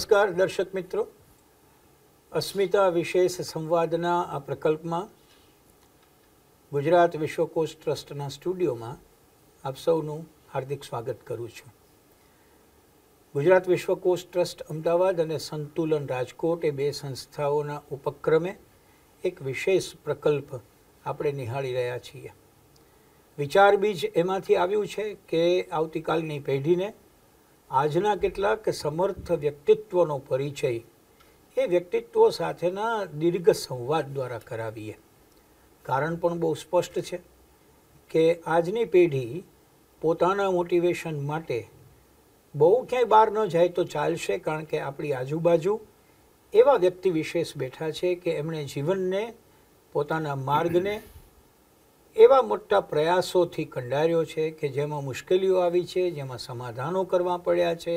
નમસ્કાર દર્શક મિત્રો અસ્મિતા વિશેષ સંવાદના આ પ્રકલ્પમાં ગુજરાત વિશ્વકોશ ટ્રસ્ટના સ્ટુડિયોમાં આપ સૌનું હાર્દિક સ્વાગત કરું છું ગુજરાત વિશ્વકોશ ટ્રસ્ટ અમદાવાદ અને સંતુલન રાજકોટ એ બે સંસ્થાઓના ઉપક્રમે એક વિશેષ પ્રકલ્પ આપણે નિહાળી રહ્યા છીએ વિચાર બીજ એમાંથી આવ્યું છે કે આવતીકાલની પેઢીને આજના કેટલાક સમર્થ વ્યક્તિત્વનો પરિચય એ વ્યક્તિત્વ સાથેના દીર્ઘ સંવાદ દ્વારા કરાવીએ કારણ પણ બહુ સ્પષ્ટ છે કે આજની પેઢી પોતાના મોટિવેશન માટે બહુ ક્યાંય બહાર ન જાય તો ચાલશે કારણ કે આપણી આજુબાજુ એવા વ્યક્તિ વિશેષ બેઠા છે કે એમણે જીવનને પોતાના માર્ગને એવા મોટા પ્રયાસોથી કંડાર્યો છે કે જેમાં મુશ્કેલીઓ આવી છે જેમાં સમાધાનો કરવા પડ્યા છે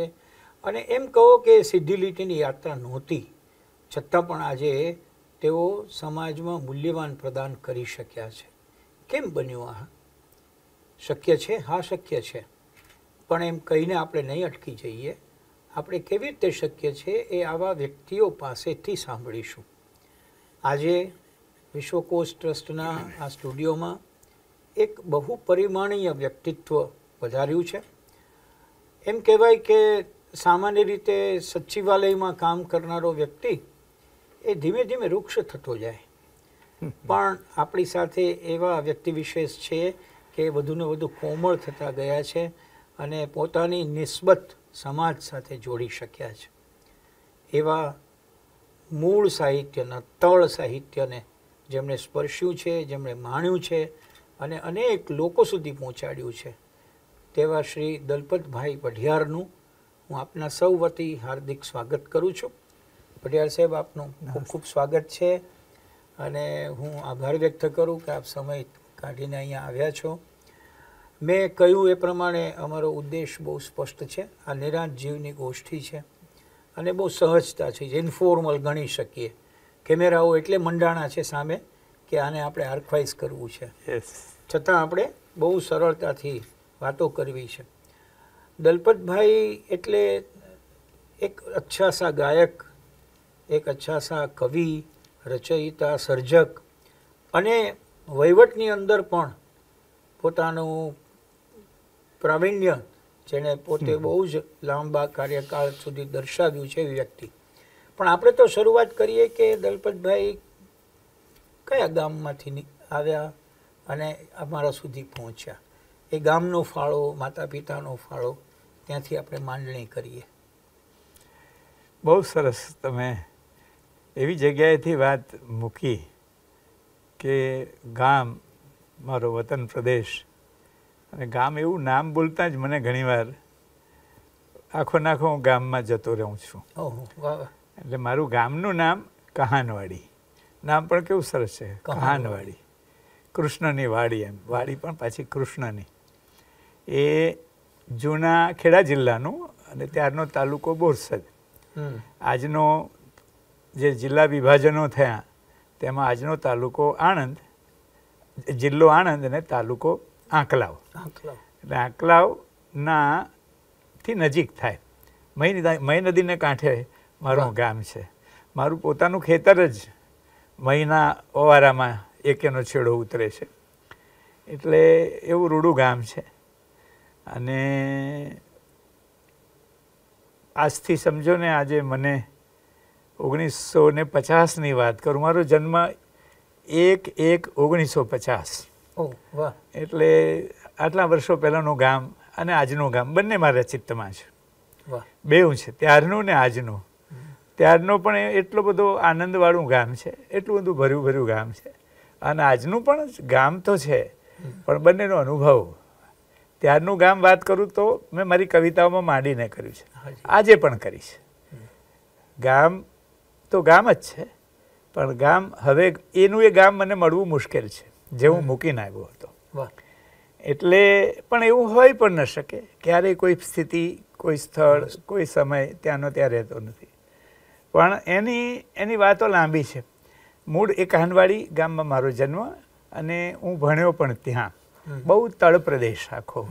અને એમ કહો કે સિદ્ધિ લીટીની યાત્રા નહોતી છતાં પણ આજે તેઓ સમાજમાં મૂલ્યવાન પ્રદાન કરી શક્યા છે કેમ બન્યું આ શક્ય છે હા શક્ય છે પણ એમ કહીને આપણે નહીં અટકી જઈએ આપણે કેવી રીતે શક્ય છે એ આવા વ્યક્તિઓ પાસેથી સાંભળીશું આજે વિશ્વકોશ ટ્રસ્ટના આ સ્ટુડિયોમાં એક બહુ પરિમાણીય વ્યક્તિત્વ વધાર્યું છે એમ કહેવાય કે સામાન્ય રીતે સચિવાલયમાં કામ કરનારો વ્યક્તિ એ ધીમે ધીમે વૃક્ષ થતો જાય પણ આપણી સાથે એવા વ્યક્તિ વિશેષ છે કે વધુને વધુ કોમળ થતા ગયા છે અને પોતાની નિસ્બત સમાજ સાથે જોડી શક્યા છે એવા મૂળ સાહિત્યના તળ સાહિત્યને જેમણે સ્પર્શ્યું છે જેમણે માણ્યું છે અને અનેક લોકો સુધી પહોંચાડ્યું છે તેવા શ્રી દલપતભાઈ પઢિયારનું હું આપના સૌ વતી હાર્દિક સ્વાગત કરું છું પઢિયાર સાહેબ આપનું ખૂબ ખૂબ સ્વાગત છે અને હું આભાર વ્યક્ત કરું કે આપ સમય કાઢીને અહીંયા આવ્યા છો મેં કહ્યું એ પ્રમાણે અમારો ઉદ્દેશ બહુ સ્પષ્ટ છે આ નિરાંત જીવની ગોષ્ઠી છે અને બહુ સહજતા છે ઇન્ફોર્મલ ગણી શકીએ કેમેરાઓ એટલે મંડાણા છે સામે કે આને આપણે આર્કવાઇઝ કરવું છે છતાં આપણે બહુ સરળતાથી વાતો કરવી છે દલપતભાઈ એટલે એક અચ્છા સા ગાયક એક અચ્છા સા કવિ રચયિતા સર્જક અને વહીવટની અંદર પણ પોતાનું પ્રાવીણ્ય જેણે પોતે બહુ જ લાંબા કાર્યકાળ સુધી દર્શાવ્યું છે વ્યક્તિ પણ આપણે તો શરૂઆત કરીએ કે દલપતભાઈ કયા ગામમાંથી આવ્યા અને અમારા સુધી પહોંચ્યા એ ગામનો ફાળો માતા પિતાનો ફાળો ત્યાંથી આપણે માંડણી કરીએ બહુ સરસ તમે એવી જગ્યાએથી વાત મૂકી કે ગામ મારો વતન પ્રદેશ અને ગામ એવું નામ બોલતા જ મને ઘણીવાર આખો નાખો હું ગામમાં જતો રહું છું એટલે મારું ગામનું નામ કહાનવાડી નામ પણ કેવું સરસ છે કહાનવાડી કૃષ્ણની વાડી એમ વાડી પણ પાછી કૃષ્ણની એ જૂના ખેડા જિલ્લાનું અને ત્યારનો તાલુકો બોરસદ આજનો જે જિલ્લા વિભાજનો થયા તેમાં આજનો તાલુકો આણંદ જિલ્લો આણંદ અને તાલુકો આંકલાવ એટલે આંકલાવના થી નજીક થાય મહી મહી નદીને કાંઠે મારું ગામ છે મારું પોતાનું ખેતર જ મહિના ઓવારામાં એકેનો છેડો ઉતરે છે એટલે એવું રૂડું ગામ છે અને આજથી સમજો ને આજે મને ઓગણીસો ને પચાસની વાત કરું મારો જન્મ એક એક ઓગણીસો પચાસ વાહ એટલે આટલા વર્ષો પહેલાંનું ગામ અને આજનું ગામ બંને મારા ચિત્તમાં છે બે છે ત્યારનું ને આજનું ત્યારનો પણ એટલો બધો આનંદવાળું ગામ છે એટલું બધું ભર્યું ભર્યું ગામ છે અને આજનું પણ ગામ તો છે પણ બંનેનો અનુભવ ત્યારનું ગામ વાત કરું તો મેં મારી કવિતાઓમાં માંડીને કર્યું છે આજે પણ કરીશ ગામ તો ગામ જ છે પણ ગામ હવે એનું એ ગામ મને મળવું મુશ્કેલ છે જે હું મૂકીને આવ્યો હતો એટલે પણ એવું હોય પણ ન શકે ક્યારેય કોઈ સ્થિતિ કોઈ સ્થળ કોઈ સમય ત્યાંનો ત્યાં રહેતો નથી પણ એની એની વાતો લાંબી છે મૂળ એ કાનવાડી ગામમાં મારો જન્મ અને હું ભણ્યો પણ ત્યાં બહુ તળ પ્રદેશ આખો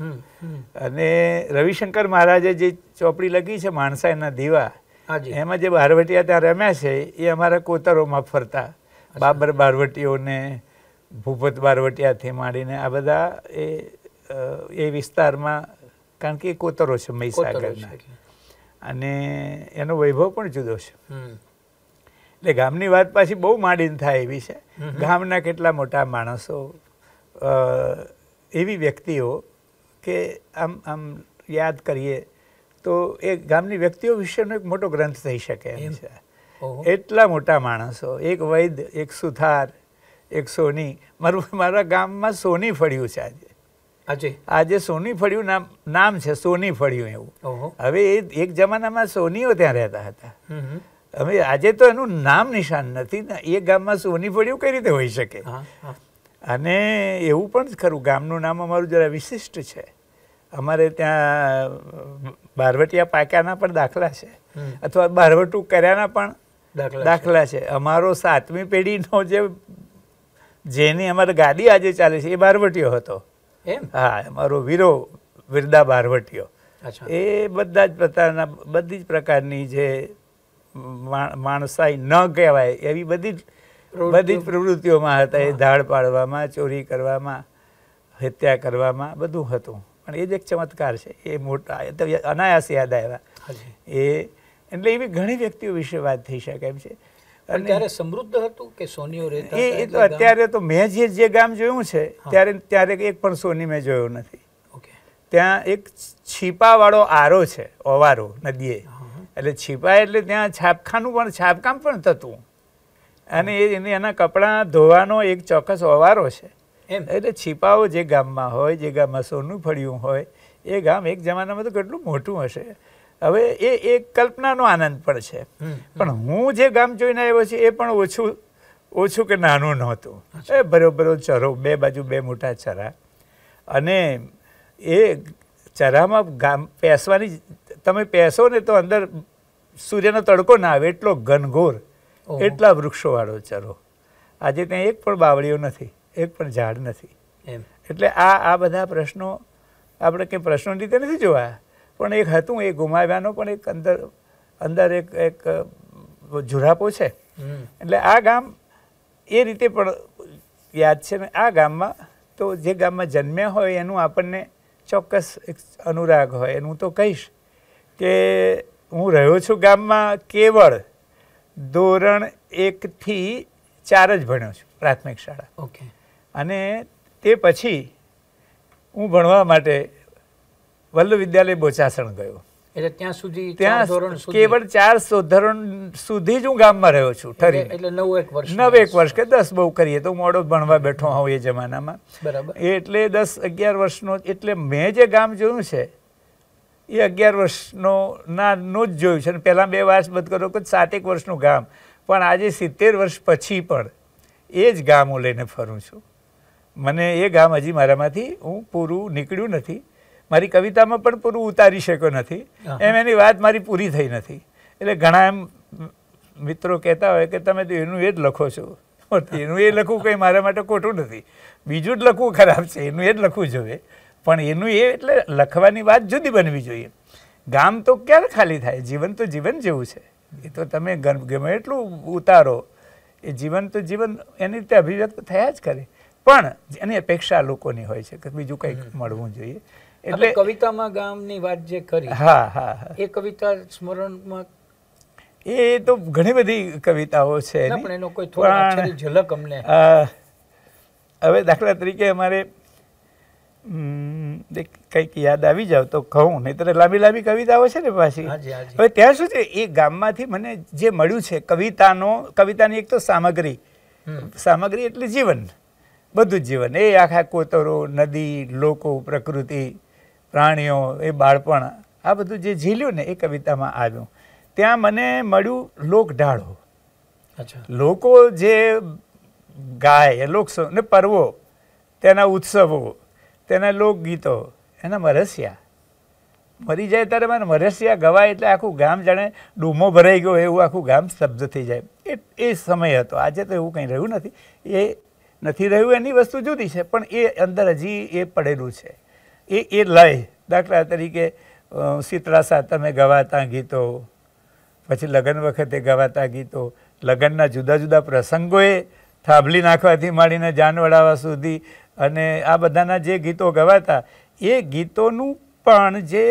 અને રવિશંકર મહારાજે જે ચોપડી લગી છે માણસા એના દીવા એમાં જે બારવટીયા ત્યાં રમ્યા છે એ અમારા કોતરોમાં ફરતા બાબર બારવટીઓને ભૂપત બારવટીયાથી માંડીને આ બધા એ એ વિસ્તારમાં કારણ કે કોતરો છે મહીસાગરના અને એનો વૈભવ પણ જુદો છે એટલે ગામની વાત પાછી બહુ માંડીને થાય એવી છે ગામના કેટલા મોટા માણસો એવી વ્યક્તિઓ કે આમ આમ યાદ કરીએ તો એ ગામની વ્યક્તિઓ વિશેનો એક મોટો ગ્રંથ થઈ શકે એમ છે એટલા મોટા માણસો એક વૈદ એક સુથાર એક સોની મારું મારા ગામમાં સોની ફળ્યું છે આજે આજે સોની ફળિયું નામ નામ છે સોની ફળિયું એવું હવે એ એક જમાનામાં સોનીઓ ત્યાં રહેતા હતા હવે આજે તો એનું નામ નિશાન નથી ને એ ગામમાં સોની ફળિયું કઈ રીતે હોઈ શકે અને એવું પણ ખરું ગામનું નામ અમારું જરા વિશિષ્ટ છે અમારે ત્યાં બારવટિયા પાક્યાના પણ દાખલા છે અથવા બારવટું કર્યાના પણ દાખલા છે અમારો સાતમી પેઢીનો જે જેની અમારે ગાડી આજે ચાલે છે એ બારવટીયો હતો એમ હા મારો વીરો વિરદા બારવટીયો એ બધા જ પ્રકારના બધી જ પ્રકારની જે માણસાઈ ન કહેવાય એવી બધી જ બધી જ પ્રવૃત્તિઓમાં હતા એ ધાડ પાડવામાં ચોરી કરવામાં હત્યા કરવામાં બધું હતું પણ એ જ એક ચમત્કાર છે એ મોટા અનાયાસ યાદ આવ્યા એ એટલે એવી ઘણી વ્યક્તિઓ વિશે વાત થઈ શકે એમ છે અને ત્યારે એ તો અત્યારે તો મેં જે જે ગામ જોયું છે ત્યારે ત્યારે એક પણ સોની મેં જોયો નથી ત્યાં એક છીપાવાળો આરો છે ઓવારો નદીએ એટલે છીપા એટલે ત્યાં છાપખાનું પણ છાપકામ પણ થતું અને એની એના કપડાં ધોવાનો એક ચોક્કસ ઓવારો છે એટલે છીપાઓ જે ગામમાં હોય જે ગામમાં સોનું ફળ્યું હોય એ ગામ એક જમાનામાં તો કેટલું મોટું હશે હવે એ એક કલ્પનાનો આનંદ પણ છે પણ હું જે ગામ જોઈને આવ્યો છું એ પણ ઓછું ઓછું કે નાનું નહોતું એ બરોબરો ચરો બે બાજુ બે મોટા ચરા અને એ ચરામાં ગામ પેસવાની તમે પેસો ને તો અંદર સૂર્યનો તડકો ના આવે એટલો ઘનઘોર એટલા વૃક્ષોવાળો ચરો આજે ત્યાં એક પણ બાવળીઓ નથી એક પણ ઝાડ નથી એટલે આ આ બધા પ્રશ્નો આપણે કંઈ પ્રશ્નો રીતે નથી જોવા પણ એક હતું એ ગુમાવ્યાનો પણ એક અંદર અંદર એક એક ઝુરાપો છે એટલે આ ગામ એ રીતે પણ યાદ છે ને આ ગામમાં તો જે ગામમાં જન્મ્યા હોય એનું આપણને ચોક્કસ એક અનુરાગ હોય એનું તો કહીશ કે હું રહ્યો છું ગામમાં કેવળ ધોરણ એકથી ચાર જ ભણ્યો છું પ્રાથમિક શાળા ઓકે અને તે પછી હું ભણવા માટે વલ્લભ વિદ્યાલય બોચાસણ ગયો એટલે ત્યાં સુધી ત્યાં ધોરણ કેવળ ચાર ધોરણ સુધી જ હું ગામમાં રહ્યો છું ઠરી એટલે નવ એક વર્ષ નવ એક વર્ષ કે દસ બહુ કરીએ તો મોડો ભણવા બેઠો હોઉં એ જમાનામાં બરાબર એટલે દસ અગિયાર વર્ષનો એટલે મેં જે ગામ જોયું છે એ અગિયાર વર્ષનો ના નો જ જોયું છે અને પહેલાં બે વર્ષ બધ કરો કે સાતેક વર્ષનું ગામ પણ આજે સિત્તેર વર્ષ પછી પણ એ જ ગામ હું લઈને ફરું છું મને એ ગામ હજી મારામાંથી હું પૂરું નીકળ્યું નથી મારી કવિતામાં પણ પૂરું ઉતારી શક્યો નથી એમ એની વાત મારી પૂરી થઈ નથી એટલે ઘણા એમ મિત્રો કહેતા હોય કે તમે તો એનું એ જ લખો છો પણ એનું એ લખવું કંઈ મારા માટે ખોટું નથી બીજું જ લખવું ખરાબ છે એનું એ જ લખવું જોઈએ પણ એનું એ એટલે લખવાની વાત જુદી બનવી જોઈએ ગામ તો ક્યારે ખાલી થાય જીવન તો જીવન જેવું છે એ તો તમે ગમે એટલું ઉતારો એ જીવન તો જીવન એની રીતે અભિવ્યક્ત થયા જ કરે પણ એની અપેક્ષા લોકોની હોય છે કે બીજું કંઈક મળવું જોઈએ એટલે કવિતામાં ગામની વાત જે કરી હા હા એ કવિતા સ્મરણમાં એ તો ઘણી બધી કવિતાઓ છે પણ એનો કોઈ થોડી ઝલક અમને હવે દાખલા તરીકે અમારે કંઈક યાદ આવી જાવ તો કહું નહીં તો લાંબી લાંબી કવિતાઓ છે ને પાછી હવે ત્યાં શું છે એ ગામમાંથી મને જે મળ્યું છે કવિતાનો કવિતાની એક તો સામગ્રી સામગ્રી એટલે જીવન બધું જ જીવન એ આખા કોતરો નદી લોકો પ્રકૃતિ પ્રાણીઓ એ બાળપણ આ બધું જે ઝીલ્યું ને એ કવિતામાં આવ્યું ત્યાં મને મળ્યું લોકઢાળો લોકો જે ગાય લોક ને પર્વો તેના ઉત્સવો તેના લોકગીતો એના મરસિયા મરી જાય ત્યારે મને મરસિયા ગવાય એટલે આખું ગામ જાણે ડૂમો ભરાઈ ગયો એવું આખું ગામ શબ્દ થઈ જાય એ એ સમય હતો આજે તો એવું કંઈ રહ્યું નથી એ નથી રહ્યું એની વસ્તુ જુદી છે પણ એ અંદર હજી એ પડેલું છે એ એ લય દાખલા તરીકે શીતળા તમે ગવાતા ગીતો પછી લગ્ન વખતે ગવાતા ગીતો લગ્નના જુદા જુદા પ્રસંગોએ થાંભલી નાખવાથી માંડીને જાનવડાવા સુધી અને આ બધાના જે ગીતો ગવાતા એ ગીતોનું પણ જે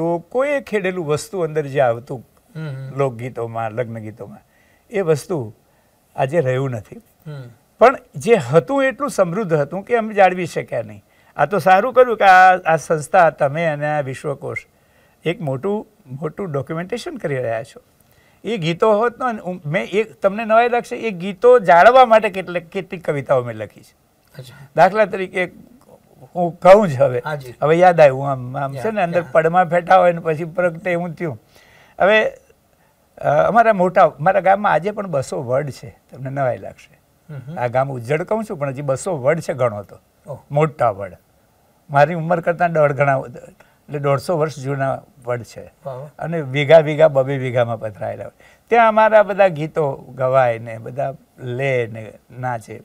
લોકોએ ખેડેલું વસ્તુ અંદર જે આવતું લોકગીતોમાં લગ્ન ગીતોમાં એ વસ્તુ આજે રહ્યું નથી પણ જે હતું એટલું સમૃદ્ધ હતું કે અમે જાળવી શક્યા નહીં આ તો સારું કર્યું કે આ આ સંસ્થા તમે અને આ વિશ્વકોષ એક મોટું મોટું ડોક્યુમેન્ટેશન કરી રહ્યા છો એ ગીતો હોત મેં એ તમને નવાઈ લાગશે એ ગીતો જાળવા માટે કેટલી કેટલીક કવિતાઓ મેં લખી છે દાખલા તરીકે હું કહું જ હવે હવે યાદ આવ્યું આમ આમ છે ને અંદર પડમાં ફેટા હોય ને પછી પ્રગટે હું થયું હવે અમારા મોટા મારા ગામમાં આજે પણ બસો વર્ડ છે તમને નવાઈ લાગશે આ ગામ ઉજ્જડ કહું છું પણ હજી બસો વર્ડ છે ઘણો તો મોટા વર્ડ મારી ઉંમર કરતાં દોઢ ગણા એટલે દોઢસો વર્ષ જૂના વડ છે અને વીઘા વીઘા બબે વીઘામાં પથરાયેલા હોય ત્યાં અમારા બધા ગીતો ગવાય ને બધા લે ને નાચે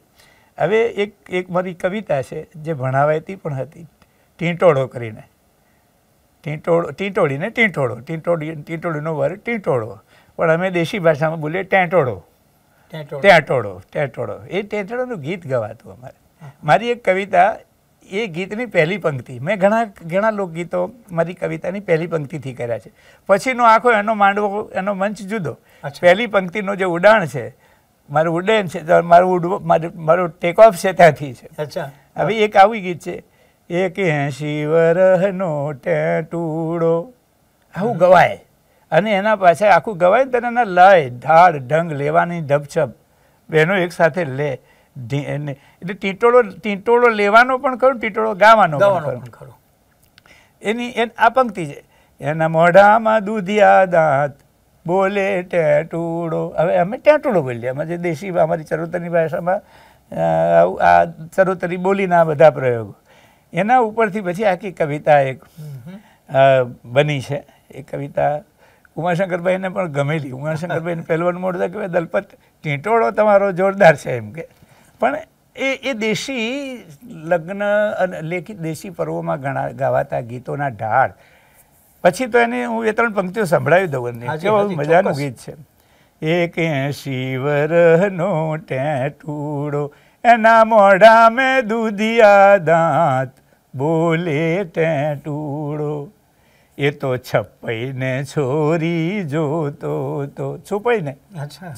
હવે એક એક મારી કવિતા છે જે ભણાવાયતી પણ હતી ટીંટોળો કરીને ટીંટોળો ટીંટોળીને ટીંટોળો ટીંટોળી ટીંટોળીનો વર્ગ ટીંટોળો પણ અમે દેશી ભાષામાં બોલીએ ટેંટોળો ટેંટોળો ટેંટોળો એ ટેંટોળોનું ગીત ગવાતું અમારે મારી એક કવિતા એ ગીતની પહેલી પંક્તિ મેં ઘણા ઘણા લોકગીતો મારી કવિતાની પહેલી પંક્તિથી કર્યા છે પછીનો આખો એનો માંડવો એનો મંચ જુદો પહેલી પંક્તિનો જે ઉડાણ છે મારું ઉડ્ડયન છે તો મારું ઉડ મારો ટેક ઓફ છે ત્યાંથી છે અચ્છા હવે એક આવી ગીત છે એક એસી વરહનો ટેટુડો આવું ગવાય અને એના પાછળ આખું ગવાય ને તેના લય ઢાળ ઢંગ લેવાની ઢબછપ બેનો એકસાથે લે એટલે ટીટોળો ટીંટોળો લેવાનો પણ ખરો ટીટોળો ગાવાનો પણ ખરો એની આ પંક્તિ છે એના મોઢામાં દૂધિયા દાંત બોલે ટેટુડો હવે અમે ટેટુડો બોલીએ અમે જે દેશી અમારી ચરોતરની ભાષામાં આવું આ ચરોતરી બોલીના બધા પ્રયોગો એના ઉપરથી પછી આખી કવિતા એક બની છે એ કવિતા ઉમાશંકરભાઈને પણ ગમેલી ઉમાશંકરભાઈને મોડ મોડતા કે દલપત ટીંટોળો તમારો જોરદાર છે એમ કે પણ એ એ દેશી લગ્ન અને લેખિત દેશી પર્વોમાં ઘણા ગાવાતા ગીતોના ઢાળ પછી તો એને હું એ ત્રણ પંક્તિઓ સંભળાવી દઉં એને બહુ મજાનું ગીત છે એક શિવરનો ટેટુડો એના મોઢા મેં દૂધિયા દાંત બોલે ટેટુડો એ તો છપ્પઈને છોરી જોતો તો છુપાઈને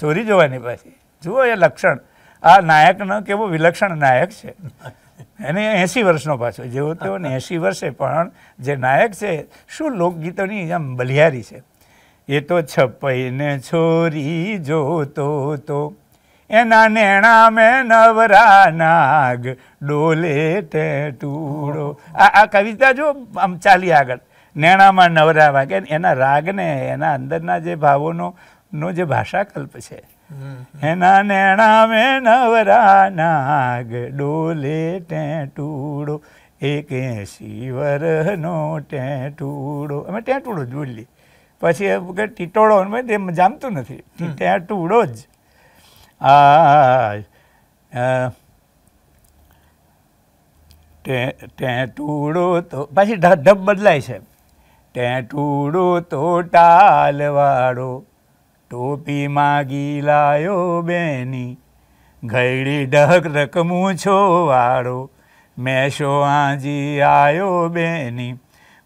છોરી જોવાની પાછી જુઓ એ લક્ષણ આ નાયકનો કેવો વિલક્ષણ નાયક છે એને એંસી વર્ષનો પાછો જેવો તેઓ ને એંસી વર્ષે પણ જે નાયક છે શું લોકગીતોની આમ બલિહારી છે એ તો છપ્પઈને છોરી જોતો તો એના નેણા મેં નવરા નાગ ડોલે તે ટેટુડો આ આ કવિતા જો આમ ચાલી આગળ નેણામાં નવરા વાગે એના રાગને એના અંદરના જે ભાવોનો નો જે ભાષાકલ્પ છે એના નેણા મે નવરા નાગ ડોલે ટેટુડો એકે ટે ટેટુડો અમે ટેટુડો જ બોલી પછી કે ટીટોળો જામતું નથી ટેટુડો જ આ ટેટુડો તો પછી ઢબ બદલાય છે ટેટુડો તો ટાલવાળો ટોપી માગી લાયો બેની ઘડી ઢક રકમું છો વાળો મેશો આજી આયો બેની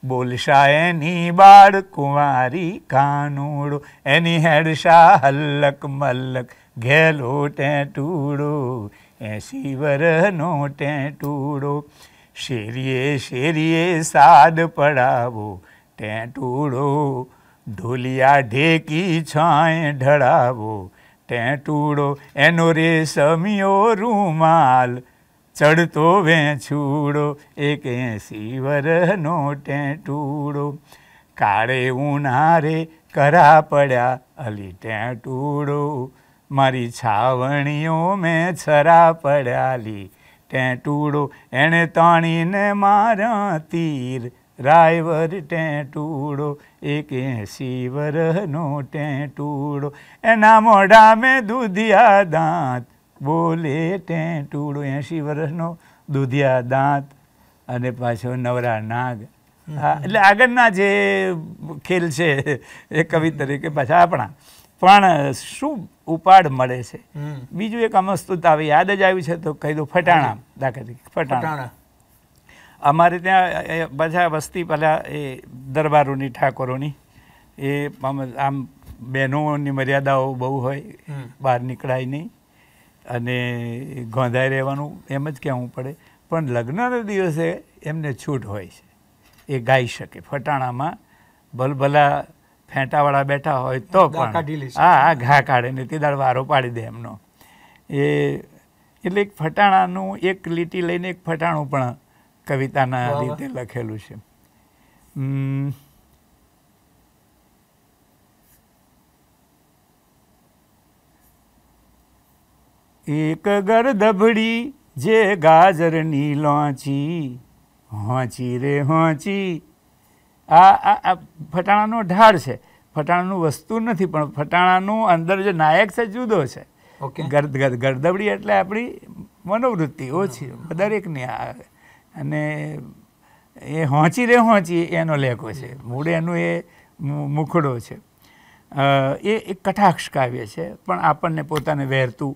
બોલશા એની બાળ કુંવારી કાનુડો એની હેડશા હલક મલ્લક ઘેલો ટેટુડો એસી વરનો ટેટુડો શેરીએ શેરીએ સાદ પડાવો ટેટુડો ઢોલિયા ઢેકી છાંય ઢળાવો ટેટુડો એનો રે સમિયો રૂમાલ ચડતો વેછૂડો એક એસી વરનો ટેટુડો કાળે ઉનારે કરા પડ્યા અલી ટેટુડો મારી છાવણીઓ મેં છરા પડ્યા લી ટેટુડો એણે તાણીને મારા તીર રાયવર ટેંટુડો એક એસી વરહનો ટેંટુડો એના મોઢા મેં દૂધિયા દાંત બોલે ટેંટુડો એસી વરહનો દૂધિયા દાંત અને પાછો નવરા નાગ એટલે આગળના જે ખેલ છે એ કવિ તરીકે પાછા આપણા પણ શું ઉપાડ મળે છે બીજું એક અમસ્તુત આવે યાદ જ આવ્યું છે તો કહી દઉં ફટાણા દાખલા ફટાણા અમારે ત્યાં બધા વસ્તી પહેલાં એ દરબારોની ઠાકોરોની એ આમ બહેનોની મર્યાદાઓ બહુ હોય બહાર નીકળાય નહીં અને ગોંધાઈ રહેવાનું એમ જ કહેવું પડે પણ લગ્નના દિવસે એમને છૂટ હોય છે એ ગાઈ શકે ફટાણામાં ભલભલા ફેંટાવાળા બેઠા હોય તો પણ હા હા ઘા કાઢે ને તે દાળ વારો પાડી દે એમનો એ એટલે એક ફટાણાનું એક લીટી લઈને એક ફટાણું પણ કવિતાના રીતે લખેલું છે એક ગરદભડી જે ગાજરની લોંચી હોંચી રે હોંચી આ આ ફટાણાનો ઢાળ છે ફટાણાનું વસ્તુ નથી પણ ફટાણાનું અંદર જે નાયક છે જુદો છે ગરદબડી એટલે આપણી મનોવૃત્તિ ઓછી દરેકની આ અને એ હોંચી રે હોંચી એનો લેખો છે મૂળ એનું એ મુખડો છે એ એક કટાક્ષ કાવ્ય છે પણ આપણને પોતાને વહેરતું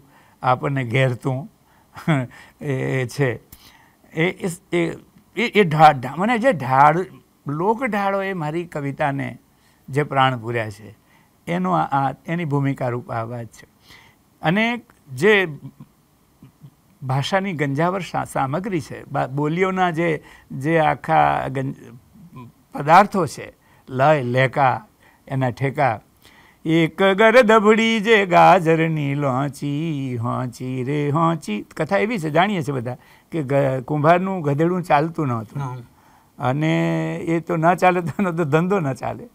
આપણને ઘેરતું એ છે એ એ ઢાળ મને જે ઢાળ લોક એ મારી કવિતાને જે પ્રાણ પૂર્યા છે એનો આ એની ભૂમિકા રૂપ આ વાત છે અને જે ભાષાની ગંજાવર સામગ્રી છે બોલીઓના જે જે આખા પદાર્થો છે લય લેકા એના ઠેકા એક ગરદભડી જે ગાજરની લોંચી હોંચી રે હોંચી કથા એવી છે જાણીએ છીએ બધા કે કુંભારનું ગધેડું ચાલતું નહોતું અને એ તો ન ચાલે તો ધંધો ન ચાલે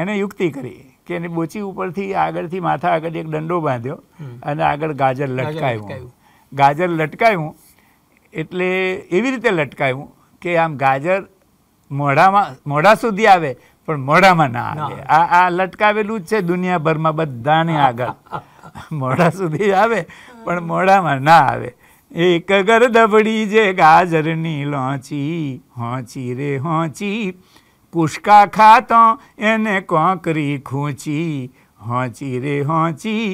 એણે યુક્તિ કરી કે એની બોચી ઉપરથી આગળથી માથા આગળ એક દંડો બાંધ્યો અને આગળ ગાજર લટકાયું ગાજર લટકાયું એટલે એવી રીતે લટકાયું કે આમ ગાજર મોઢામાં મોઢા સુધી આવે પણ મોઢામાં ના આવે આ આ લટકાવેલું જ છે દુનિયાભરમાં બધાને આગળ મોઢા સુધી આવે પણ મોઢામાં ના આવે એક દબડી જે ગાજરની લોચી હોંચી રે હોંચી કુશકા ખાતો એને કોંકરી ખૂંચી હોંચી રે હોંચી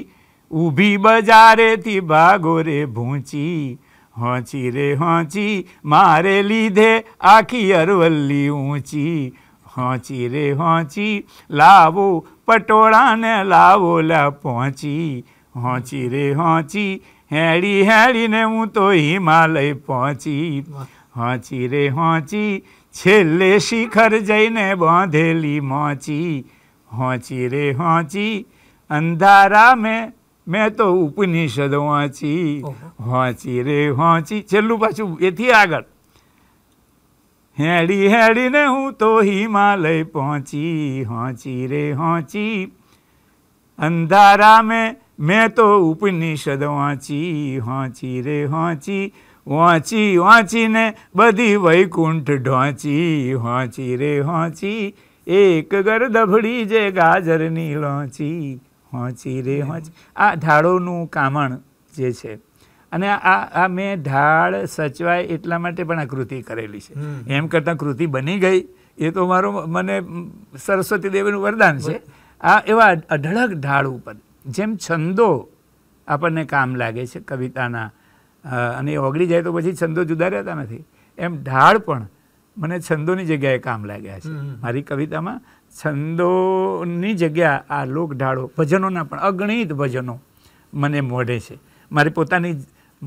ઊભી બજારેથી ભાગો રે ભૂંચી હોંચી રે હોંચી મારે લીધે આખી અરવલ્લી ઊંચી હોંચી રે હોંચી લાવો પટોળાને લાવો લા પહોંચી હોંચી રે હોંચી હેડી હેડીને હું તો હિમાલય પહોંચી હોંચી રે હોંચી છેલ્લે શિખર જઈને બાંધેલી મોચી હોંચી રે હોંચી અંધારા મેં मैं तो उपनिषद वाँची वाँची रे वाँची चलू पाछ ये आग हेड़ी हेड़ी ने हूँ तो हिमालय पहुँची हाँची रे हाँची अंधारा में मैं तो उपनिषद वाँची हाँची रे हाँची वाँची वाँची ने बधी वैकुंठ ढोची हाँची रे हाँची एक गर दभड़ी जे गाजर नी लाँची હોંચી રે હોંચ આ ઢાળોનું કામણ જે છે અને આ આ મેં ઢાળ સચવાય એટલા માટે પણ આ કૃતિ કરેલી છે એમ કરતાં કૃતિ બની ગઈ એ તો મારું મને સરસ્વતી દેવીનું વરદાન છે આ એવા અઢળક ઢાળ ઉપર જેમ છંદો આપણને કામ લાગે છે કવિતાના અને ઓગળી જાય તો પછી છંદો જુદા રહેતા નથી એમ ઢાળ પણ મને છંદોની જગ્યાએ કામ લાગ્યા છે મારી કવિતામાં છંદોની જગ્યા આ લોકઢાળો ભજનોના પણ અગણિત ભજનો મને મોઢે છે મારી પોતાની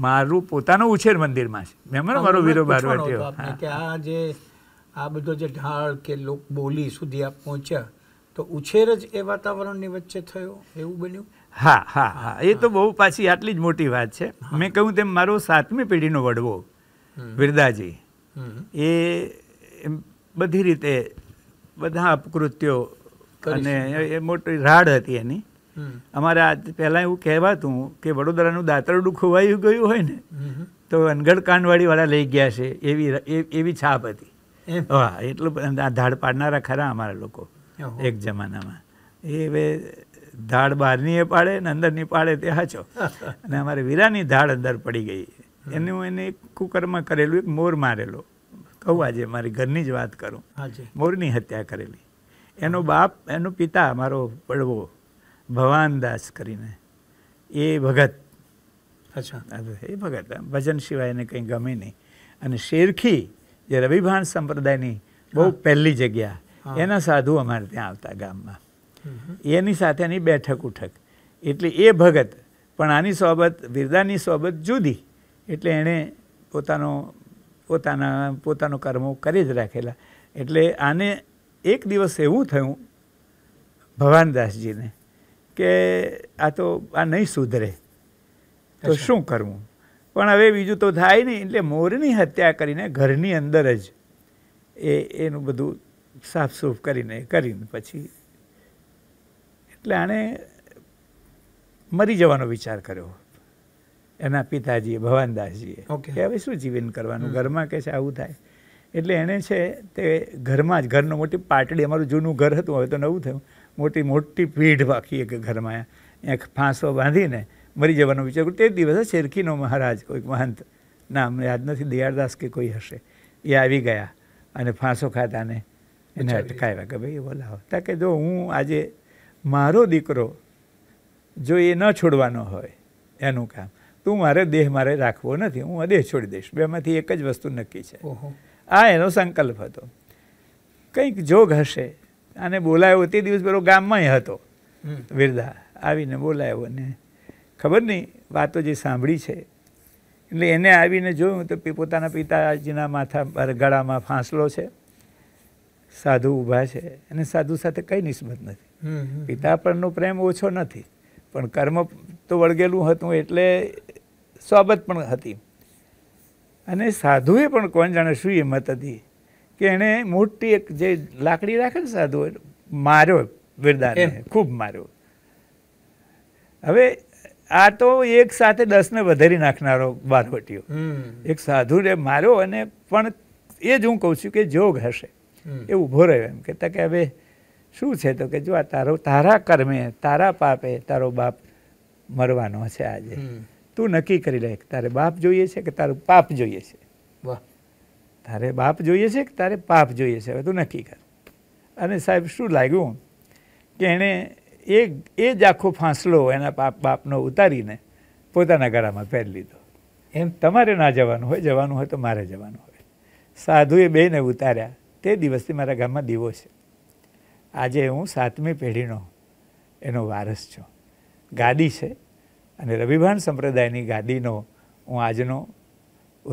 મારું પોતાનો ઉછેર મંદિરમાં છે મેં મારો વીરો બારવાટીઓ કે આ જે આ બધો જે ઢાળ કે લોક બોલી સુધી આપ પહોંચ્યા તો ઉછેર જ એ વાતાવરણની વચ્ચે થયો એવું બન્યું હા હા હા એ તો બહુ પાછી આટલી જ મોટી વાત છે મેં કહ્યું તેમ મારો સાતમી પેઢીનો વડવો વિરદાજી એ બધી રીતે બધા અપકૃત્યો અને એ મોટી રાડ હતી એની અમારે આ પહેલાં એવું કહેવાતું કે વડોદરાનું દાતરડું ખોવાયું ગયું હોય ને તો અનગઢ કાંડવાડીવાળા લઈ ગયા છે એવી એવી છાપ હતી હા એટલું ધાડ પાડનારા ખરા અમારા લોકો એક જમાનામાં એ હવે ધાડ બહારની એ પાડે ને અંદરની પાડે તે હાચો અને અમારે વીરાની ધાડ અંદર પડી ગઈ એનું એને કુકરમાં કરેલું એક મોર મારેલો કહું આજે મારી ઘરની જ વાત કરું મોરની હત્યા કરેલી એનો બાપ એનો પિતા મારો પડવો ભવાનદાસ કરીને એ ભગત અચ્છા એ ભગત ભજન સિવાય એને કંઈ ગમે નહીં અને શેરખી જે રવિભાન સંપ્રદાયની બહુ પહેલી જગ્યા એના સાધુ અમારે ત્યાં આવતા ગામમાં એની સાથેની બેઠક ઉઠક એટલે એ ભગત પણ આની સોબત વિરદાની સોબત જુદી એટલે એણે પોતાનો પોતાના પોતાનો કર્મો કરી જ રાખેલા એટલે આને એક દિવસ એવું થયું ભવાનદાસજીને કે આ તો આ નહીં સુધરે તો શું કરવું પણ હવે બીજું તો થાય નહીં એટલે મોરની હત્યા કરીને ઘરની અંદર જ એ એનું બધું સાફસૂફ કરીને કરીને પછી એટલે આણે મરી જવાનો વિચાર કર્યો એના પિતાજીએ ભવાનદાસજીએ કે હવે શું જીવન કરવાનું ઘરમાં કે છે આવું થાય એટલે એણે છે તે ઘરમાં જ ઘરનું મોટી પાટડી અમારું જૂનું ઘર હતું હવે તો નવું થયું મોટી મોટી પીઢ બાકી એક ઘરમાં એક ફાંસો બાંધીને મરી જવાનો વિચાર તે દિવસે શેરખીનો મહારાજ કોઈક મહંત ના અમને યાદ નથી દિયાળદાસ કે કોઈ હશે એ આવી ગયા અને ફાંસો ખાતાને એને અટકાવ્યા કે ભાઈ બોલાવો તા કે જો હું આજે મારો દીકરો જો એ ન છોડવાનો હોય એનું કામ તું મારે દેહ મારે રાખવો નથી હું દેહ છોડી દઈશ બેમાંથી એક જ વસ્તુ નક્કી છે આ એનો સંકલ્પ હતો કંઈક જોગ હશે અને બોલાયો તે દિવસ પેલો ગામમાં હતો વિરદા આવીને બોલાયો ને ખબર નહીં વાતો જે સાંભળી છે એટલે એને આવીને જોયું તો પોતાના પિતાજીના માથા ગળામાં ફાંસલો છે સાધુ ઊભા છે અને સાધુ સાથે કંઈ નિસ્બત નથી પિતા પરનો પ્રેમ ઓછો નથી પણ કર્મ તો વળગેલું હતું એટલે સોબત પણ હતી અને સાધુએ પણ કોણ જાણે શું હિંમત હતી કે એણે મોટી એક જે લાકડી રાખે ને સાધુ માર્યો બિરદારને ખૂબ માર્યો હવે આ તો એક સાથે દસને વધારી નાખનારો બારવટીઓ એક સાધુને માર્યો અને પણ એ જ હું કહું છું કે જોગ હશે એ ઊભો રહ્યો એમ કહેતા કે હવે શું છે તો કે જો આ તારો તારા કર્મે તારા પાપે તારો બાપ મરવાનો છે આજે તું નક્કી કરી લે તારે બાપ જોઈએ છે કે તારું પાપ જોઈએ છે વાહ તારે બાપ જોઈએ છે કે તારે પાપ જોઈએ છે હવે તું નક્કી કર અને સાહેબ શું લાગ્યું કે એણે એ એ જ આખો ફાંસલો એના પાપ બાપનો ઉતારીને પોતાના ગળામાં પહેરી લીધો એમ તમારે ના જવાનું હોય જવાનું હોય તો મારે જવાનું હોય સાધુએ બેને ઉતાર્યા તે દિવસથી મારા ગામમાં દીવો છે આજે હું સાતમી પેઢીનો એનો વારસ છું ગાડી છે અને રવિભાન સંપ્રદાયની ગાદીનો હું આજનો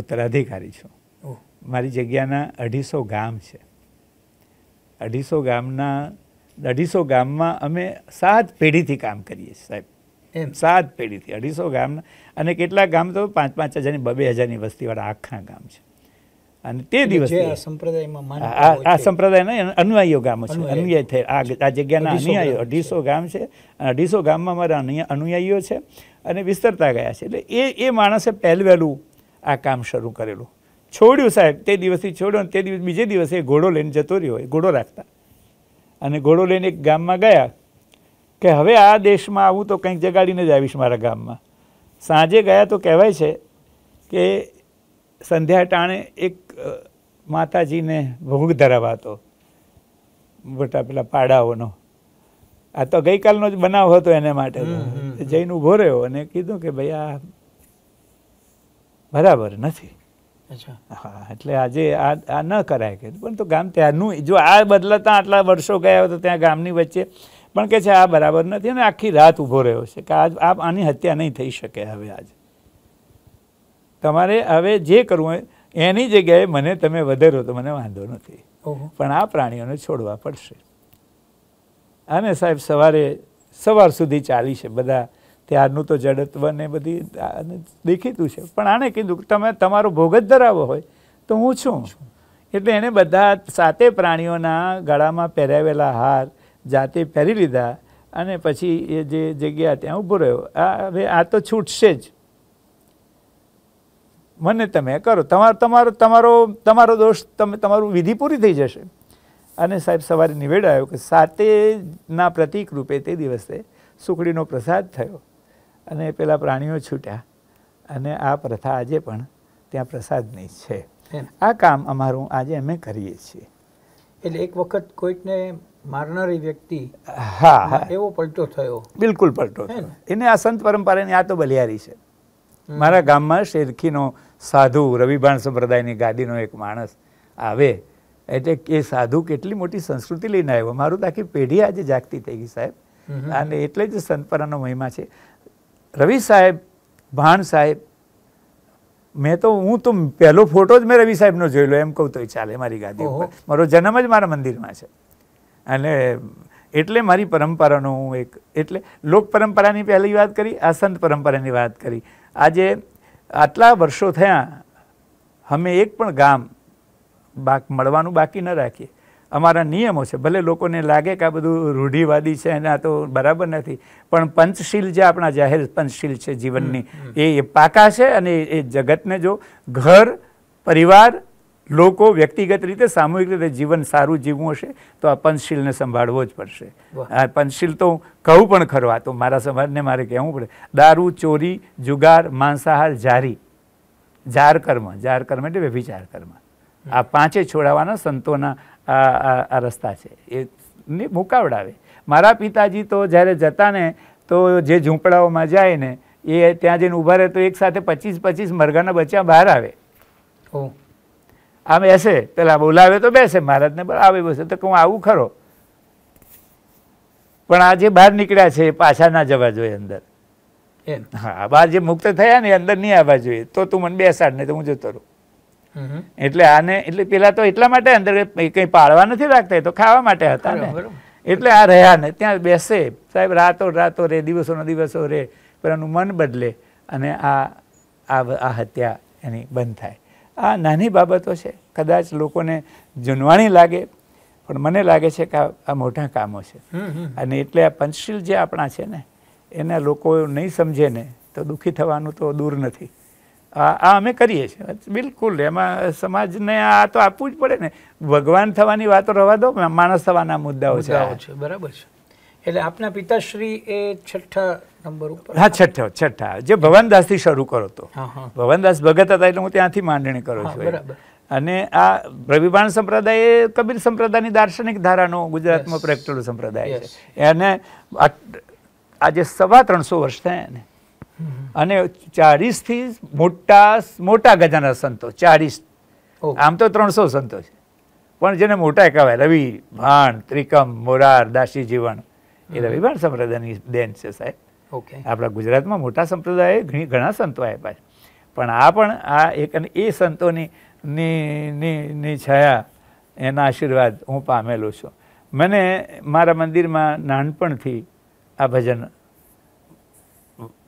ઉત્તરાધિકારી છું મારી જગ્યાના અઢીસો ગામ છે અઢીસો ગામના અઢીસો ગામમાં અમે સાત પેઢીથી કામ કરીએ છીએ સાહેબ એમ સાત પેઢીથી અઢીસો ગામના અને કેટલાક ગામ તો પાંચ પાંચ હજારની બબે હજારની વસ્તીવાળા આખા ગામ છે અને તે દિવસે આ સંપ્રદાયના અનુયાયીઓ ગામો છે અનુયાયી થઈ આ જગ્યાના અનુયાયીઓ અઢીસો ગામ છે અને અઢીસો ગામમાં મારા અનુયાયીઓ છે અને વિસ્તરતા ગયા છે એટલે એ એ માણસે પહેલવહેલું આ કામ શરૂ કરેલું છોડ્યું સાહેબ તે દિવસથી છોડ્યો અને તે દિવસ બીજે દિવસે એ ઘોડો લઈને જતો રહ્યો એ ઘોડો રાખતા અને ઘોડો લઈને એક ગામમાં ગયા કે હવે આ દેશમાં આવું તો કંઈક જગાડીને જ આવીશ મારા ગામમાં સાંજે ગયા તો કહેવાય છે કે સંધ્યા ટાણે એક માતાજીને ભોગ ધરાવાતો મોટા પેલા પાડાઓનો આ તો ગઈકાલનો જ બનાવ હતો એને માટે જઈને ઊભો રહ્યો અને કીધું કે ભાઈ આ બરાબર નથી હા એટલે આજે આ આ ન કરાય કે પણ તો ગામ ત્યાંનું જો આ બદલાતા આટલા વર્ષો ગયા તો ત્યાં ગામની વચ્ચે પણ કે છે આ બરાબર નથી અને આખી રાત ઊભો રહ્યો છે કે આજ આપ આની હત્યા નહીં થઈ શકે હવે આજે તમારે હવે જે કરવું હોય એની જગ્યાએ મને તમે વધારો તો મને વાંધો નથી પણ આ પ્રાણીઓને છોડવા પડશે અને સાહેબ સવારે સવાર સુધી ચાલી છે બધા ત્યારનું તો જડત્વ ને બધી દેખીતું છે પણ આણે કીધું કે તમે તમારો ભોગ જ ધરાવો હોય તો હું છું એટલે એણે બધા સાતે પ્રાણીઓના ગળામાં પહેરાવેલા હાર જાતે પહેરી લીધા અને પછી એ જે જગ્યા ત્યાં ઊભો રહ્યો આ હવે આ તો છૂટશે જ મને તમે કરો તમારો તમારો તમારો તમારો દોષ તમે તમારું વિધિ પૂરી થઈ જશે અને સાહેબ સવારે નિવેડ આવ્યો કે સાતેના પ્રતિક રૂપે તે દિવસે સુખડીનો પ્રસાદ થયો અને પેલા પ્રાણીઓ છૂટ્યા અને આ પ્રથા આજે પણ ત્યાં પ્રસાદની છે આ કામ અમારું આજે અમે કરીએ છીએ એટલે એક વખત કોઈકને મારનારી વ્યક્તિ હા હા એવો પલટો થયો બિલકુલ પલટો થયો એને આ સંત પરંપરાની આ તો બલિયારી છે મારા ગામમાં શેરખીનો સાધુ રવિભાણ સંપ્રદાયની ગાદીનો એક માણસ આવે એટલે એ સાધુ કેટલી મોટી સંસ્કૃતિ લઈને આવ્યો મારું આખી પેઢી આજે જાગતી થઈ ગઈ સાહેબ અને એટલે જ સંતપરાનો મહિમા છે રવિ સાહેબ ભાણ સાહેબ મેં તો હું તો પહેલો ફોટો જ મેં રવિ સાહેબનો જોયેલો એમ કહું તો ચાલે મારી ગાદી ઉપર મારો જન્મ જ મારા મંદિરમાં છે અને એટલે મારી પરંપરાનો હું એક એટલે લોક પરંપરાની પહેલી વાત કરી આ સંત પરંપરાની વાત કરી આજે આટલા વર્ષો થયા અમે એક પણ ગામ બાક મળવાનું બાકી ન રાખીએ અમારા નિયમો છે ભલે લોકોને લાગે કે આ બધું રૂઢિવાદી છે અને આ તો બરાબર નથી પણ પંચશીલ જે આપણા જાહેર પંચશીલ છે જીવનની એ એ પાકા છે અને એ જગતને જો ઘર પરિવાર લોકો વ્યક્તિગત રીતે સામૂહિક રીતે જીવન સારું જીવવું હશે તો આ પંચશીલને સંભાળવો જ પડશે આ પંચશીલ તો કહું પણ ખરો આ તો મારા સમાજને મારે કહેવું પડે દારૂ ચોરી જુગાર માંસાહાર જારી જાર કર્મ જાર કર્મ એટલે વ્યભિચાર કર્મ આ પાંચે છોડાવવાના સંતોના આ રસ્તા છે એને મુકાવડાવે મારા પિતાજી તો જ્યારે જતા ને તો જે ઝૂંપડાઓમાં જાય ને એ ત્યાં જઈને ઊભા રહે તો એક સાથે પચીસ પચીસ મરઘાના બચ્યા બહાર આવે આમ બેસે પેલા બોલાવે તો બેસે મહારાજને આવે બેસે તો કહું આવું ખરો પણ આ જે બહાર નીકળ્યા છે એ પાછા ના જવા જોઈએ અંદર હા બહાર જે મુક્ત થયા ને અંદર નહીં આવવા જોઈએ તો તું મને બેસાડ ને તો હું જતો રહું એટલે આને એટલે પેલા તો એટલા માટે અંદર કંઈ પાળવા નથી રાખતા તો ખાવા માટે હતા ને એટલે આ રહ્યા ને ત્યાં બેસે સાહેબ રાતો રાતો રે દિવસોનો દિવસો રે પેલાનું મન બદલે અને આ આ હત્યા એની બંધ થાય આ નાની બાબતો છે કદાચ લોકોને જુનવાણી લાગે પણ મને લાગે છે કે આ મોટા કામો છે અને એટલે આ પંચશીલ જે આપણા છે ને એને લોકો નહીં સમજે ને તો દુઃખી થવાનું તો દૂર નથી આ અમે કરીએ છીએ બિલકુલ એમાં સમાજને આ તો આપવું જ પડે ને ભગવાન થવાની વાતો રવા દો માણસ થવાના મુદ્દાઓ છે બરાબર છે એટલે આપના પિતાશ્રી એ છઠ્ઠા નંબર ઉપર હા છઠ્ઠા છઠ્ઠા જે ભવનદાસથી શરૂ કરો તો ભવનદાસ ભગત હતા એટલે હું ત્યાંથી માંડણી કરું છું બરાબર અને આ રવિભાન સંપ્રદાય એ કબીર સંપ્રદાયની દાર્શનિક ધારાનો ગુજરાતમાં પ્રગટેલો સંપ્રદાય છે એને આજે સવા ત્રણસો વર્ષ થયા ને અને ચાળીસથી મોટા મોટા ગજાના સંતો ચાળીસ આમ તો ત્રણસો સંતો છે પણ જેને મોટા કહેવાય રવિ ભાણ ત્રિકમ મોરાર દાસી જીવન એ રવિભાણ સંપ્રદાયની દેન છે સાહેબ ઓકે આપણા ગુજરાતમાં મોટા સંપ્રદાય ઘણી ઘણા સંતો આપ્યા છે પણ આ પણ આ એક અને એ સંતોની છાયા એના આશીર્વાદ હું પામેલો છું મને મારા મંદિરમાં નાનપણથી આ ભજન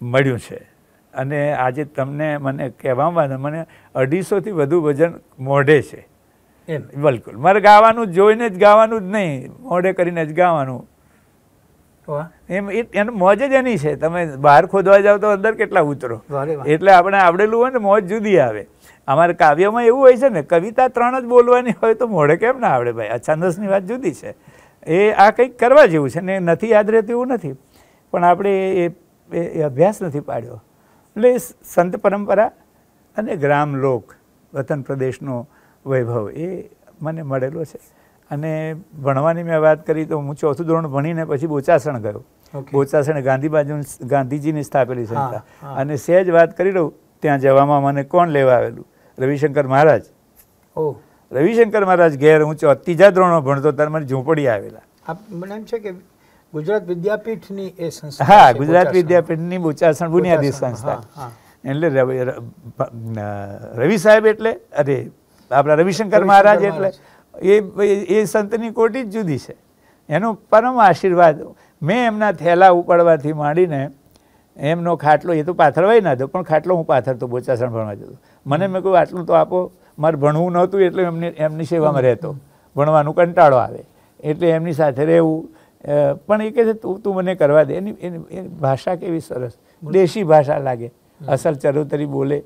મળ્યું છે અને આજે તમને મને કહેવામાં મને અઢીસોથી વધુ વજન મોઢે છે એમ બિલકુલ મારે ગાવાનું જોઈને જ ગાવાનું જ નહીં મોઢે કરીને જ ગાવાનું એમ એનું મોજ જ એની છે તમે બહાર ખોદવા જાઓ તો અંદર કેટલા ઉતરો એટલે આપણે આવડેલું હોય ને મોજ જુદી આવે અમારે કાવ્યમાં એવું હોય છે ને કવિતા ત્રણ જ બોલવાની હોય તો મોઢે કેમ ના આવડે ભાઈ અછાંદસની વાત જુદી છે એ આ કંઈક કરવા જેવું છે ને નથી યાદ રહેતું એવું નથી પણ આપણે એ એ અભ્યાસ નથી પાડ્યો એટલે સંત પરંપરા અને ગ્રામ લોક વતન પ્રદેશનો વૈભવ એ મને મળેલો છે અને ભણવાની મેં વાત કરી તો હું ચોથું ધોરણ ભણીને પછી બોચાસણ ગયો બોચાસણ ગાંધી બાજુ ગાંધીજીની સ્થાપેલી સંસ્થા અને સહેજ વાત કરી લઉં ત્યાં જવામાં મને કોણ લેવા આવેલું રવિશંકર મહારાજ રવિશંકર મહારાજ ઘેર હું ત્રીજા ધોરણો ભણતો ત્યારે મને ઝૂંપડી આવેલા મને એમ છે કે ગુજરાત વિદ્યાપીઠની એ સંસ્થા હા ગુજરાત વિદ્યાપીઠની બોચાસણ બુનિયાદી સંસ્થા એટલે રવિ સાહેબ એટલે અરે આપણા રવિશંકર મહારાજ એટલે એ એ સંતની કોટી જ જુદી છે એનો પરમ આશીર્વાદ મેં એમના થેલા ઉપાડવાથી માંડીને એમનો ખાટલો એ તો પાથરવાય ના દો પણ ખાટલો હું પાથરતો બોચાસણ ભણવા જતો મને મેં કહ્યું આટલું તો આપો મારે ભણવું નહોતું એટલે એમની એમની સેવામાં રહેતો ભણવાનું કંટાળો આવે એટલે એમની સાથે રહેવું પણ એ કહે છે તું તું મને કરવા દે એની એની ભાષા કેવી સરસ દેશી ભાષા લાગે અસલ ચરોતરી બોલે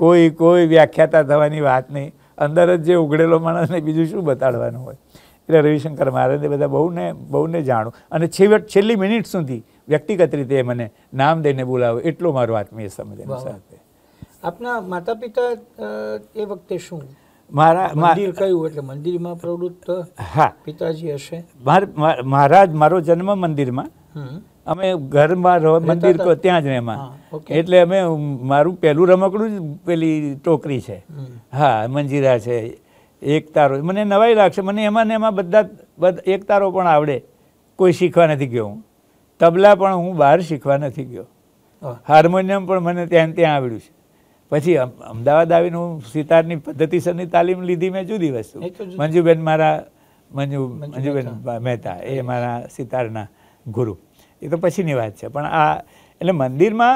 કોઈ કોઈ વ્યાખ્યાતા થવાની વાત નહીં અંદર જ જે ઉઘડેલો માણસને બીજું શું બતાડવાનું હોય એટલે રવિશંકર મહારાજ એ બધા બહુને બહુને જાણું અને છેવટ છેલ્લી મિનિટ સુધી વ્યક્તિગત રીતે મને નામ દઈને બોલાવે એટલો મારો આત્મીય સમજ સાથે આપના માતા પિતા એ વખતે શું મારા મંદિર કયું એટલે મંદિરમાં પ્રવૃત્ત હા પિતાજી હશે મહારાજ મારો જન્મ મંદિરમાં અમે ઘરમાં રહો મંદિર તો ત્યાં જ એમાં એટલે અમે મારું પહેલું રમકડું જ પેલી ટોકરી છે હા મંજીરા છે એક તારો મને નવાઈ લાગશે મને એમાં ને એમાં બધા એક તારો પણ આવડે કોઈ શીખવા નથી ગયો હું તબલા પણ હું બહાર શીખવા નથી ગયો હાર્મોનિયમ પણ મને ત્યાં ત્યાં આવડ્યું છે પછી અમદાવાદ આવીને હું સિતારની પદ્ધતિસરની તાલીમ લીધી મેં જુદી વસ્તુ મંજુબેન મારા મંજુ મંજુબેન મહેતા એ મારા સિતારના ગુરુ એ તો પછીની વાત છે પણ આ એટલે મંદિરમાં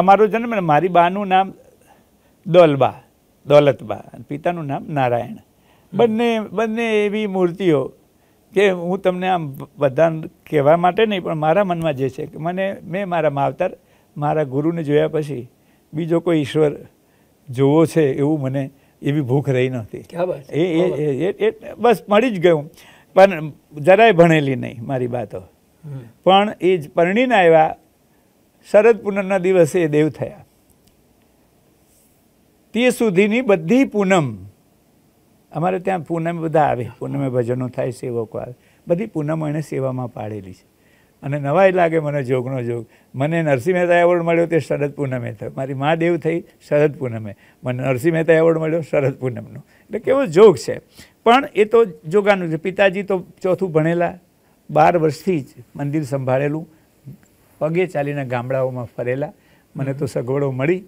અમારો જન્મ મારી બાનું નામ દોલબા દોલતબા અને પિતાનું નામ નારાયણ બંને બંને એવી મૂર્તિઓ કે હું તમને આમ બધા કહેવા માટે નહીં પણ મારા મનમાં જે છે કે મને મેં મારા માવતર મારા ગુરુને જોયા પછી બીજો કોઈ ઈશ્વર જોવો છે એવું મને એવી ભૂખ રહી નહોતી બસ મળી જ ગયું પણ જરાય ભણેલી નહીં મારી વાતો પણ એ જ પરણીને આવ્યા શરદ પૂનમના દિવસે એ દેવ થયા તે સુધીની બધી પૂનમ અમારે ત્યાં પૂનમ બધા આવે પૂનમે ભજનો થાય સેવકો આવે બધી પૂનમ એણે સેવામાં પાડેલી છે અને નવાઈ લાગે મને જોગનો જોગ મને નરસિંહ મહેતા એવોર્ડ મળ્યો તે શરદ પૂનમે થયો મારી મા દેવ થઈ શરદ પૂનમે મને નરસિંહ મહેતા એવોર્ડ મળ્યો શરદ પૂનમનો એટલે કેવો જોગ છે પણ એ તો જોગાનું છે પિતાજી તો ચોથું ભણેલા બાર વર્ષથી જ મંદિર સંભાળેલું પગે ચાલીને ગામડાઓમાં ફરેલા મને તો સગવડો મળી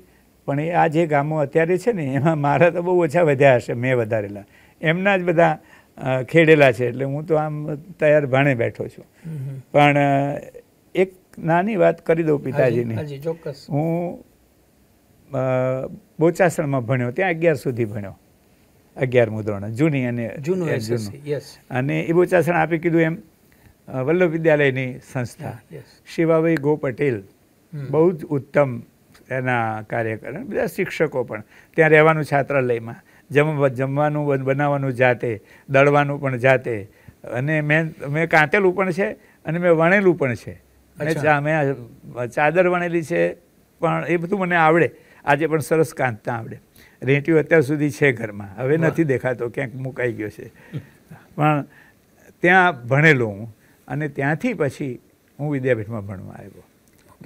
પણ એ આ જે ગામો અત્યારે છે ને એમાં મારા તો બહુ ઓછા વધ્યા હશે મેં વધારેલા એમના જ બધા ખેડેલા છે એટલે હું તો આમ તૈયાર ભાણે બેઠો છું પણ એક નાની વાત કરી દઉં પિતાજીની ચોક્કસ હું બોચાસણમાં ભણ્યો ત્યાં અગિયાર સુધી ભણ્યો અગિયાર મુદ્રણ જૂની અને જૂનું અને એ બોચાસણ આપી કીધું એમ વલ્લભ વિદ્યાલયની સંસ્થા શિવાભાઈ ગો પટેલ બહુ જ ઉત્તમ એના કાર્યકર બધા શિક્ષકો પણ ત્યાં રહેવાનું છાત્રાલયમાં જમ જમવાનું બનાવવાનું જાતે દળવાનું પણ જાતે અને મેં મેં કાંતેલું પણ છે અને મેં વણેલું પણ છે અને મેં ચાદર વણેલી છે પણ એ બધું મને આવડે આજે પણ સરસ કાંતતા આવડે રેંટિયો અત્યાર સુધી છે ઘરમાં હવે નથી દેખાતો ક્યાંક મુકાઈ ગયો છે પણ ત્યાં ભણેલો હું અને ત્યાંથી પછી હું વિદ્યાપીઠમાં ભણવા આવ્યો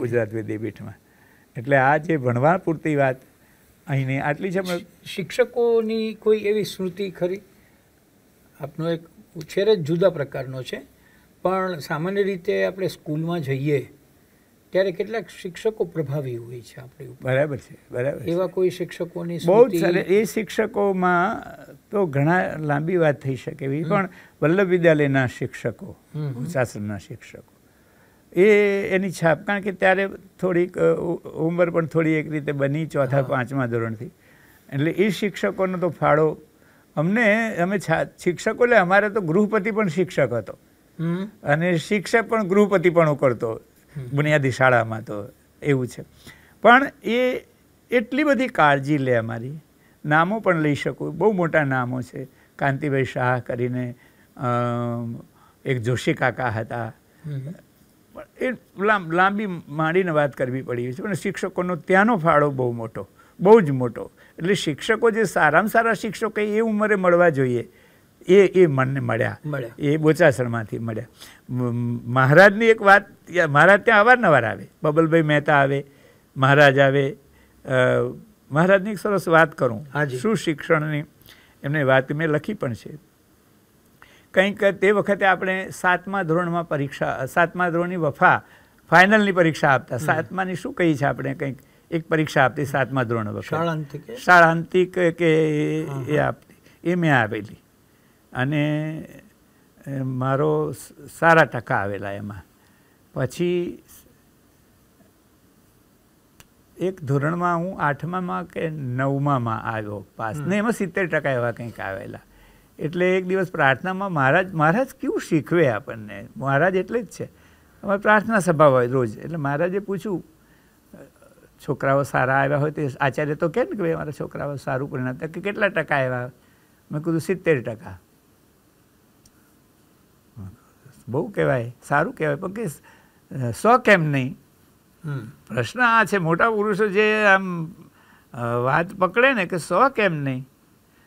ગુજરાત વિદ્યાપીઠમાં એટલે આ જે ભણવા પૂરતી વાત અહીંની આટલી છે શિક્ષકોની કોઈ એવી સ્મૃતિ ખરી આપનો એક ઉછેર જ જુદા પ્રકારનો છે પણ સામાન્ય રીતે આપણે સ્કૂલમાં જઈએ ત્યારે કેટલાક શિક્ષકો પ્રભાવી હોય છે આપણી બરાબર છે બરાબર એવા કોઈ શિક્ષકોની બહુ સારી એ શિક્ષકોમાં તો ઘણા લાંબી વાત થઈ શકે એવી પણ વલ્લભ વિદ્યાલયના શિક્ષકો શાસનના શિક્ષકો એ એની છાપ કારણ કે ત્યારે થોડીક ઉંમર પણ થોડી એક રીતે બની ચોથા પાંચમા ધોરણથી એટલે એ શિક્ષકોનો તો ફાળો અમને અમે શિક્ષકો એટલે અમારે તો ગૃહપતિ પણ શિક્ષક હતો અને શિક્ષક પણ ગૃહપતિ પણ કરતો બુનિયાદી શાળામાં તો એવું છે પણ એ એટલી બધી કાળજી લે અમારી નામો પણ લઈ શકું બહુ મોટા નામો છે કાંતિભાઈ શાહ કરીને એક જોશી કાકા હતા એ લાંબી માંડીને વાત કરવી પડી છે પણ શિક્ષકોનો ત્યાંનો ફાળો બહુ મોટો બહુ જ મોટો એટલે શિક્ષકો જે સારામાં સારા શિક્ષકો એ ઉંમરે મળવા જોઈએ એ એ મનને મળ્યા મળ્યા એ બોચાસણમાંથી મળ્યા મહારાજની એક વાત મહારાજ ત્યાં અવારનવાર આવે બબલભાઈ મહેતા આવે મહારાજ આવે મહારાજની એક સરસ વાત કરું શું શિક્ષણની એમને વાત મેં લખી પણ છે કંઈક તે વખતે આપણે સાતમા ધોરણમાં પરીક્ષા સાતમા ધોરણની વફા ફાઇનલની પરીક્ષા આપતા સાતમાની શું કહી છે આપણે કંઈક એક પરીક્ષા આપતી સાતમા ધોરણ વખતે શાળાંતિક કે એ આપતી એ મેં આપેલી અને મારો સારા ટકા આવેલા એમાં પછી એક ધોરણમાં હું આઠમામાં કે નવમામાં આવ્યો પાસ ને એમાં સિત્તેર ટકા એવા કંઈક આવેલા એટલે એક દિવસ પ્રાર્થનામાં મહારાજ મહારાજ કેવું શીખવે આપણને મહારાજ એટલે જ છે અમારે પ્રાર્થના સભા હોય રોજ એટલે મહારાજે પૂછ્યું છોકરાઓ સારા આવ્યા હોય તે આચાર્ય તો કેમ કે ભાઈ અમારા છોકરાઓ સારું પરિણામ કે કેટલા ટકા આવ્યા મેં કીધું સિત્તેર ટકા બહુ કહેવાય સારું કહેવાય પણ કે સો કેમ નહીં પ્રશ્ન આ છે મોટા પુરુષો જે આમ વાત પકડે ને કે સો કેમ નહીં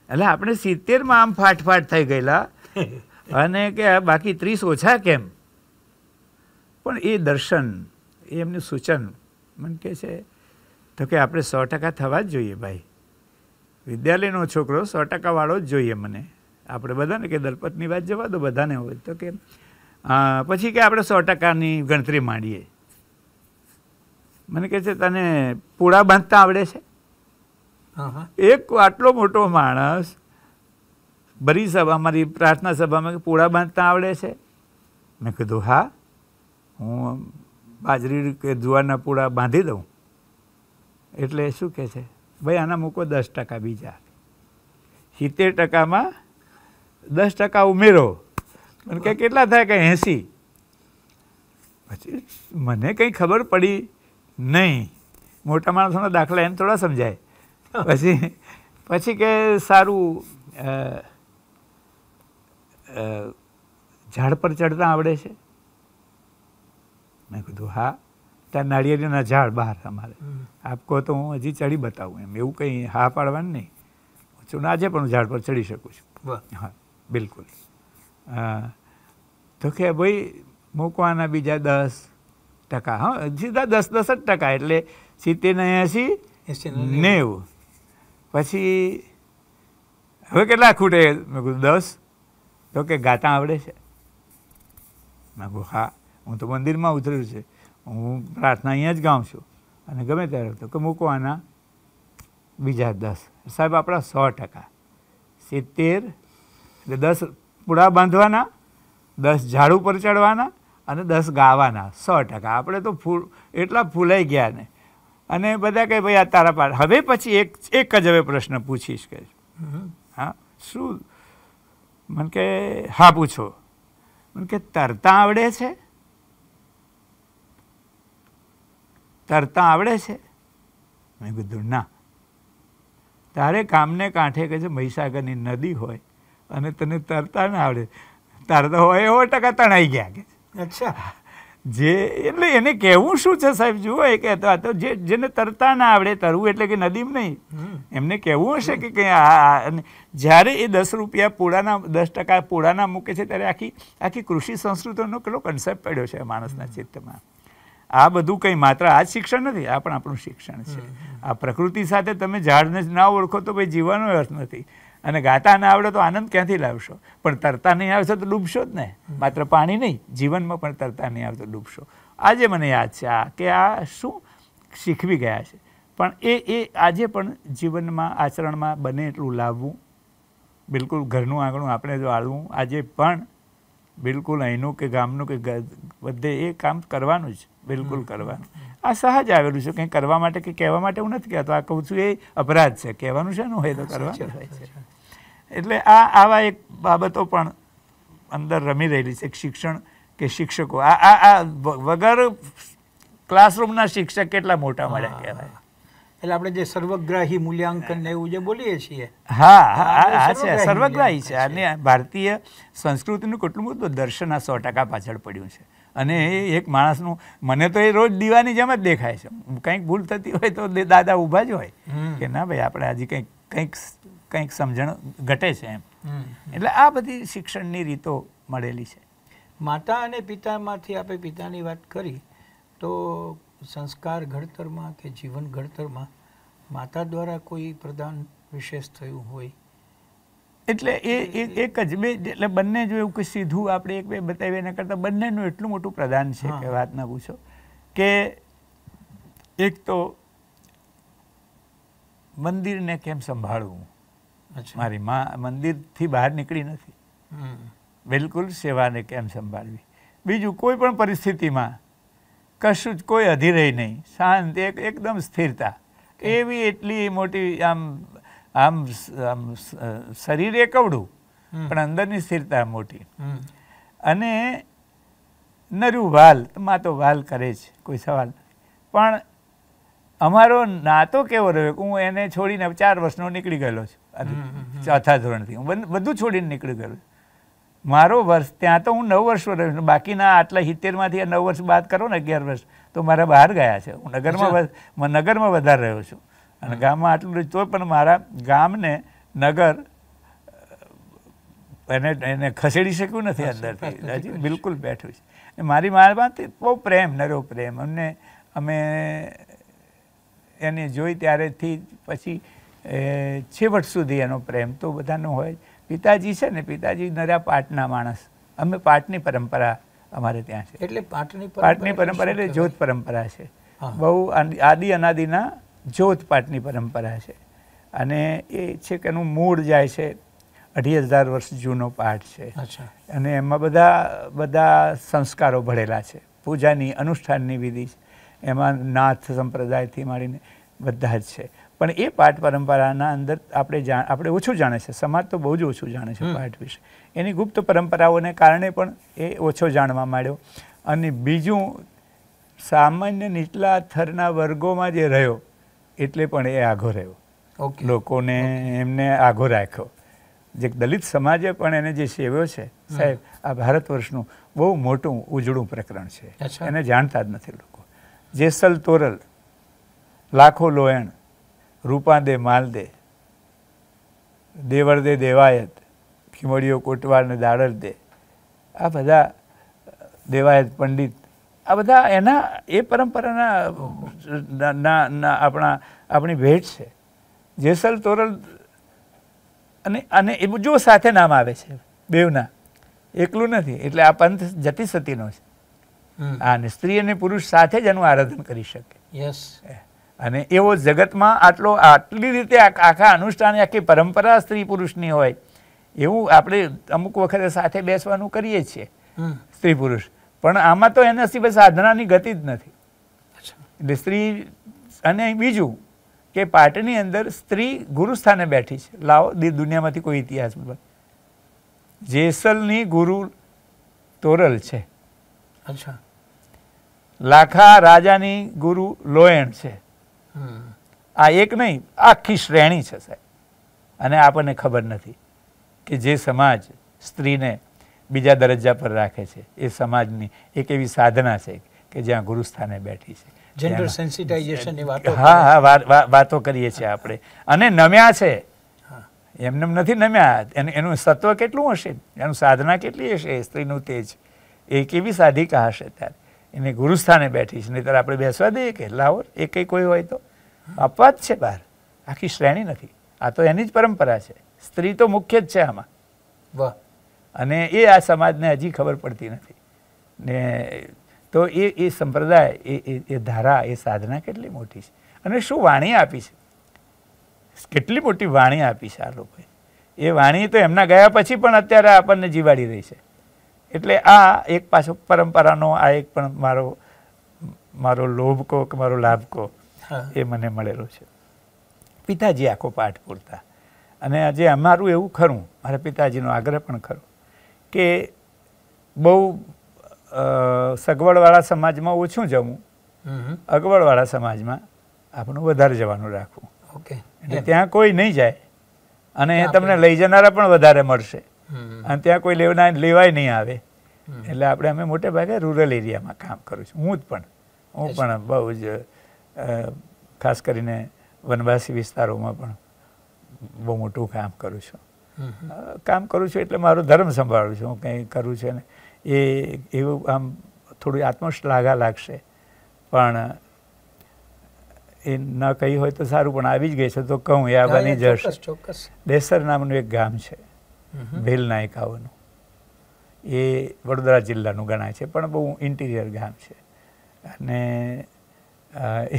એટલે આપણે સિત્તેરમાં આમ ફાટફાટ થઈ ગયેલા અને કે બાકી ત્રીસ ઓછા કેમ પણ એ દર્શન એ એમનું સૂચન મને કહે છે તો કે આપણે સો ટકા થવા જ જોઈએ ભાઈ વિદ્યાલયનો છોકરો સો ટકાવાળો જ જોઈએ મને આપણે બધાને કે દલપતની વાત જવા દો બધાને હોય તો કે પછી કે આપણે સો ટકાની ગણતરી માંડીએ મને કહે છે તને પૂળા બાંધતા આવડે છે એક આટલો મોટો માણસ બરી સભા મારી પ્રાર્થના સભામાં પૂળા બાંધતા આવડે છે મેં કીધું હા હું બાજરી કે જુવારના પૂળા બાંધી દઉં એટલે શું કહે છે ભાઈ આના મૂકો દસ ટકા બીજા સિત્તેર ટકામાં દસ ટકા ઉમેરો મને કે કેટલા થાય કે એંસી પછી મને કંઈ ખબર પડી નહીં મોટા માણસોના દાખલા એમ થોડા સમજાય પછી પછી કે સારું ઝાડ પર ચડતા આવડે છે મેં કીધું હા ત્યાં નાળિયેરીના ઝાડ બહાર અમારે આપ કહો તો હું હજી ચડી બતાવું એમ એવું કંઈ હા પાડવાનું નહીં હું છું આજે પણ હું ઝાડ પર ચડી શકું છું હા બિલકુલ તો કે ભાઈ મૂકવાના બીજા દસ ટકા હા સીધા દસ દસ જ ટકા એટલે સિત્તેર ને એંસી નેવું પછી હવે કેટલા ખૂટે મેં કીધું દસ તો કે ગાતા આવડે છે મેં કહું હા હું તો મંદિરમાં ઉતર્યું છે હું પ્રાર્થના અહીંયા જ ગાઉં છું અને ગમે ત્યારે તો કે મૂકવાના બીજા દસ સાહેબ આપણા સો ટકા સિત્તેર એટલે દસ પૂળા બાંધવાના દસ ઝાડુ પર ચડવાના અને દસ ગાવાના સો ટકા આપણે તો ફૂલ એટલા ફૂલાઈ ગયા ને અને બધા કહે ભાઈ આ તારા પાઠ હવે પછી એક એક જ હવે પ્રશ્ન પૂછીશ કે હા શું મને કે હા પૂછો મને કે તરતા આવડે છે તરતા આવડે છે મેં કીધું ના તારે કામને કાંઠે કે છે મહીસાગરની નદી હોય અને તને તરતા ના આવડે તરતા હોય એવો ટકા તણાઈ ગયા કે અચ્છા જે એટલે એને કહેવું શું છે સાહેબ જુઓ એ કહેતા તો જે જેને તરતા ના આવડે તરવું એટલે કે નદીમ નહીં એમને કહેવું હશે કે કંઈ જ્યારે એ દસ રૂપિયા પોળાના દસ ટકા પોળાના મૂકે છે ત્યારે આખી આખી કૃષિ સંસ્કૃતિનો કેટલો કન્સેપ્ટ પડ્યો છે માણસના ચિત્તમાં આ બધું કંઈ માત્ર આ જ શિક્ષણ નથી આ પણ આપણું શિક્ષણ છે આ પ્રકૃતિ સાથે તમે ઝાડને ના ઓળખો તો ભાઈ જીવવાનો અર્થ નથી અને ગાતા ના આવડે તો આનંદ ક્યાંથી લાવશો પણ તરતા નહીં આવશે તો ડૂબશો જ ને માત્ર પાણી નહીં જીવનમાં પણ તરતા નહીં આવતો ડૂબશો આજે મને યાદ છે આ કે આ શું શીખવી ગયા છે પણ એ એ આજે પણ જીવનમાં આચરણમાં બને એટલું લાવવું બિલકુલ ઘરનું આંગણું આપણે જો આળવું આજે પણ બિલકુલ અહીંનું કે ગામનું કે બધે એ કામ કરવાનું જ બિલકુલ કરવાનું આ સહજ આવેલું છે કંઈ કરવા માટે કે કહેવા માટે હું નથી કહેતો આ કહું છું એ અપરાધ છે કહેવાનું છે ને હોય તો કરવાનું હોય એટલે આ આવા એક બાબતો પણ અંદર રમી રહેલી છે શિક્ષણ કે શિક્ષકો આ આ આ વગર ક્લાસરૂમના શિક્ષક કેટલા મોટા મળ્યા કહેવાય એટલે આપણે જે સર્વગ્રાહી મૂલ્યાંકન ને એવું જે બોલીએ છીએ હા હા છે સર્વગ્રાહી છે અને ભારતીય સંસ્કૃતિનું કેટલું બધું દર્શન આ સો ટકા પાછળ પડ્યું છે અને એ એક માણસનું મને તો એ રોજ દીવાની જેમ જ દેખાય છે કંઈક ભૂલ થતી હોય તો દાદા ઊભા જ હોય કે ના ભાઈ આપણે હજી કંઈક કંઈક કંઈક સમજણ ઘટે છે એમ એટલે આ બધી શિક્ષણની રીતો મળેલી છે માતા અને પિતામાંથી આપણે પિતાની વાત કરી તો સંસ્કાર ઘડતરમાં કે જીવન ઘડતરમાં માતા દ્વારા કોઈ પ્રદાન વિશેષ થયું હોય એટલે એ એક જ બે એટલે બંને જો એવું કે સીધું આપણે એક બે બતાવીએ એના કરતાં બંનેનું એટલું મોટું પ્રદાન છે કે વાત ના પૂછો કે એક તો મંદિરને કેમ સંભાળવું મારી મા મંદિરથી બહાર નીકળી નથી બિલકુલ સેવાને કેમ સંભાળવી બીજું કોઈ પણ પરિસ્થિતિમાં કશું જ કોઈ અધિરય નહીં શાંત એકદમ સ્થિરતા એવી એટલી મોટી આમ આમ શરીર એ કવડું પણ અંદરની સ્થિરતા મોટી અને નર્યું વાલ માં તો વાલ કરે છે કોઈ સવાલ પણ અમારો નાતો કેવો રહ્યો હું એને છોડીને ચાર વર્ષનો નીકળી ગયેલો છું ચોથા ધોરણથી હું બધું છોડીને નીકળી ગયો મારો વર્ષ ત્યાં તો હું નવ વર્ષ રહ્યો બાકીના આટલા સિત્તેરમાંથી નવ વર્ષ બાદ કરો ને અગિયાર વર્ષ તો મારા બહાર ગયા છે હું નગરમાં નગરમાં વધારે રહ્યો છું અને ગામમાં આટલું રહ્યું તો પણ મારા ગામને નગર એને એને ખસેડી શક્યું નથી અંદરથી હજી બિલકુલ બેઠું છે મારી મારામાંથી બહુ પ્રેમ નરો પ્રેમ અમને અમે એને જોઈ ત્યારેથી પછી છેવટ સુધી એનો પ્રેમ તો બધાનો હોય પિતાજી છે ને પિતાજી નર્યા પાટના માણસ અમે પાટની પરંપરા અમારે ત્યાં છે એટલે પાટની પાટની પરંપરા એટલે જોત પરંપરા છે બહુ આદિ અનાદિના જોત પાટની પરંપરા છે અને એ છે કે એનું મૂળ જાય છે અઢી હજાર વર્ષ જૂનો પાઠ છે અને એમાં બધા બધા સંસ્કારો ભળેલા છે પૂજાની અનુષ્ઠાનની વિધિ છે એમાં નાથ સંપ્રદાયથી માંડીને બધા જ છે પણ એ પાઠ પરંપરાના અંદર આપણે જાણ આપણે ઓછું જાણે છે સમાજ તો બહુ જ ઓછું જાણે છે પાઠ વિશે એની ગુપ્ત પરંપરાઓને કારણે પણ એ ઓછો જાણવા માંડ્યો અને બીજું સામાન્ય નીચલા થરના વર્ગોમાં જે રહ્યો એટલે પણ એ આઘો રહ્યો લોકોને એમને આઘો રાખ્યો જે દલિત સમાજે પણ એને જે સેવ્યો છે સાહેબ આ ભારત વર્ષનું બહુ મોટું ઉજળું પ્રકરણ છે એને જાણતા જ નથી લોકો જેસલ તોરલ લાખો લોયણ રૂપાંદે માલદે દેવળદે દેવાયત ખીમડીઓ કોટવાળ ને દાડલ દે આ બધા દેવાયત પંડિત આ બધા એના એ પરંપરાના ના આપણા આપણી ભેટ છે જેસલ તોરલ અને અને એ જો સાથે નામ આવે છે બેવના એકલું નથી એટલે આ પંથ જતી સતીનો છે આ અને સ્ત્રી અને પુરુષ સાથે જ એનું આરાધન કરી શકે યસ અને એવો જગતમાં આટલો આટલી રીતે આખા અનુષ્ઠાન આખી પરંપરા સ્ત્રી પુરુષની હોય એવું આપણે અમુક વખતે સાથે બેસવાનું કરીએ છીએ સ્ત્રી પુરુષ પણ આમાં તો એના સિવાય સાધનાની ગતિ જ નથી એટલે સ્ત્રી અને બીજું કે પાટની અંદર સ્ત્રી ગુરુસ્થાને બેઠી છે લાવો દુનિયામાંથી કોઈ ઇતિહાસ બરાબર જેસલની ગુરુ તોરલ છે અચ્છા લાખા રાજાની ગુરુ લોયણ છે આ એક નહીં આખી શ્રેણી છે સાહેબ અને આપણને ખબર નથી કે જે સમાજ સ્ત્રીને બીજા દરજ્જા પર રાખે છે એ સમાજની એક એવી સાધના છે કે જ્યાં ગુરુસ્થાને બેઠી છે જેન્ડર સેન્સિટાઇઝેશનની વાતો હા હા વાતો કરીએ છીએ આપણે અને નમ્યા છે એમને નથી નમ્યા એનું સત્વ કેટલું હશે એનું સાધના કેટલી હશે સ્ત્રીનું તેજ એ કેવી સાધિકા હશે ત્યારે એને ગુરુસ્થાને બેઠી છે નહીતર આપણે બેસવા દઈએ કે લાવો એ કંઈ કોઈ હોય તો આપવા છે બહાર આખી શ્રેણી નથી આ તો એની જ પરંપરા છે સ્ત્રી તો મુખ્ય જ છે આમાં વાહ અને એ આ સમાજને હજી ખબર પડતી નથી ને તો એ એ સંપ્રદાય એ એ ધારા એ સાધના કેટલી મોટી છે અને શું વાણી આપી છે કેટલી મોટી વાણી આપી છે આ લોકોએ એ વાણી તો એમના ગયા પછી પણ અત્યારે આપણને જીવાડી રહી છે એટલે આ એક પાછો પરંપરાનો આ એક પણ મારો મારો લોભ કહો કે મારો લાભ કહો એ મને મળેલો છે પિતાજી આખો પાઠ પૂરતા અને આજે અમારું એવું ખરું મારા પિતાજીનો આગ્રહ પણ ખરો કે બહુ સગવડવાળા સમાજમાં ઓછું જમવું અગવડવાળા સમાજમાં આપણું વધારે જવાનું રાખવું ઓકે એટલે ત્યાં કોઈ નહીં જાય અને તમને લઈ જનારા પણ વધારે મળશે અને ત્યાં કોઈ લેવના લેવાય નહીં આવે એટલે આપણે અમે મોટે ભાગે રૂરલ એરિયામાં કામ કરું છું હું જ પણ હું પણ બહુ જ ખાસ કરીને વનવાસી વિસ્તારોમાં પણ બહુ મોટું કામ કરું છું કામ કરું છું એટલે મારો ધર્મ સંભાળું છું હું કંઈ કરું છું ને એ એવું આમ થોડી આત્મશ્લાઘા લાગશે પણ એ ન કહી હોય તો સારું પણ આવી જ ગઈ છે તો કહું એ આ બની જશે દેસર નામનું એક ગામ છે ભેલ નાયકાઓનું એ વડોદરા જિલ્લાનું ગણાય છે પણ બહુ ઇન્ટિરિયર ગામ છે અને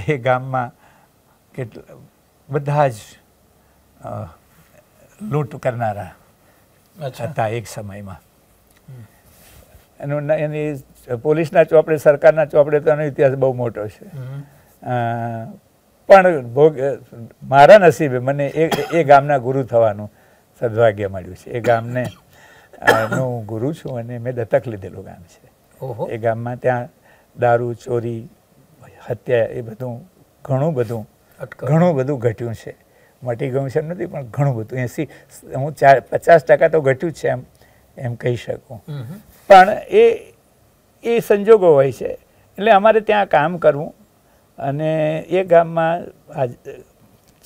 એ ગામમાં કેટલા બધા જ લૂંટ કરનારા હતા એક સમયમાં એનું એની પોલીસના ચોપડે સરકારના ચોપડે તો એનો ઇતિહાસ બહુ મોટો છે પણ ભોગ મારા નસીબે મને એ એ ગામના ગુરુ થવાનું સદભાગ્ય મળ્યું છે એ ગામને હું ગુરુ છું અને મેં દત્તક લીધેલું ગામ છે એ ગામમાં ત્યાં દારૂ ચોરી હત્યા એ બધું ઘણું બધું ઘણું બધું ઘટ્યું છે મટી ગયું છે નથી પણ ઘણું બધું એસી હું ચાર પચાસ ટકા તો ઘટ્યું છે એમ એમ કહી શકું પણ એ એ સંજોગો હોય છે એટલે અમારે ત્યાં કામ કરવું અને એ ગામમાં આજ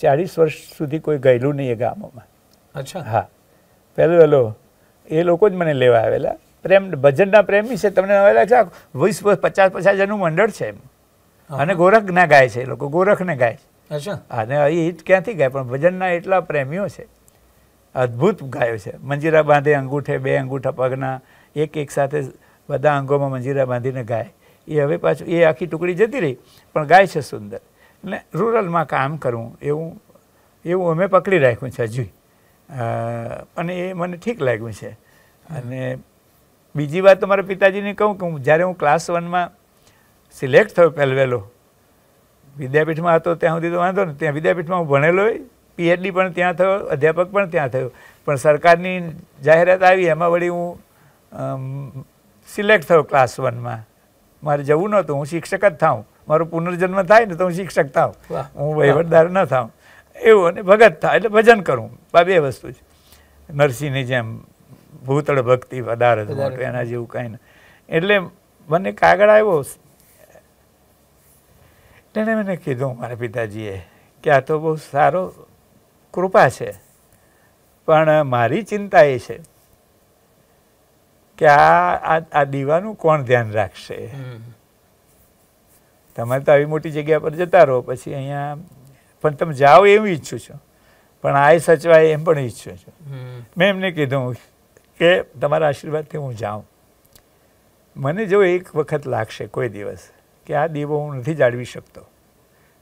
ચાળીસ વર્ષ સુધી કોઈ ગયેલું નહીં એ ગામોમાં અચ્છા હા પહેલો પહેલો એ લોકો જ મને લેવા આવેલા પ્રેમ ભજનના પ્રેમી છે તમને આવેલા છે વીસ પચાસ પચાસ જણનું મંડળ છે એમ અને ગોરખના ગાય છે એ લોકો ગોરખને ગાય છે અને એ ક્યાંથી ગાય પણ ભજનના એટલા પ્રેમીઓ છે અદ્ભુત ગાયો છે મંજીરા બાંધે અંગૂઠે બે અંગૂઠા પગના એક એક સાથે બધા અંગોમાં મંજીરા બાંધીને ગાય એ હવે પાછું એ આખી ટુકડી જતી રહી પણ ગાય છે સુંદર એટલે રૂરલમાં કામ કરવું એવું એવું અમે પકડી રાખ્યું છે હજુ અને એ મને ઠીક લાગ્યું છે અને બીજી વાત તમારા પિતાજીને કહું કે હું જ્યારે હું ક્લાસ વનમાં સિલેક્ટ થયો પહેલ વહેલો વિદ્યાપીઠમાં હતો ત્યાં સુધી તો વાંધો ને ત્યાં વિદ્યાપીઠમાં હું ભણેલો પીએચડી પણ ત્યાં થયો અધ્યાપક પણ ત્યાં થયો પણ સરકારની જાહેરાત આવી એમાં વળી હું સિલેક્ટ થયો ક્લાસ વનમાં મારે જવું નહોતું હું શિક્ષક જ થાઉં મારો પુનર્જન્મ થાય ને તો હું શિક્ષક થાઉં હું વહીવટદાર ન થાઉં એવું અને ભગત થાય એટલે ભજન કરું બા બે વસ્તુ છે નરસિંહની જેમ ભૂતળ ભક્તિ પદાર્થ મોટું એના જેવું કાંઈ નહીં એટલે મને કાગળ આવ્યો તેણે મને કીધું મારા પિતાજીએ કે આ તો બહુ સારો કૃપા છે પણ મારી ચિંતા એ છે કે આ આ દીવાનું કોણ ધ્યાન રાખશે તમે તો આવી મોટી જગ્યા પર જતા રહો પછી અહીંયા પણ તમે જાઓ એવું ઈચ્છું છું પણ આ સચવાય એમ પણ ઈચ્છું છું મેં એમને કીધું કે તમારા આશીર્વાદથી હું જાઉં મને જો એક વખત લાગશે કોઈ દિવસ કે આ દીવો હું નથી જાળવી શકતો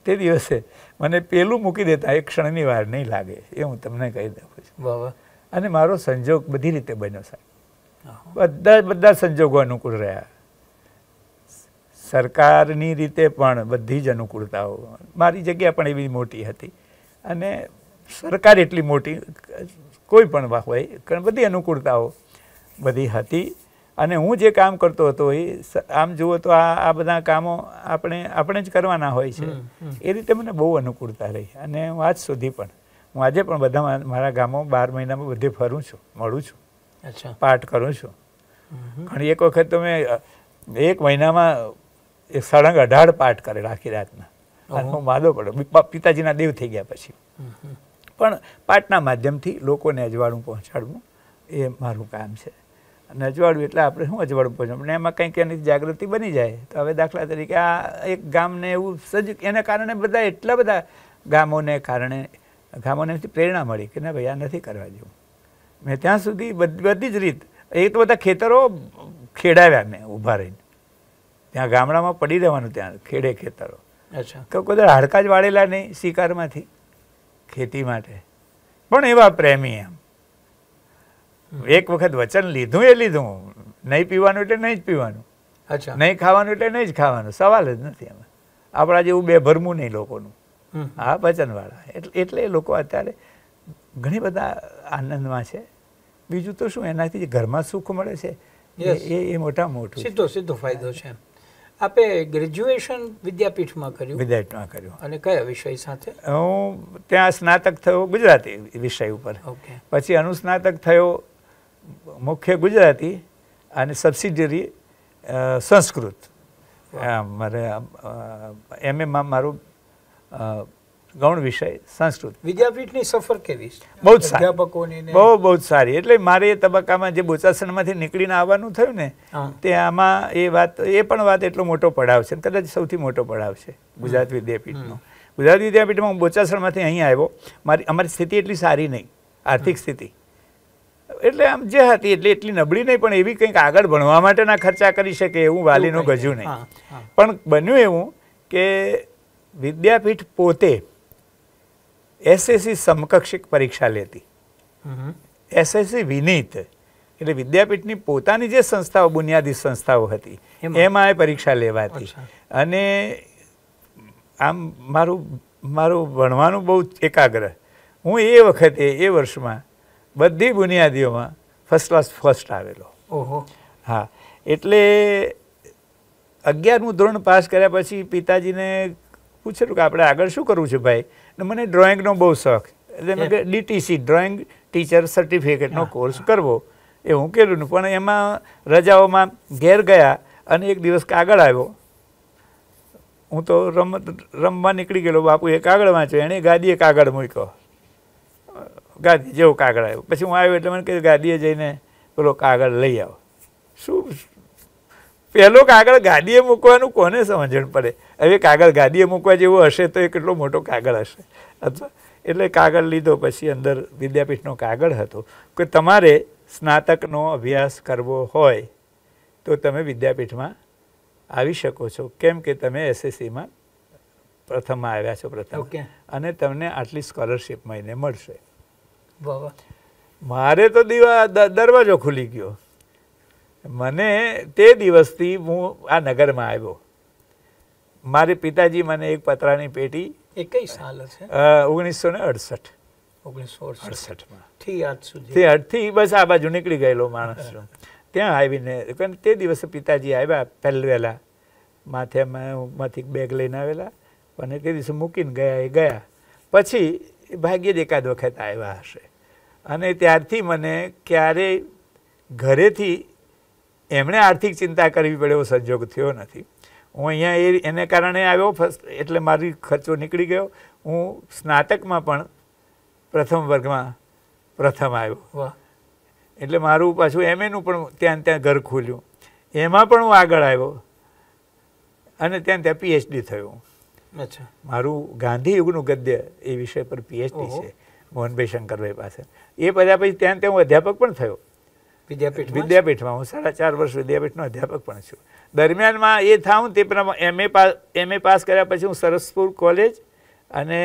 તે દિવસે મને પેલું મૂકી દેતા એક ક્ષણની વાર નહીં લાગે એ હું તમને કહી દઉં છું અને મારો સંજોગ બધી રીતે બન્યો સાહેબ બધા બધા સંજોગો અનુકૂળ રહ્યા સરકારની રીતે પણ બધી જ અનુકૂળતાઓ મારી જગ્યા પણ એવી મોટી હતી અને સરકાર એટલી મોટી કોઈ પણ હોય બધી અનુકૂળતાઓ બધી હતી અને હું જે કામ કરતો હતો એ આમ જુઓ તો આ આ બધા કામો આપણે આપણે જ કરવાના હોય છે એ રીતે મને બહુ અનુકૂળતા રહી અને હું આજ સુધી પણ હું આજે પણ બધા મારા ગામો બાર મહિનામાં બધે ફરું છું મળું છું પાઠ કરું છું પણ એક વખત તો મેં એક મહિનામાં એક સળંગ અઢાર પાઠ કરેલા આખી રાતના અને હું માદો પડ્યો પિતાજીના દેવ થઈ ગયા પછી પણ પાઠના માધ્યમથી લોકોને અજવાળું પહોંચાડવું એ મારું કામ છે અને એટલે આપણે શું અજવાળું પહોંચવું અને એમાં કંઈક એની જાગૃતિ બની જાય તો હવે દાખલા તરીકે આ એક ગામને એવું સજ એના કારણે બધા એટલા બધા ગામોને કારણે ગામોને પ્રેરણા મળી કે ના ભાઈ આ નથી કરવા જેવું મેં ત્યાં સુધી બધી જ રીત એ તો બધા ખેતરો ખેડાવ્યા મેં ઊભા રહીને ત્યાં ગામડામાં પડી રહેવાનું ત્યાં ખેડે ખેતરો અચ્છા તો કદાચ હાડકા જ વાળેલા નહીં શિકારમાંથી ખેતી માટે પણ એવા પ્રેમી એમ એક વખત વચન લીધું એ લીધું નહીં પીવાનું એટલે નહીં જ પીવાનું અચ્છા નહીં ખાવાનું એટલે નહીં જ ખાવાનું સવાલ જ નથી એમાં આપણા જેવું બે ભરમું નહીં લોકોનું હા વચનવાળા એટલે એટલે એ લોકો અત્યારે ઘણી બધા આનંદમાં છે બીજું તો શું એનાથી ઘરમાં સુખ મળે છે એ એ મોટા મોટું સીધો સીધો ફાયદો છે આપે ગ્રેજ્યુએશન વિદ્યાપીઠમાં કર્યું વિદ્યાપીઠમાં કર્યું અને કયા વિષય સાથે હું ત્યાં સ્નાતક થયો ગુજરાતી વિષય ઉપર પછી અનુસ્નાતક થયો મુખ્ય ગુજરાતી અને સબસિડરી સંસ્કૃત મારે એમ એમએમાં મારું ગૌણ વિષય સંસ્કૃત વિદ્યાપીઠની સફર કેવી બહુ જ સારી બહુ બહુ જ સારી એટલે મારે એ તબક્કામાં જે બોચાસણમાંથી નીકળીને આવવાનું થયું ને તે આમાં એ વાત એ પણ વાત એટલો મોટો પડાવ છે કદાચ સૌથી મોટો પડાવ છે ગુજરાત વિદ્યાપીઠનો ગુજરાત વિદ્યાપીઠમાં હું બોચાસણમાંથી અહીં આવ્યો મારી અમારી સ્થિતિ એટલી સારી નહીં આર્થિક સ્થિતિ એટલે આમ જે હતી એટલે એટલી નબળી નહીં પણ એવી કંઈક આગળ ભણવા માટેના ખર્ચા કરી શકે એવું વાલીનું ગજું નહીં પણ બન્યું એવું કે વિદ્યાપીઠ પોતે એસએસસી સમકક્ષિક પરીક્ષા લેતી એસએસસી વિનીત એટલે વિદ્યાપીઠની પોતાની જે સંસ્થાઓ બુનિયાદી સંસ્થાઓ હતી એમાં એ પરીક્ષા લેવાતી અને આમ મારું મારું ભણવાનું બહુ એકાગ્ર હું એ વખતે એ વર્ષમાં બધી બુનિયાદીઓમાં ફર્સ્ટ ક્લાસ ફર્સ્ટ આવેલો ઓહો હા એટલે અગિયારમું ધોરણ પાસ કર્યા પછી પિતાજીને પૂછેલું કે આપણે આગળ શું કરવું છે ભાઈ ને મને ડ્રોઈંગનો બહુ શોખ એટલે મેં ડીટીસી ડ્રોઈંગ ટીચર સર્ટિફિકેટનો કોર્સ કરવો એ હું કેલું પણ એમાં રજાઓમાં ઘેર ગયા અને એક દિવસ કાગળ આવ્યો હું તો રમત રમવા નીકળી ગયેલો બાપુ એ કાગળ વાંચ્યો એણે ગાદીએ કાગળ મૂક્યો ગાદી જેવો કાગળ આવ્યો પછી હું આવ્યો એટલે મને કીધું ગાદીએ જઈને પેલો કાગળ લઈ આવો શું પહેલો કાગળ ગાડીએ મૂકવાનું કોને સમજણ પડે હવે કાગળ ગાડીએ મૂકવા જેવો હશે તો એ કેટલો મોટો કાગળ હશે અથવા એટલે કાગળ લીધો પછી અંદર વિદ્યાપીઠનો કાગળ હતો કે તમારે સ્નાતકનો અભ્યાસ કરવો હોય તો તમે વિદ્યાપીઠમાં આવી શકો છો કેમ કે તમે એસએસસીમાં પ્રથમમાં આવ્યા છો પ્રથમ અને તમને આટલી સ્કોલરશીપ મહિને મળશે મારે તો દીવા દરવાજો ખુલી ગયો મને તે દિવસથી હું આ નગરમાં આવ્યો મારે પિતાજી મને એક પતરાની પેટી એ કઈ સાલ છે ઓગણીસો ને અડસઠ ઓગણીસો અડસઠમાં સુધી તે બસ આ બાજુ નીકળી ગયેલો માણસ ત્યાં આવીને કારણ તે દિવસે પિતાજી આવ્યા પહેલવેલા માથે માંથી બેગ લઈને આવેલા અને તે દિવસે મૂકીને ગયા એ ગયા પછી એ ભાગ્યે જ એકાદ વખત આવ્યા હશે અને ત્યારથી મને ક્યારેય ઘરેથી એમણે આર્થિક ચિંતા કરવી પડે એવો સંજોગ થયો નથી હું અહીંયા એ એને કારણે આવ્યો ફર્સ્ટ એટલે મારી ખર્ચો નીકળી ગયો હું સ્નાતકમાં પણ પ્રથમ વર્ગમાં પ્રથમ આવ્યો એટલે મારું પાછું એમ એનું પણ ત્યાં ત્યાં ઘર ખોલ્યું એમાં પણ હું આગળ આવ્યો અને ત્યાં ત્યાં પીએચડી થયું મારું ગાંધી યુગનું ગદ્ય એ વિષય પર પીએચડી છે મોહનભાઈ શંકરભાઈ પાસે એ બધા પછી ત્યાં ત્યાં હું અધ્યાપક પણ થયો વિદ્યાપીઠ વિદ્યાપીઠમાં હું સાડા ચાર વર્ષ વિદ્યાપીઠનો અધ્યાપક પણ છું દરમિયાનમાં એ થાઉં તે પ્રમાણે એમએ પાસ એમએ પાસ કર્યા પછી હું સરસપુર કોલેજ અને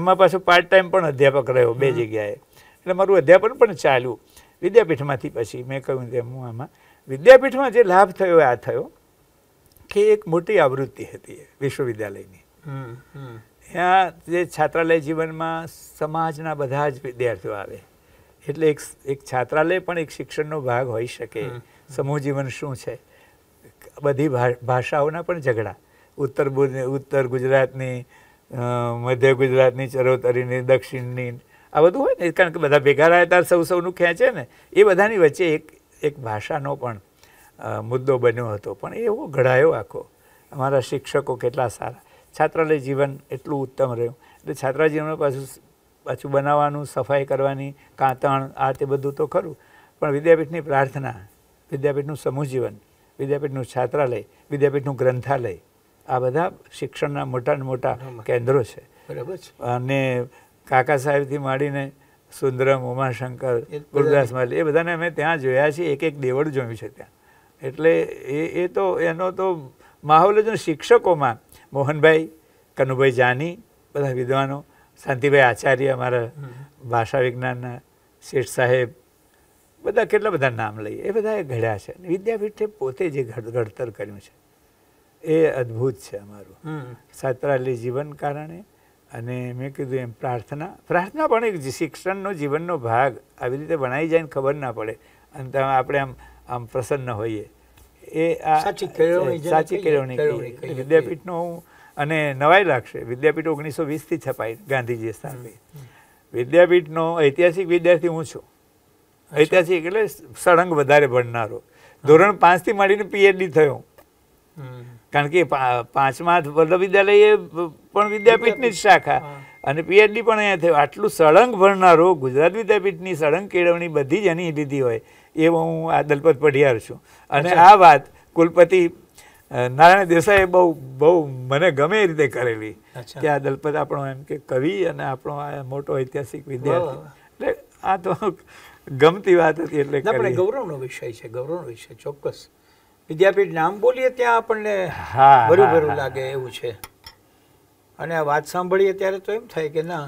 એમાં પાછો પાર્ટ ટાઈમ પણ અધ્યાપક રહ્યો બે જગ્યાએ એટલે મારું અધ્યાપન પણ ચાલ્યું વિદ્યાપીઠમાંથી પછી મેં કહ્યું તેમ હું આમાં વિદ્યાપીઠમાં જે લાભ થયો આ થયો કે એક મોટી આવૃત્તિ હતી વિશ્વવિદ્યાલયની ત્યાં જે છાત્રાલય જીવનમાં સમાજના બધા જ વિદ્યાર્થીઓ આવે એટલે એક એક છાત્રાલય પણ એક શિક્ષણનો ભાગ હોઈ શકે સમૂહ જીવન શું છે બધી ભાષાઓના પણ ઝઘડા ઉત્તર ઉત્તર ગુજરાતની મધ્ય ગુજરાતની ચરોતરીની દક્ષિણની આ બધું હોય ને કારણ કે બધા ભેગા રહ્યા ત્યારે સૌ સૌનું ખેંચે ને એ બધાની વચ્ચે એક એક ભાષાનો પણ મુદ્દો બન્યો હતો પણ એવો ઘડાયો આખો અમારા શિક્ષકો કેટલા સારા છાત્રાલય જીવન એટલું ઉત્તમ રહ્યું એટલે છાત્રા જીવનમાં પાછું પાછું બનાવવાનું સફાઈ કરવાની કાંતણ આ તે બધું તો ખરું પણ વિદ્યાપીઠની પ્રાર્થના વિદ્યાપીઠનું સમૂહ જીવન વિદ્યાપીઠનું છાત્રાલય વિદ્યાપીઠનું ગ્રંથાલય આ બધા શિક્ષણના મોટા ને મોટા કેન્દ્રો છે બરાબર છે અને કાકા સાહેબથી માંડીને સુંદરમ ઉમાશંકર ગુરુદાસ માલી એ બધાને અમે ત્યાં જોયા છે એક એક દેવળ જોયું છે ત્યાં એટલે એ એ તો એનો તો માહોલ જ શિક્ષકોમાં મોહનભાઈ કનુભાઈ જાની બધા વિદ્વાનો શાંતિભાઈ આચાર્ય અમારા ભાષા વિજ્ઞાનના શેઠ સાહેબ બધા કેટલા બધા નામ લઈએ એ બધાએ ઘડ્યા છે વિદ્યાપીઠે પોતે જે ઘડતર કર્યું છે એ અદ્ભુત છે અમારું સાતરાલી જીવન કારણે અને મેં કીધું એમ પ્રાર્થના પ્રાર્થના પણ એક શિક્ષણનો જીવનનો ભાગ આવી રીતે બનાવી જાય ને ખબર ના પડે અને આપણે આમ આમ પ્રસન્ન હોઈએ એ આ સાચી કેળવણી કહીએ વિદ્યાપીઠનો હું અને નવાઈ લાગશે વિદ્યાપીઠ ઓગણીસો વીસથી છપાઈ ગાંધીજી સ્થાપી વિદ્યાપીઠનો ઐતિહાસિક વિદ્યાર્થી હું છું ઐતિહાસિક એટલે સળંગ વધારે ભણનારો ધોરણ પાંચથી માંડીને પીએચડી થયો કારણ કે પાંચમા વલ્લભ વિદ્યાલય એ પણ વિદ્યાપીઠની જ શાખા અને પીએચડી પણ અહીંયા થયું આટલું સળંગ ભણનારો ગુજરાત વિદ્યાપીઠની સળંગ કેળવણી બધી જ એની લીધી હોય એવો હું આ દલપત પઢિયાર છું અને આ વાત કુલપતિ નારાયણ દેસાઈએ બહુ બહુ મને ગમે એ રીતે કરેલી કે આ દલપત આપણો એમ કે કવિ અને આપણો આ મોટો ઐતિહાસિક વિદ્યાર્થી એટલે આ તો ગમતી વાત હતી એટલે આપણે ગૌરવનો વિષય છે ગૌરવનો વિષય ચોક્કસ વિદ્યાપીઠ નામ બોલીએ ત્યાં આપણને હા ભરું ભરું લાગે એવું છે અને આ વાત સાંભળીએ ત્યારે તો એમ થાય કે ના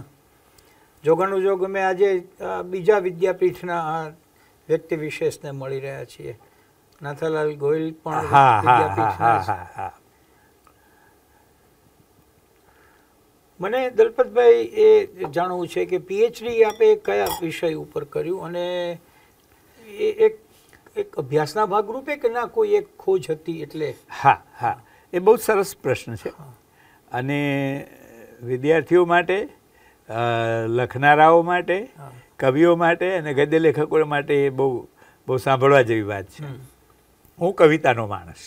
જોગાનુજોગ અમે આજે બીજા વિદ્યાપીઠના વ્યક્તિ વિશેષને મળી રહ્યા છીએ નાથાલાલ ગોયલ પણ હા મને દલપતભાઈ એ જાણવું છે કે પીએચડી આપે કયા વિષય ઉપર કર્યું અને એ એક એક અભ્યાસના ભાગ રૂપે કે ના કોઈ એક ખોજ હતી એટલે હા હા એ બહુ સરસ પ્રશ્ન છે અને વિદ્યાર્થીઓ માટે લખનારાઓ માટે કવિઓ માટે અને ગદ્ય લેખકો માટે એ બહુ બહુ સાંભળવા જેવી વાત છે હું કવિતાનો માણસ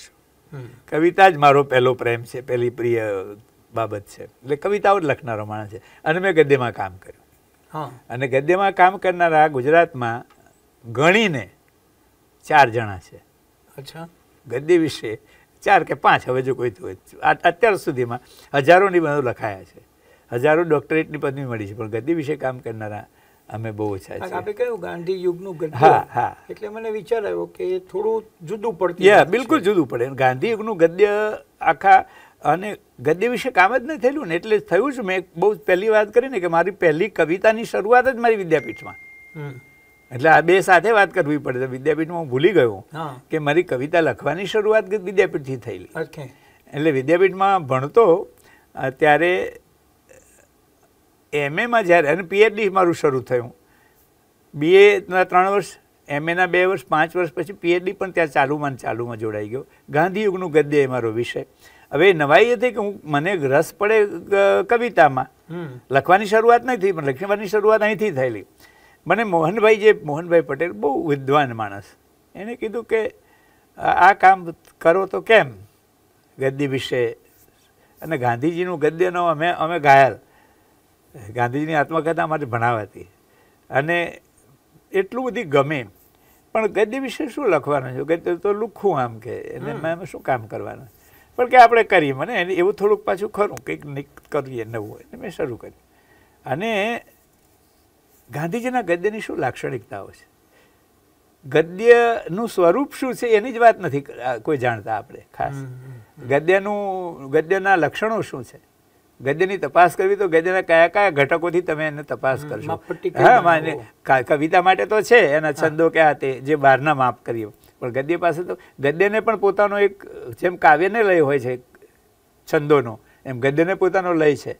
છું કવિતા જ મારો પહેલો પ્રેમ છે પહેલી પ્રિય બાબત છે એટલે કવિતાઓ જ લખનારો માણસ છે અને મેં ગદ્યમાં કામ કર્યું અને ગદ્યમાં કામ કરનારા ગુજરાતમાં ગણીને ચાર જણા છે અચ્છા ગદ્ય વિશે ચાર કે પાંચ હવે જો કોઈ અત્યાર સુધીમાં હજારો નિબંધો લખાયા છે હજારો ડોક્ટરેટની પદવી મળી છે પણ ગદ્ય વિશે કામ કરનારા અમે બહુ ઓછા છે આપણે કહ્યું ગાંધી યુગનું ગદ્ય હા હા એટલે મને વિચાર આવ્યો કે થોડું જુદું પડતું યા બિલકુલ જુદું પડે ગાંધી યુગનું ગદ્ય આખા અને ગદ્ય વિશે કામ જ નથી થયેલું ને એટલે થયું છે મેં બહુ પહેલી વાત કરી ને કે મારી પહેલી કવિતાની શરૂઆત જ મારી વિદ્યાપીઠમાં એટલે આ બે સાથે વાત કરવી પડે વિદ્યાપીઠમાં હું ભૂલી ગયો કે મારી કવિતા લખવાની શરૂઆત વિદ્યાપીઠથી થયેલી એટલે વિદ્યાપીઠમાં ભણતો ત્યારે એમએમાં જ્યારે અને પીએચડી મારું શરૂ થયું બીએના ત્રણ વર્ષ એમએના બે વર્ષ પાંચ વર્ષ પછી પીએચડી પણ ત્યાં ચાલુમાં ચાલુમાં જોડાઈ ગયો ગાંધીયુગનું ગદ્ય એ મારો વિષય હવે નવાઈ હતી કે હું મને રસ પડે કવિતામાં લખવાની શરૂઆત નહીં થઈ પણ લખવાની શરૂઆત અહીંથી થયેલી મને મોહનભાઈ જે મોહનભાઈ પટેલ બહુ વિદ્વાન માણસ એણે કીધું કે આ કામ કરો તો કેમ ગદ્ય વિશે અને ગાંધીજીનું ગદ્યનો અમે અમે ગાયલ ગાંધીજીની આત્મકથા માટે ભણાવાતી અને એટલું બધી ગમે પણ ગદ્ય વિશે શું લખવાનું છે ગદ્ય તો લુખું આમ કે એને એમાં શું કામ કરવાનું પણ કે આપણે કરીએ મને એને એવું થોડુંક પાછું ખરું કંઈક કરીએ નવું એને મેં શરૂ કર્યું અને ગાંધીજીના ગદ્યની શું લાક્ષણિકતાઓ છે ગદ્યનું સ્વરૂપ શું છે એની જ વાત નથી કોઈ જાણતા આપણે ખાસ ગદ્યનું ગદ્યના લક્ષણો શું છે ગદ્યની તપાસ કરવી તો ગદ્યના કયા કયા ઘટકોથી તમે એને તપાસ કરશો હા માને કવિતા માટે તો છે એના છંદો કે આ તે જે બહારના માપ કરીએ પણ ગદ્ય પાસે તો ગદ્યને પણ પોતાનો એક જેમ કાવ્યને લય હોય છે છંદોનો એમ ગદ્યને પોતાનો લય છે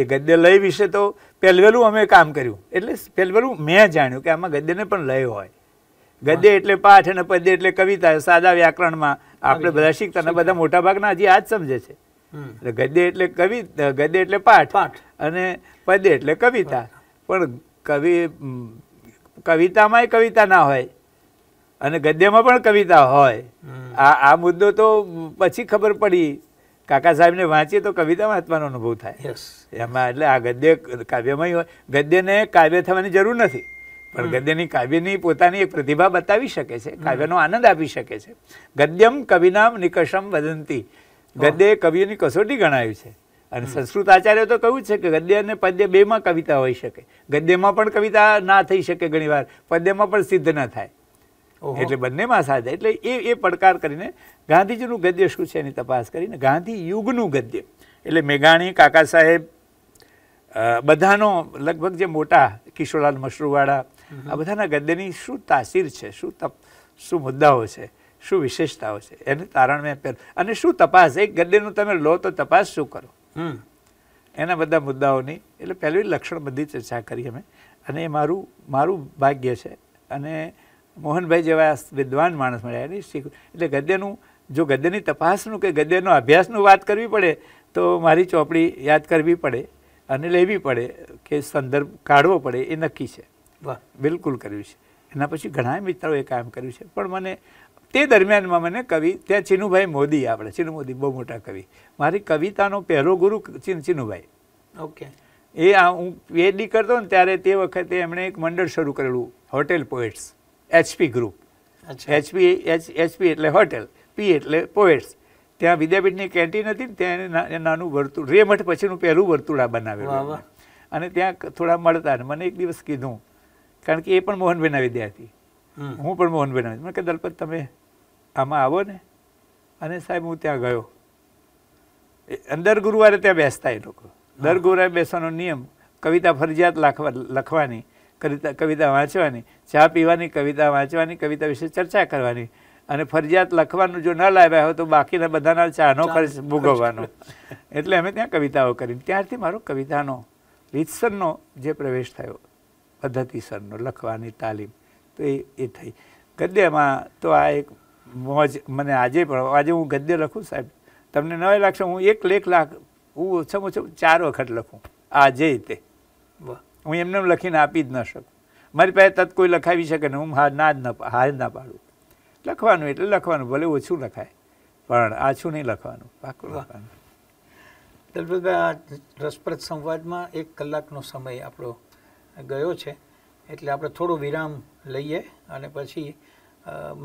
એ ગદ્ય લય વિશે તો પહેલવેલું અમે કામ કર્યું એટલે પહેલવેલું મેં જાણ્યું કે આમાં ગદ્યને પણ લય હોય ગદ્ય એટલે પાઠ અને પદ્ય એટલે કવિતા સાદા વ્યાકરણમાં આપણે બધા શીખતા બધા મોટાભાગના હજી આ જ સમજે છે અને ગદ્ય એટલે કવિ ગદ્ય એટલે પાઠ પાઠ અને પદ્ય એટલે કવિતા પણ કવિ કવિતામાંય કવિતા ના હોય અને ગદ્યમાં પણ કવિતા હોય આ આ મુદ્દો તો પછી ખબર પડી કાકા સાહેબને વાંચીએ તો કવિતા વાંચવાનો અનુભવ થાય એમાં એટલે આ ગદ્ય કાવ્યમાંય હોય ગદ્યને કાવ્ય થવાની જરૂર નથી પણ ગદ્યની કાવ્યની પોતાની એક પ્રતિભા બતાવી શકે છે કાવ્યનો આનંદ આપી શકે છે ગદ્યમ કવિનામ નિકષમ વદંતી ગદ્ય એ કવિઓની કસોટી ગણાયું છે અને સંસ્કૃત આચાર્ય તો કહ્યું છે કે ગદ્ય અને પદ્ય બેમાં કવિતા હોઈ શકે ગદ્યમાં પણ કવિતા ના થઈ શકે ઘણીવાર પદ્યમાં પણ સિદ્ધ ન થાય એટલે બંનેમાં સાધે એટલે એ એ પડકાર કરીને ગાંધીજીનું ગદ્ય શું છે એની તપાસ કરીને ગાંધી યુગનું ગદ્ય એટલે મેઘાણી કાકા સાહેબ બધાનો લગભગ જે મોટા કિશોરલાલ મશરૂવાળા આ બધાના ગદ્યની શું તાસીર છે શું તપ શું મુદ્દાઓ છે શું વિશેષતાઓ છે એને તારણ મેં અને શું તપાસ એક ગદ્યનું તમે લો તો તપાસ શું કરો એના બધા મુદ્દાઓની એટલે પહેલી બધી ચર્ચા કરી અમે અને એ મારું મારું ભાગ્ય છે અને મોહનભાઈ જેવા વિદ્વાન માણસ મળ્યા એની શીખ એટલે ગદ્યનું જો ગદ્યની તપાસનું કે ગદ્યનો અભ્યાસનું વાત કરવી પડે તો મારી ચોપડી યાદ કરવી પડે અને લેવી પડે કે સંદર્ભ કાઢવો પડે એ નક્કી છે બિલકુલ કર્યું છે એના પછી ઘણા મિત્રોએ કામ કર્યું છે પણ મને તે દરમિયાનમાં મને કવિ ત્યાં ચિનુભાઈ મોદી આપણે ચિનુ મોદી બહુ મોટા કવિ મારી કવિતાનો પહેલો ગુરુ ચિનુભાઈ ઓકે એ આ હું પીએચડી કરતો ને ત્યારે તે વખતે એમણે એક મંડળ શરૂ કરેલું hotel poets HP group HP H HP એટલે હોટેલ પી એટલે પોએટ્સ ત્યાં વિદ્યાપીઠની કેન્ટીન હતી ને ત્યાં નાનું વર્તુળ રેમઠ પછીનું પહેલું વર્તુળા આ બનાવેલું અને ત્યાં થોડા મળતા ને મને એક દિવસ કીધું કારણ કે એ પણ મોહનભાઈના વિદ્યાર્થી હું પણ મોહન બનાવી મને કે દલપત તમે આમાં આવો ને અને સાહેબ હું ત્યાં ગયો અંદર ગુરુવારે ત્યાં બેસતા એ લોકો દર ગુરુવારે બેસવાનો નિયમ કવિતા ફરજિયાત લખવા લખવાની કવિતા કવિતા વાંચવાની ચા પીવાની કવિતા વાંચવાની કવિતા વિશે ચર્ચા કરવાની અને ફરજિયાત લખવાનું જો ન લાવ્યા હોય તો બાકીના બધાના ચાનો ખર્ચ ભોગવવાનો એટલે અમે ત્યાં કવિતાઓ કરી ત્યારથી મારો કવિતાનો રીતસરનો જે પ્રવેશ થયો પદ્ધતિસરનો લખવાની તાલીમ તો એ એ થઈ ગદ્યમાં તો આ એક મોજ મને આજે પણ આજે હું ગદ્ય લખું સાહેબ તમને ન લાગશે હું એક લેખ લાખ હું ઓછામાં ઓછું ચાર વખત લખું આજે રીતે હું એમને લખીને આપી જ ન શકું મારી પાસે તત કોઈ લખાવી શકે ને હું હાર ના જ ના હા ના પાડું લખવાનું એટલે લખવાનું ભલે ઓછું લખાય પણ આછું નહીં લખવાનું પાકું લખવાનું દલપતભાઈ આ રસપ્રદ સંવાદમાં એક કલાકનો સમય આપણો ગયો છે એટલે આપણે થોડું વિરામ લઈએ અને પછી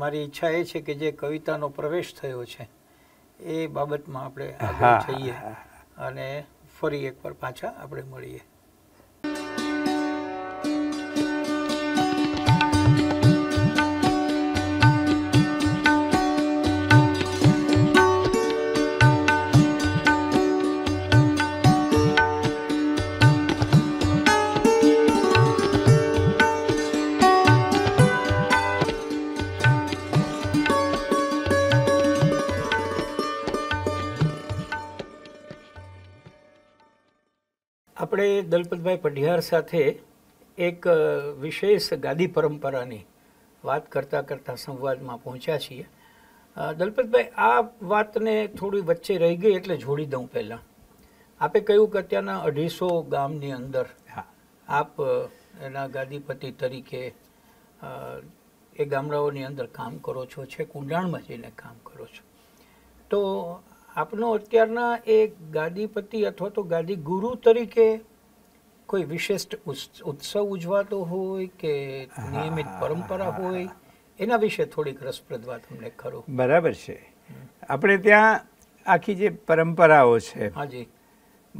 મારી ઈચ્છા એ છે કે જે કવિતાનો પ્રવેશ થયો છે એ બાબતમાં આપણે આગળ જઈએ અને ફરી એકવાર પાછા આપણે મળીએ આપણે દલપતભાઈ પઢિયાર સાથે એક વિશેષ ગાદી પરંપરાની વાત કરતાં કરતાં સંવાદમાં પહોંચ્યા છીએ દલપતભાઈ આ વાતને થોડી વચ્ચે રહી ગઈ એટલે જોડી દઉં પહેલાં આપે કહ્યું કે અત્યારના અઢીસો ગામની અંદર આપ એના ગાદીપતિ તરીકે એ ગામડાઓની અંદર કામ કરો છો છેક ઊંડાણમાં જઈને કામ કરો છો તો આપનો અત્યારના એ ગાદીપતિ અથવા તો ગાદી ગુરુ તરીકે કોઈ વિશિષ્ટ ઉત્સવ ઉજવાતો હોય કે નિયમિત પરંપરા હોય એના વિશે થોડીક રસપ્રદ વાત અમને ખરો બરાબર છે આપણે ત્યાં આખી જે પરંપરાઓ છે હાજી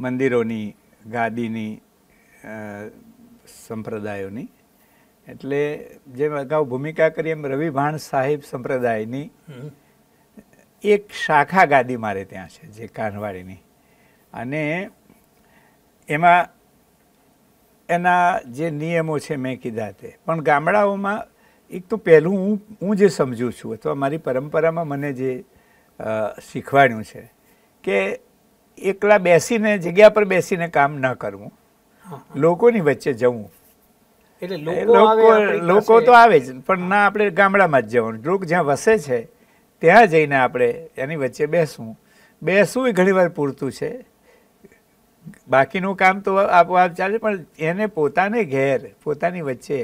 મંદિરોની ગાદીની સંપ્રદાયોની એટલે જેમ અગાઉ ભૂમિકા કરી એમ રવિભાણ ભાણ સાહેબ સંપ્રદાયની એક શાખા ગાદી મારે ત્યાં છે જે કાનવાડીની અને એમાં એના જે નિયમો છે મેં કીધા તે પણ ગામડાઓમાં એક તો પહેલું હું હું જે સમજું છું અથવા મારી પરંપરામાં મને જે શીખવાડ્યું છે કે એકલા બેસીને જગ્યા પર બેસીને કામ ન કરવું લોકોની વચ્ચે જવું એટલે લોકો તો આવે જ પણ ના આપણે ગામડામાં જ જવાનું લોકો જ્યાં વસે છે ત્યાં જઈને આપણે એની વચ્ચે બેસવું બેસવું એ ઘણીવાર પૂરતું છે બાકીનું કામ તો આપોઆપ ચાલે પણ એને પોતાને ઘેર પોતાની વચ્ચે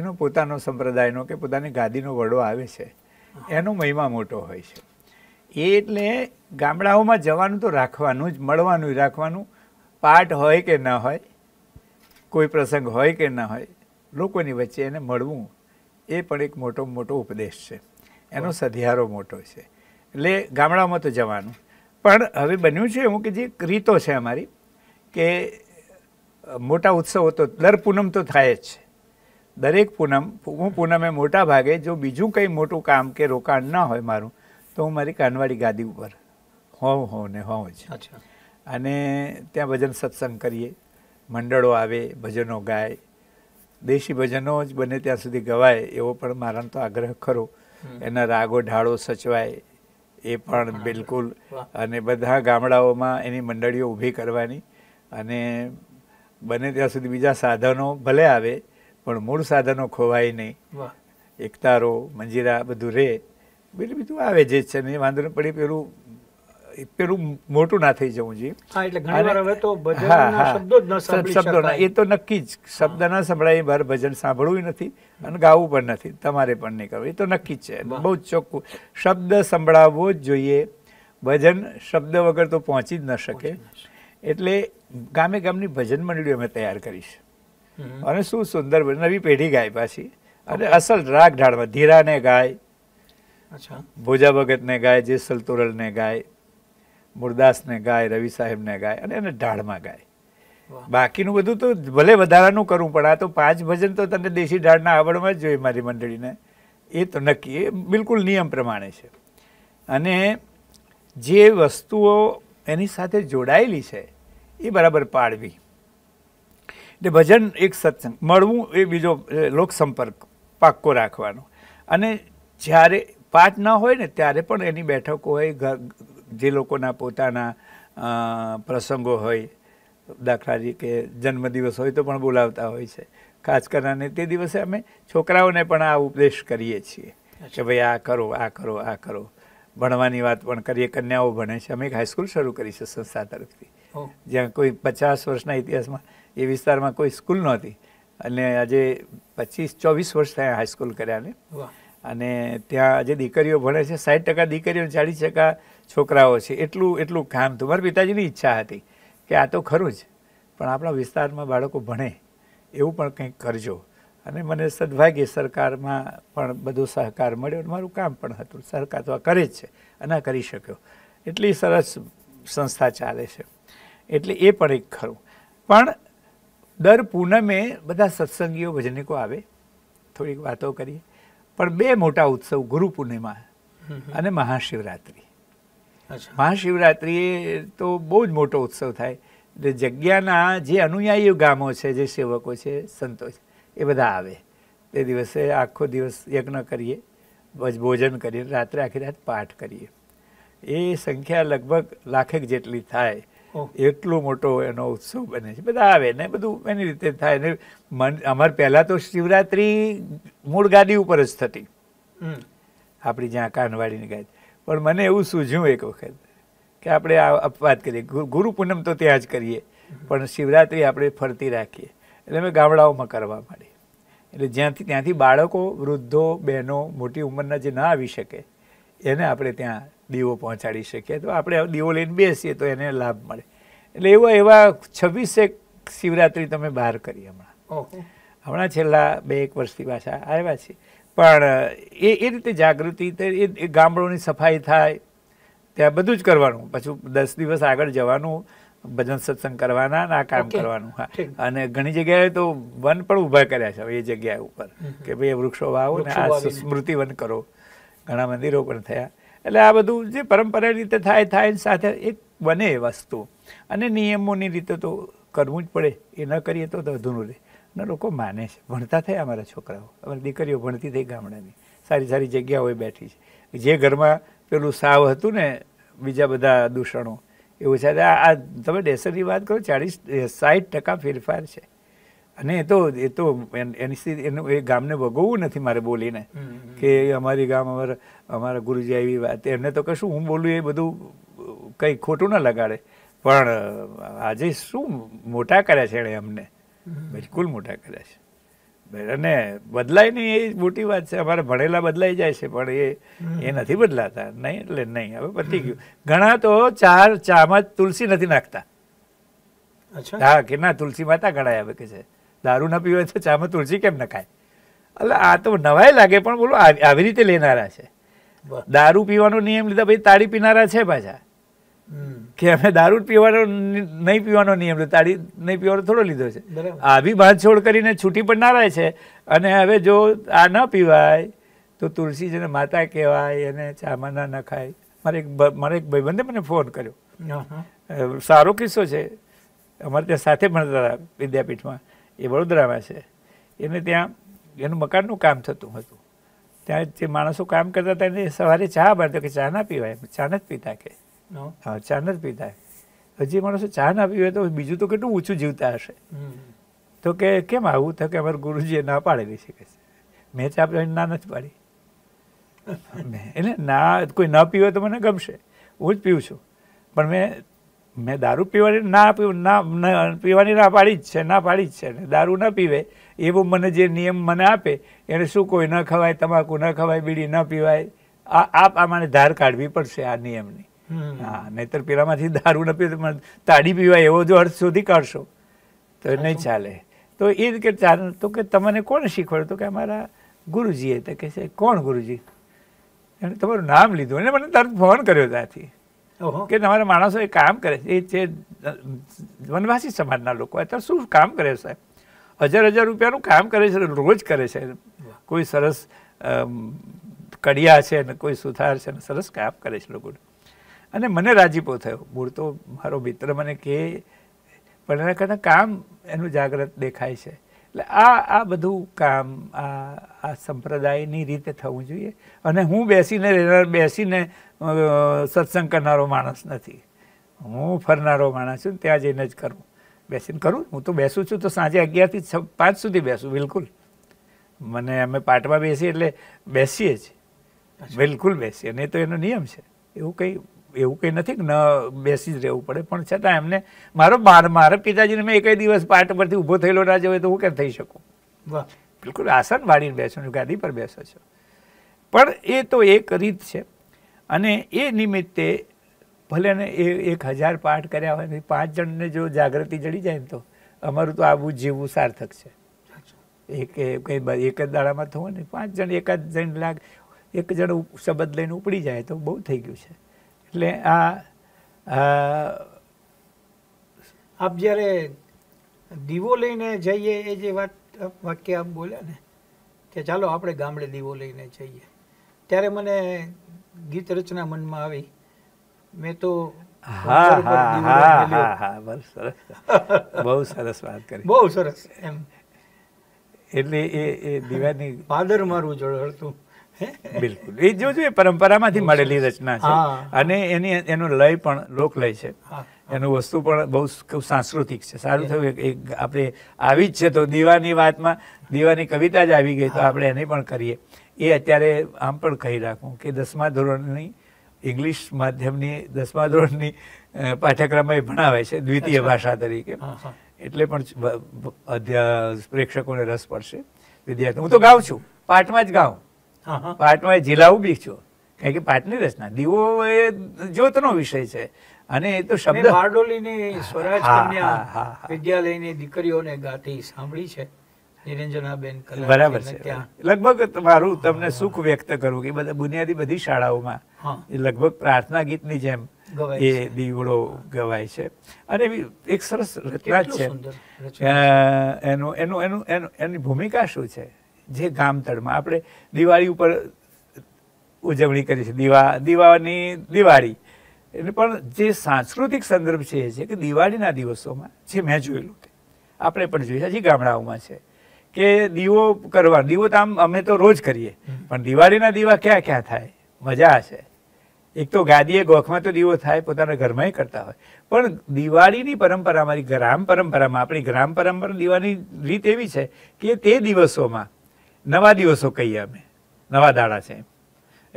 એનો પોતાનો સંપ્રદાયનો કે પોતાની ગાદીનો વડો આવે છે એનો મહિમા મોટો હોય છે એ એટલે ગામડાઓમાં જવાનું તો રાખવાનું જ મળવાનું રાખવાનું પાઠ હોય કે ન હોય કોઈ પ્રસંગ હોય કે ન હોય લોકોની વચ્ચે એને મળવું એ પણ એક મોટો મોટો ઉપદેશ છે એનો સધિયારો મોટો છે એટલે ગામડામાં તો જવાનું પણ હવે બન્યું છે એવું કે જે રીતો છે અમારી કે મોટા ઉત્સવો તો દર પૂનમ તો થાય જ છે દરેક પૂનમ હું પૂનમે મોટા ભાગે જો બીજું કંઈ મોટું કામ કે રોકાણ ન હોય મારું તો હું મારી કાનવાડી ગાદી ઉપર હોઉં હોઉં ને હોઉં જ અને ત્યાં ભજન સત્સંગ કરીએ મંડળો આવે ભજનો ગાય દેશી ભજનો જ બને ત્યાં સુધી ગવાય એવો પણ મારાને તો આગ્રહ ખરો એના રાગો ઢાળો સચવાય એ પણ બિલકુલ અને બધા ગામડાઓમાં એની મંડળીઓ ઊભી કરવાની અને બને ત્યાં સુધી બીજા સાધનો ભલે આવે પણ મૂળ સાધનો ખોવાય નહીં એકતારો મંજીરા બધું રહે બીજું બધું આવે જે છે ને વાંધો નહીં પડી પેલું પેલું મોટું ના થઈ જવું જોઈએ એ તો નક્કી જ શબ્દ ના સંભળાય બહાર ભજન સાંભળવું નથી અને ગાવું પણ નથી તમારે પણ નહીં કરવું એ તો નક્કી જ છે બહુ જ ચોખ્ખું શબ્દ સંભળાવવો જ જોઈએ ભજન શબ્દ વગર તો પહોંચી જ ન શકે એટલે ગામે ગામની ભજન મંડળીઓ અમે તૈયાર કરીશ અને શું સુંદર નવી પેઢી ગાય પાછી અને અસલ રાગ ઢાળવા ધીરાને ગાય ભોજા ભગતને ગાય જેસલ ને ગાય મુરદાસને ગાય રવિ સાહેબને ગાય અને એને ઢાળમાં ગાય બાકીનું બધું તો ભલે વધારાનું કરવું પણ આ તો પાંચ ભજન તો તને દેશી ઢાળના આવડમાં જ જોઈએ મારી મંડળીને એ તો નક્કી એ બિલકુલ નિયમ પ્રમાણે છે અને જે વસ્તુઓ એની સાથે જોડાયેલી છે એ બરાબર પાડવી એટલે ભજન એક સત્સંગ મળવું એ બીજો લોકસંપર્ક પાક્કો રાખવાનો અને જ્યારે પાઠ ન હોય ને ત્યારે પણ એની બેઠકો હોય જે લોકોના પોતાના પ્રસંગો હોય દાખલા તરીકે જન્મદિવસ હોય તો પણ બોલાવતા હોય છે ખાસ કરીને તે દિવસે અમે છોકરાઓને પણ આ ઉપદેશ કરીએ છીએ કે ભાઈ આ કરો આ કરો આ કરો ભણવાની વાત પણ કરીએ કન્યાઓ ભણે છે અમે એક હાઈસ્કૂલ શરૂ કરી છે સંસ્થા તરફથી જ્યાં કોઈ પચાસ વર્ષના ઇતિહાસમાં એ વિસ્તારમાં કોઈ સ્કૂલ નહોતી અને આજે પચીસ ચોવીસ વર્ષ થયા હાઈસ્કૂલ કર્યાને અને ત્યાં આજે દીકરીઓ ભણે છે સાઠ ટકા દીકરીઓ ચાળીસ ટકા છોકરાઓ છે એટલું એટલું કામ હતું મારા પિતાજીની ઈચ્છા હતી કે આ તો ખરું જ પણ આપણા વિસ્તારમાં બાળકો ભણે એવું પણ કંઈક કરજો અને મને સદભાગ્યે સરકારમાં પણ બધો સહકાર મળ્યો મારું કામ પણ હતું સરકાર તો આ કરે જ છે અને આ કરી શક્યો એટલી સરસ સંસ્થા ચાલે છે એટલે એ પણ એક ખરું પણ દર પૂનમે બધા સત્સંગીઓ ભજનિકો આવે થોડીક વાતો કરીએ પણ બે મોટા ઉત્સવ ગુરુ પૂર્ણિમા અને મહાશિવરાત્રિ મહાશિવરાત્રિએ તો બહુ જ મોટો ઉત્સવ થાય એટલે જગ્યાના જે અનુયાયી ગામો છે જે સેવકો છે સંતો છે એ બધા આવે તે દિવસે આખો દિવસ યજ્ઞ કરીએ ભોજન કરીએ રાત્રે આખી રાત પાઠ કરીએ એ સંખ્યા લગભગ લાખેક જેટલી થાય એટલો મોટો એનો ઉત્સવ બને છે બધા આવે ને બધું એની રીતે થાય ને મન અમારે પહેલાં તો શિવરાત્રિ મૂળ ગાદી ઉપર જ થતી આપણી જ્યાં કાનવાડીની ગાડી પણ મને એવું સૂઝ્યું એક વખત કે આપણે આ અપવાદ કરીએ ગુરુ પૂનમ તો ત્યાં જ કરીએ પણ શિવરાત્રિ આપણે ફરતી રાખીએ એટલે અમે ગામડાઓમાં કરવા માંડી એટલે જ્યાંથી ત્યાંથી બાળકો વૃદ્ધો બહેનો મોટી ઉંમરના જે ના આવી શકે એને આપણે ત્યાં દીવો પહોંચાડી શકીએ તો આપણે દીવો લઈને બેસીએ તો એને લાભ મળે એટલે એવા એવા છવ્વીસેક શિવરાત્રિ તમે બહાર કરી હમણાં હમણાં છેલ્લા બે એક વર્ષથી પાછા આવ્યા છીએ પણ એ એ રીતે જાગૃતિ એ ગામડોની સફાઈ થાય ત્યાં બધું જ કરવાનું પછી દસ દિવસ આગળ જવાનું ભજન સત્સંગ કરવાના આ કામ કરવાનું હા અને ઘણી જગ્યાએ તો વન પણ ઉભા કર્યા છે એ જગ્યા ઉપર કે ભાઈ વૃક્ષો વાવો ને આ સ્મૃતિ વન કરો ઘણા મંદિરો પણ થયા એટલે આ બધું જે પરંપરા રીતે થાય થાય સાથે એક બને વસ્તુ અને નિયમોની રીતે તો કરવું જ પડે એ ન કરીએ તો અધૂરું રહે ને લોકો માને છે ભણતા થયા અમારા છોકરાઓ અમારી દીકરીઓ ભણતી થઈ ગામડાની સારી સારી જગ્યાઓએ બેઠી છે જે ઘરમાં પેલું સાવ હતું ને બીજા બધા દૂષણો એવું છે આ તમે ડેસરની વાત કરો ચાળીસ સાઠ ટકા ફેરફાર છે અને એ તો એ તો એની સ્થિતિ એનું એ ગામને ભોગવવું નથી મારે બોલીને કે અમારી ગામ અમારા અમારા ગુરુજી આવી વાત એમને તો કશું હું બોલું એ બધું કંઈ ખોટું ના લગાડે પણ આજે શું મોટા કર્યા છે એણે અમને બિલકુલ મોટા કર્યા છે અને બદલાય નહીં એ મોટી વાત છે અમારે ભણેલા બદલાઈ જાય છે પણ એ એ નથી બદલાતા નહીં એટલે નહીં હવે પતી ગયું ઘણા તો ચાર ચામાં તુલસી નથી નાખતા હા કે ના તુલસી માતા ગણાય હવે કે છે દારૂ ના પીવે તો ચામાં તુલસી કેમ ના ખાય એટલે આ તો નવાય લાગે પણ બોલો આવી રીતે લેનારા છે દારૂ પીવાનો નિયમ લીધા પછી તાળી પીનારા છે પાછા કે અમે દારૂ પીવાનો નહીં પીવાનો નિયમ તાળી નહીં પીવાનો થોડો લીધો છે આવી બી ભાત છોડ કરીને છૂટી પણ ના રહે છે અને હવે જો આ ન પીવાય તો તુલસી જેને માતા કહેવાય એને ચામાં ના ખાય મારે એક મારે એક ભાઈબંધે મને ફોન કર્યો સારો કિસ્સો છે અમારે ત્યાં સાથે ભણતા હતા વિદ્યાપીઠમાં એ વડોદરામાં છે એને ત્યાં એનું મકાનનું કામ થતું હતું ત્યાં જે માણસો કામ કરતા હતા એને સવારે ચા બાંધતો કે ચા ના પીવાય ચા નથી પીતા કે હા ચા ન જ પીતા હજી માણસો ચા ના પીવે તો બીજું તો કેટલું ઊંચું જીવતા હશે તો કે કેમ આવું તો કે અમારા ગુરુજીએ ના પાડેલી છે કે મેં ચા પીવાની ના નથી પાડી એટલે ના કોઈ ના પીવે તો મને ગમશે હું જ પીવું છું પણ મેં મેં દારૂ પીવાની ના પીવું ના પીવાની ના પાડી જ છે ના પાડી જ છે ને દારૂ ના પીવે એવો મને જે નિયમ મને આપે એને શું કોઈ ન ખવાય તમાકુ ન ખવાય બીડી ન પીવાય આ આ મને ધાર કાઢવી પડશે આ નિયમની હા નહીતર પેલામાંથી દારૂ ન પીવા તાડી પીવાય એવો જો અર્થ શોધી કાઢશો તો નહીં ચાલે તો એ કે ચાલ તો કે તમને કોણ શીખવાડ્યું તો કે અમારા ગુરુજીએ તો કે છે કોણ ગુરુજી એણે તમારું નામ લીધું એને મને તરત ફોન કર્યો ત્યાંથી કે તમારા માણસો એ કામ કરે છે એ છે વનવાસી સમાજના લોકો અત્યારે શું કામ કરે છે હજાર હજાર રૂપિયાનું કામ કરે છે રોજ કરે છે કોઈ સરસ કડિયા છે ને કોઈ સુથાર છે ને સરસ કામ કરે છે લોકો અને મને રાજીપો થયો મૂળ તો મારો મિત્ર મને કહે પણ એના કરતાં કામ એનું જાગ્રત દેખાય છે એટલે આ આ બધું કામ આ આ સંપ્રદાયની રીતે થવું જોઈએ અને હું બેસીને રહેનાર બેસીને સત્સંગ કરનારો માણસ નથી હું ફરનારો માણસ છું ત્યાં જઈને જ કરું બેસીને કરું હું તો બેસું છું તો સાંજે અગિયારથી છ પાંચ સુધી બેસું બિલકુલ મને અમે પાટમાં બેસીએ એટલે બેસીએ જ બિલકુલ બેસીએ અને એ તો એનો નિયમ છે એવું કંઈ એવું કંઈ નથી ન બેસી જ રહેવું પડે પણ છતાં એમને મારો મારા પિતાજીને મેં એકે દિવસ પાર્ટ પરથી ઊભો થયેલો ના હોય તો હું કેમ થઈ શકું વાહ બિલકુલ આસન વાળીને બેસો છું ગાદી પર બેસો છો પણ એ તો એક રીત છે અને એ નિમિત્તે ભલે ને એ એક હજાર પાઠ કર્યા હોય પાંચ જણને જો જાગૃતિ જડી જાય ને તો અમારું તો આવું જીવવું સાર્થક છે એક કંઈ એક જ દાડામાં થવું ને પાંચ જણ એકાદ જણ લાગ એક જણ શબદ લઈને ઉપડી જાય તો બહુ થઈ ગયું છે એટલે આ આપ જ્યારે દીવો લઈને જઈએ એ જે વાત વાક્ય આપ બોલ્યા ને કે ચાલો આપણે ગામડે દીવો લઈને જઈએ ત્યારે મને ગીત રચના મનમાં આવી મેં તો હા બહુ સરસ બહુ સરસ વાત કરી બહુ સરસ એમ એટલે એ એ દીવાની પાદર મારું જળ હતું બિલકુલ એ જો જોઈએ પરંપરામાંથી મળેલી રચના છે અને એની એનો લય પણ લોકલય છે એનું વસ્તુ પણ બહુ સાંસ્કૃતિક છે સારું થયું એક આપણે આવી જ છે તો દીવાની વાતમાં દીવાની કવિતા જ આવી ગઈ તો આપણે એને પણ કરીએ એ અત્યારે આમ પણ કહી રાખું કે દસમા ધોરણની ઇંગ્લિશ માધ્યમની દસમા ધોરણની પાઠ્યક્રમમાં એ ભણાવે છે દ્વિતીય ભાષા તરીકે એટલે પણ પ્રેક્ષકોને રસ પડશે વિદ્યાર્થી હું તો ગાઉં છું પાઠમાં જ ગાઉં પાટમાં જિલ્લાઓ બી છું કારણ કે પાટની રચના દીવો એ જોતનો વિષય છે અને એ તો શબ્દ બારડોલીની સ્વરાજ કન્યા વિદ્યાલયની દીકરીઓને ગાતી સાંભળી છે લગભગ તમારું તમને સુખ વ્યક્ત કરવું કે બધા બુનિયાદી બધી શાળાઓમાં લગભગ પ્રાર્થના ગીતની જેમ એ દીવડો ગવાય છે અને એક સરસ રચના છે એનું એનું એનું એની ભૂમિકા શું છે જે ગામતળમાં આપણે દિવાળી ઉપર ઉજવણી કરીએ છીએ દિવા દીવાની દિવાળી એટલે પણ જે સાંસ્કૃતિક સંદર્ભ છે એ છે કે દિવાળીના દિવસોમાં જે મેં જોયેલું તે આપણે પણ જોઈએ હજી ગામડાઓમાં છે કે દીવો કરવા દીવો તો આમ અમે તો રોજ કરીએ પણ દિવાળીના દીવા ક્યાં ક્યાં થાય મજા છે એક તો ગાદીએ ગોખમાં તો દીવો થાય પોતાના ઘરમાંય કરતા હોય પણ દિવાળીની પરંપરા મારી ગ્રામ પરંપરામાં આપણી ગ્રામ પરંપરા દીવાની રીત એવી છે કે તે દિવસોમાં નવા દિવસો કહીએ અમે નવા દાડા છે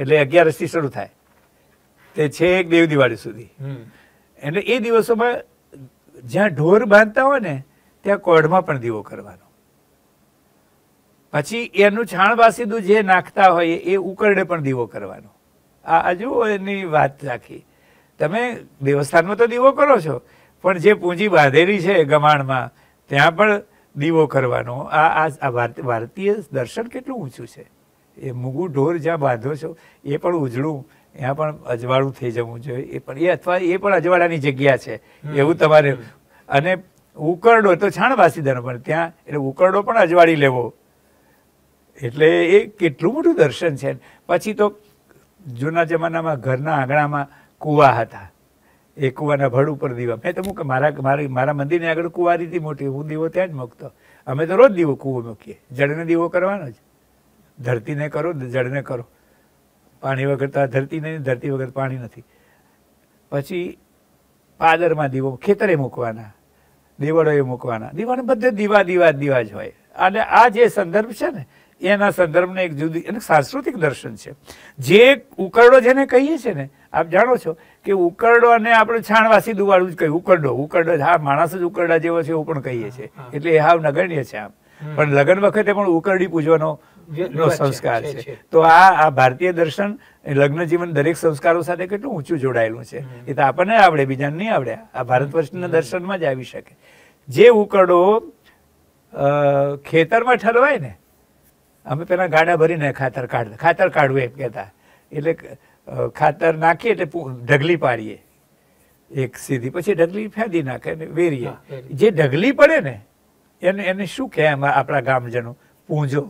એટલે અગિયારસથી શરૂ થાય તે છે એક દેવ દિવાળી સુધી એટલે એ દિવસોમાં જ્યાં ઢોર બાંધતા હોય ને ત્યાં કોઢમાં પણ દીવો કરવાનો પછી એનું છાણ બાસીદું જે નાખતા હોય એ ઉકરડે પણ દીવો કરવાનો આ હજુ એની વાત રાખી તમે દેવસ્થાનમાં તો દીવો કરો છો પણ જે પૂંજી બાંધેલી છે ગમાણમાં ત્યાં પણ દીવો કરવાનો આ આ ભારતીય દર્શન કેટલું ઊંચું છે એ મૂગું ઢોર જ્યાં બાંધો છો એ પણ ઉજળું ત્યાં પણ અજવાળું થઈ જવું જોઈએ એ પણ એ અથવા એ પણ અજવાળાની જગ્યા છે એવું તમારે અને ઉકરડો તો છાણવાસી ધર્મ પણ ત્યાં એટલે ઉકરડો પણ અજવાળી લેવો એટલે એ કેટલું મોટું દર્શન છે પછી તો જૂના જમાનામાં ઘરના આંગણામાં કૂવા હતા એ કૂવાના ભળ ઉપર દીવા મેં તો મૂકે મારા મારી મારા મંદિરની આગળ કૂવા રીતિ મોટી હું દીવો ત્યાં જ મૂકતો અમે તો રોજ દીવો કૂવો મૂકીએ જળને દીવો કરવાનો જ ધરતીને કરો જળને કરો પાણી વગર તો આ ધરતી નહીં ધરતી વગર પાણી નથી પછી પાદરમાં દીવો ખેતરે મૂકવાના દીવડોએ મૂકવાના દીવાને બધે દીવા દીવા દીવા જ હોય અને આ જે સંદર્ભ છે ને એના સંદર્ભને એક જુદી અને સાંસ્કૃતિક દર્શન છે જે ઉકરડો જેને કહીએ છે ને આપ જાણો છો કે ઉકરડો અને આપણે છાણવાસી દુવાળું જ કહ્યું ઉકરડો ઉકરડો હા માણસ જ ઉકરડા જેવો છે એવું પણ કહીએ છીએ એટલે એ હાવ નગણ્ય છે આમ પણ લગ્ન વખતે પણ ઉકરડી પૂજવાનો નો સંસ્કાર છે તો આ આ ભારતીય દર્શન લગ્ન જીવન દરેક સંસ્કારો સાથે કેટલું ઊંચું જોડાયેલું છે એ તો આપણને આવડે બીજાને નહીં આવડે આ ભારત વર્ષના દર્શનમાં જ આવી શકે જે ઉકરડો ખેતરમાં ઠલવાય ને અમે પેલા ગાડા ભરીને ખાતર કાઢ ખાતર કાઢવું એમ કહેતા એટલે ખાતર નાખીએ એટલે ઢગલી પાડીએ એક સીધી પછી ઢગલી ફેંદી નાખે ને વેરીએ જે ઢગલી પડે ને એને એને શું કહે આપણા ગામજનો પૂંજો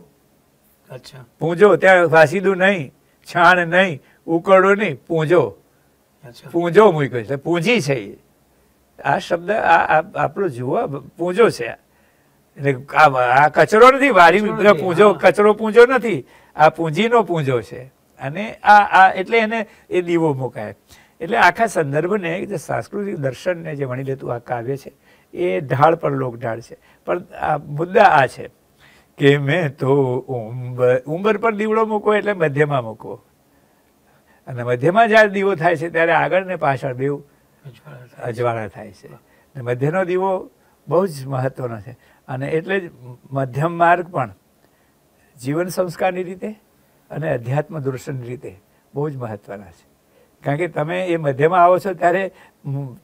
અચ્છા પૂંજો ત્યાં વાસીદું નહીં છાણ નહીં ઉકળો નહીં પૂંજો પૂંજો મૂક્યો છે પૂંજી છે એ આ શબ્દ આ આપણો જુઓ પૂંજો છે એટલે આ કચરો નથી વારી પૂંજો કચરો પૂંજો નથી આ પૂંજીનો પૂંજો છે અને આ આ એટલે એને એ દીવો મુકાય એટલે આખા સંદર્ભને જે સાંસ્કૃતિક દર્શનને જે વણી લેતું આ કાવ્ય છે એ ઢાળ પર લોક ઢાળ છે પણ આ મુદ્દા આ છે કે મેં તો ઉંબર ઉંબર પર દીવડો મૂકો એટલે મધ્યમાં મૂકો અને મધ્યમાં જ્યારે દીવો થાય છે ત્યારે આગળ ને પાછળ બેવ અજવાળા થાય છે અને મધ્યનો દીવો બહુ જ મહત્વનો છે અને એટલે જ મધ્યમ માર્ગ પણ જીવન સંસ્કારની રીતે અને અધ્યાત્મ દર્શનની રીતે બહુ જ મહત્ત્વના છે કારણ કે તમે એ મધ્યમાં આવો છો ત્યારે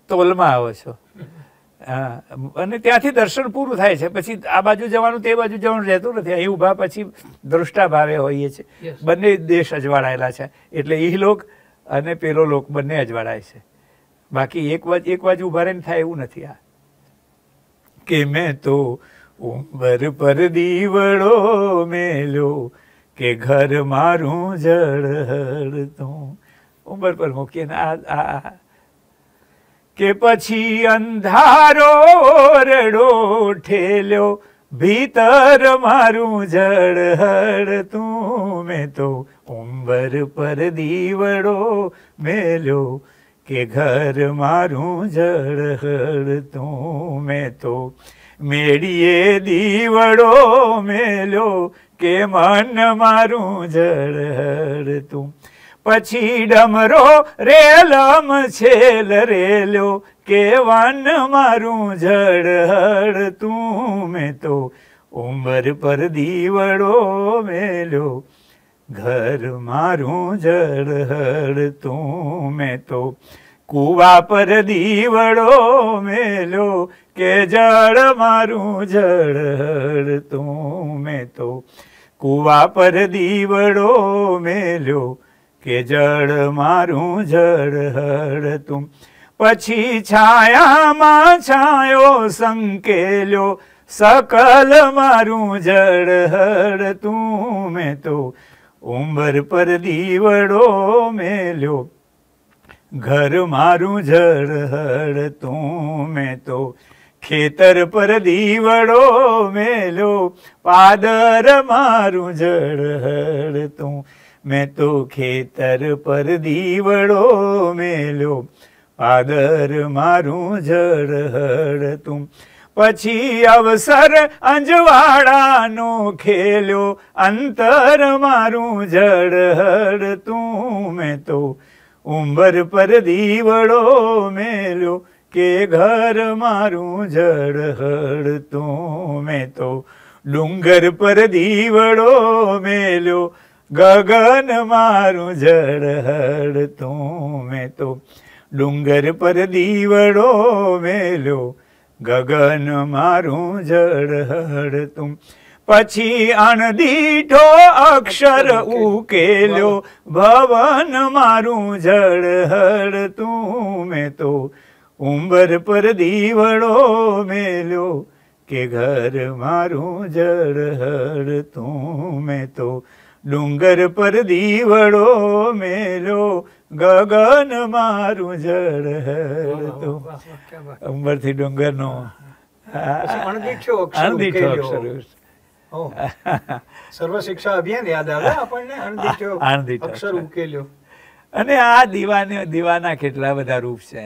તોલમાં આવો છો અને ત્યાંથી દર્શન પૂરું થાય છે પછી આ બાજુ જવાનું તે બાજુ જવાનું રહેતું નથી અહીં ઊભા પછી દ્રષ્ટા ભાવે હોઈએ છીએ બંને દેશ અજવાળાયેલા છે એટલે એ લોક અને પેલો લોક બંને અજવાળાય છે બાકી એક બાજુ એક બાજુ ઊભા રહીને થાય એવું નથી આ કે મેં તો ઉંબર પર દીવડો મેલ્યો કે ઘર મારું જળતું ઉંમર પર મૂકીને આ કે પછી અંધારો રડો ઠેલ્યો ભીતર મારું જળ તું મેં તો ઉંબર પર દીવડો મેલ્યો કે ઘર મારું જળ તું મેં તો મેળીએ દીવડો મેલ્યો કે મન મારું તું પછી ડમરો રેલમ છેલ રેલો કે વન મારું તું મેં તો ઉંમર પર દીવડો મેલો ઘર મારું તું મેં તો કુવા પર દીવડો મેલો કે જળ મારું જળ તું મેં તો કુવા પર દીવડો મેલ્યો કે જળ મારું જળ તું પછી છાયામાં છાયો સંકેલ્યો સકલ મારું જળ હળતું મેં તો ઉંબર પર દીવડો મેલ્યો ઘર મારું જળ હળતું મેં તો ખેતર પર દીવડો મેલો પાદર મારું તું મેં તો ખેતર પર દીવડો મેલો પાદર મારું તું પછી અવસર અંજવાડાનો ખેલ્યો અંતર મારું તું મેં તો ઉંબર પર દીવડો મેલ્યો કે ઘર મારું ઝળહળતું મેં તો ડુંગર પર દીવડો મેલ્યો ગગન મારું ઝળહળતું મેં તો ડુંગર પર દીવડો મેલ્યો ગગન મારું તું પછી અણદીઠો અક્ષર ઉકેલ્યો ભવન મારું હળ ઝળહળતું મેં તો ઉંબર પર દીવડો મેલ્યો કે ઘર મારું જળહળ તું મેં તો ડુંગર પર દીવડો મેલ્યો ગગન મારું જળહળ તું ઉંબરથી ડુંગરનો અણદીઠો અક્ષર સર્વ શિક્ષા અભિયાન યાદ આવે આપણને અક્ષર ઉકેલ્યો અને આ દીવાને દીવાના કેટલા બધા રૂપ છે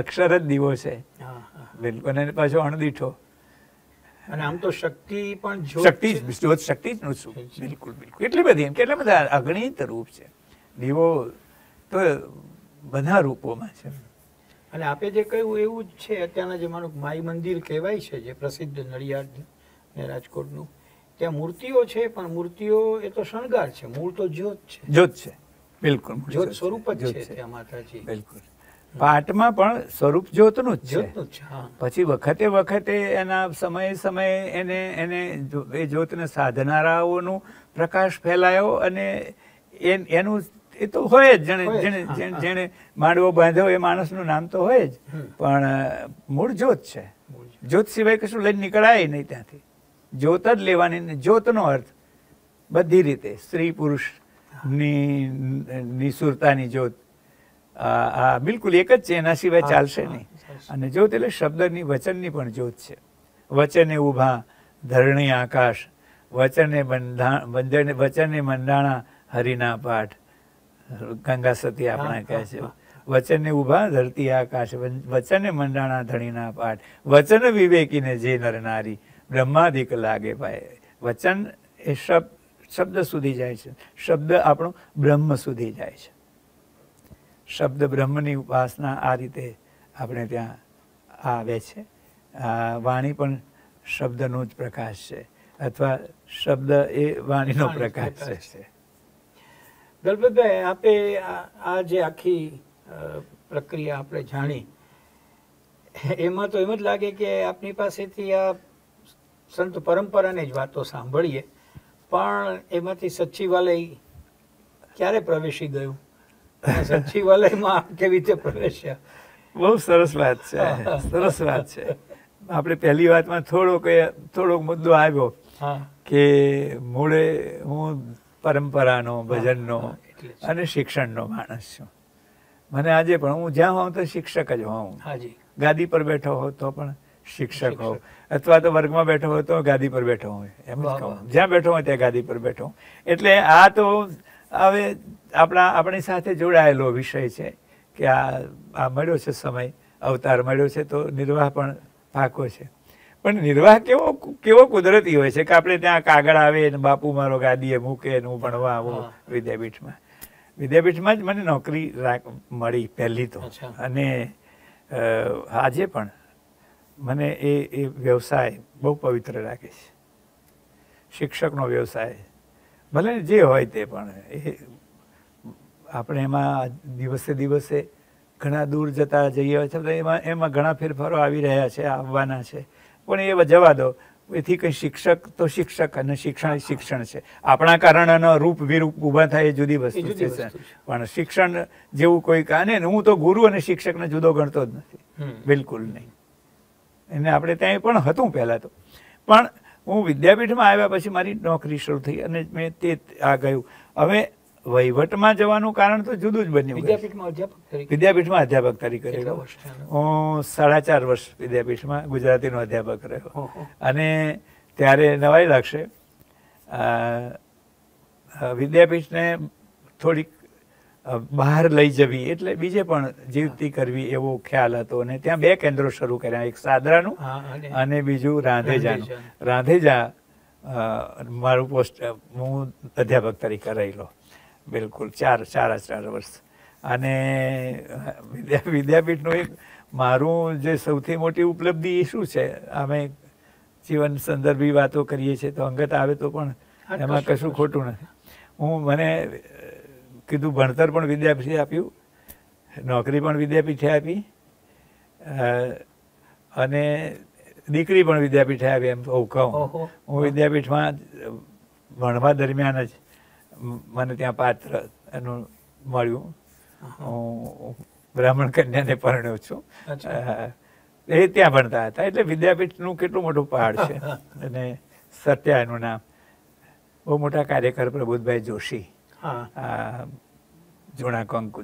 અક્ષર જ દીવો છે બિલકુલ અને પાછો અણદીઠો અને આમ તો શક્તિ પણ શક્તિ જ્યોત શક્તિ જ નું શું બિલકુલ બિલકુલ એટલી બધી એમ કેટલા બધા અગણિત રૂપ છે દીવો તો બધા રૂપોમાં છે અને આપે જે કહ્યું એવું જ છે અત્યારના જમાનું માઈ મંદિર કહેવાય છે જે પ્રસિદ્ધ નડિયાદ ને રાજકોટનું ત્યાં મૂર્તિઓ છે પણ મૂર્તિઓ એ તો શણગાર છે મૂળ તો જ્યોત છે જ્યોત છે બિલકુલ સ્વરૂપ જ છે માતાજી બિલકુલ પાઠમાં પણ સ્વરૂપ જ્યોતનું જ છે પછી વખતે વખતે એના સમયે સમયે એને એને એ જ્યોતને સાધનારાઓનું પ્રકાશ ફેલાયો અને એનું એ તો હોય જ જેણે જેણે જેણે માંડવો બાંધ્યો એ માણસનું નામ તો હોય જ પણ મૂળ જ્યોત છે જ્યોત સિવાય કશું લઈને નીકળાય નહીં ત્યાંથી જ્યોત જ લેવાની જ્યોતનો અર્થ બધી રીતે સ્ત્રી પુરુષ ની નિસુરતાની જોત આ બિલકુલ એક જ છે એના સિવાય ચાલશે નહીં અને જોત એટલે શબ્દની વચનની પણ જોત છે વચને ઊભા ધરણી આકાશ વચને બંધાણ બંધને વચને મંડાણા હરિના પાઠ ગંગા સતી આપણા કહે છે વચને ઊભા ધરતી આકાશ વચને મંડાણા ધણીના પાઠ વચન વિવેકીને જે નરનારી બ્રહ્માદિક લાગે ભાઈ વચન એ શબ્દ શબ્દ સુધી જાય છે શબ્દ આપણો બ્રહ્મ સુધી જાય છે શબ્દ બ્રહ્મની ઉપાસના આ રીતે આપણે ત્યાં આવે છે વાણી પણ શબ્દનો જ પ્રકાશ છે અથવા શબ્દ એ વાણીનો પ્રકાશ છે દલપતભાઈ આપે આ જે આખી પ્રક્રિયા આપણે જાણી એમાં તો એમ જ લાગે કે આપની પાસેથી આ સંત પરંપરાની જ વાતો સાંભળીએ પણ એમાંથી સચિવાલય ક્યારે પ્રવેશી ગયું સચિવાલયમાં કેવી રીતે પ્રવેશ્યા બહુ સરસ વાત છે સરસ વાત છે આપણે પહેલી વાતમાં થોડોક થોડોક મુદ્દો આવ્યો કે મૂળે હું પરંપરાનો ભજનનો અને શિક્ષણનો માણસ છું મને આજે પણ હું જ્યાં હોઉં તો શિક્ષક જ હોઉં ગાદી પર બેઠો હોઉં તો પણ શિક્ષક હોઉં અથવા તો વર્ગમાં બેઠો હોય તો ગાદી પર બેઠો હોય એમ જ જ્યાં બેઠો હોય ત્યાં ગાદી પર બેઠો એટલે આ તો હવે આપણા આપણી સાથે જોડાયેલો વિષય છે કે આ આ મળ્યો છે સમય અવતાર મળ્યો છે તો નિર્વાહ પણ પાકો છે પણ નિર્વાહ કેવો કેવો કુદરતી હોય છે કે આપણે ત્યાં કાગળ આવે ને બાપુ મારો ગાદીએ મૂકે ને હું ભણવા આવો વિદ્યાપીઠમાં વિદ્યાપીઠમાં જ મને નોકરી મળી પહેલી તો અને આજે પણ મને એ એ વ્યવસાય બહુ પવિત્ર રાખે છે શિક્ષકનો વ્યવસાય ભલે જે હોય તે પણ એ આપણે એમાં દિવસે દિવસે ઘણા દૂર જતા જઈએ છીએ એમાં એમાં ઘણા ફેરફારો આવી રહ્યા છે આવવાના છે પણ એ જવા દો એથી કંઈ શિક્ષક તો શિક્ષક અને શિક્ષણ શિક્ષણ છે આપણા કારણ રૂપ વિરૂપ ઊભા થાય એ જુદી વસ્તુ છે પણ શિક્ષણ જેવું કોઈ કાને હું તો ગુરુ અને શિક્ષકને જુદો ગણતો જ નથી બિલકુલ નહીં એને આપણે ત્યાં પણ હતું પહેલાં તો પણ હું વિદ્યાપીઠમાં આવ્યા પછી મારી નોકરી શરૂ થઈ અને મેં તે આ ગયું હવે વહીવટમાં જવાનું કારણ તો જુદું જ બન્યું વિદ્યાપીઠમાં અધ્યાપક તરીકે રહ્યો હું સાડા ચાર વર્ષ વિદ્યાપીઠમાં ગુજરાતીનો અધ્યાપક રહ્યો અને ત્યારે નવાઈ લાગશે વિદ્યાપીઠને થોડીક બહાર લઈ જવી એટલે બીજે પણ જીવતી કરવી એવો ખ્યાલ હતો અને ત્યાં બે કેન્દ્રો શરૂ કર્યા એક સાદરાનું અને બીજું રાંધેજાનું રાંધેજા મારું પોસ્ટ હું અધ્યાપક તરીકે રહેલો બિલકુલ ચાર ચાર ચાર વર્ષ અને વિદ્યાપીઠનું એક મારું જે સૌથી મોટી ઉપલબ્ધિ એ શું છે અમે જીવન સંદર્ભી વાતો કરીએ છીએ તો અંગત આવે તો પણ એમાં કશું ખોટું નથી હું મને કીધું ભણતર પણ વિદ્યાપીઠે આપ્યું નોકરી પણ વિદ્યાપીઠે આપી અને દીકરી પણ વિદ્યાપીઠે આવી એમ હું કહું હું વિદ્યાપીઠમાં ભણવા દરમિયાન જ મને ત્યાં પાત્ર એનું મળ્યું હું બ્રાહ્મણ કન્યાને પરણ્યો છું એ ત્યાં ભણતા હતા એટલે વિદ્યાપીઠનું કેટલું મોટું પહાડ છે અને સત્યા એનું નામ બહુ મોટા કાર્યકર પ્રબોધભાઈ જોશી જૂના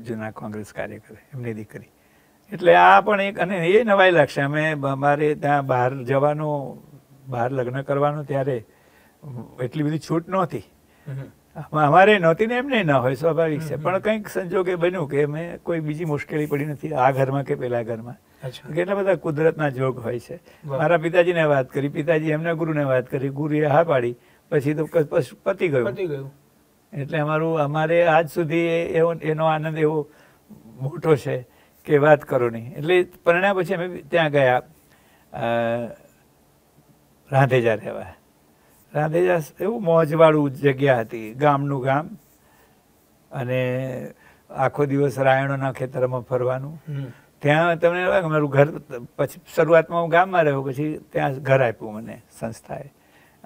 જૂના કોંગ્રેસ કાર્યકર એમની દીકરી એટલે આ પણ એક અને એ નવાઈ લાગશે અમે અમારે ત્યાં બહાર જવાનું બહાર લગ્ન કરવાનું ત્યારે એટલી બધી છૂટ નહોતી અમારે નહોતી ને એમને ના હોય સ્વાભાવિક છે પણ કંઈક સંજોગે બન્યું કે અમે કોઈ બીજી મુશ્કેલી પડી નથી આ ઘરમાં કે પેલા ઘરમાં કેટલા બધા કુદરતના જોગ હોય છે મારા પિતાજીને વાત કરી પિતાજી એમના ગુરુને વાત કરી ગુરુએ હા પાડી પછી તો પતી ગયું પતી ગયું એટલે અમારું અમારે આજ સુધી એવો એનો આનંદ એવો મોટો છે કે વાત કરો નહીં એટલે પરણ્યા પછી અમે ત્યાં ગયા રાંધેજા રહેવા રાંધેજા એવું મોજવાળું જગ્યા હતી ગામનું ગામ અને આખો દિવસ રાયણોના ખેતરમાં ફરવાનું ત્યાં તમને મારું ઘર પછી શરૂઆતમાં હું ગામમાં રહ્યો પછી ત્યાં ઘર આપ્યું મને સંસ્થાએ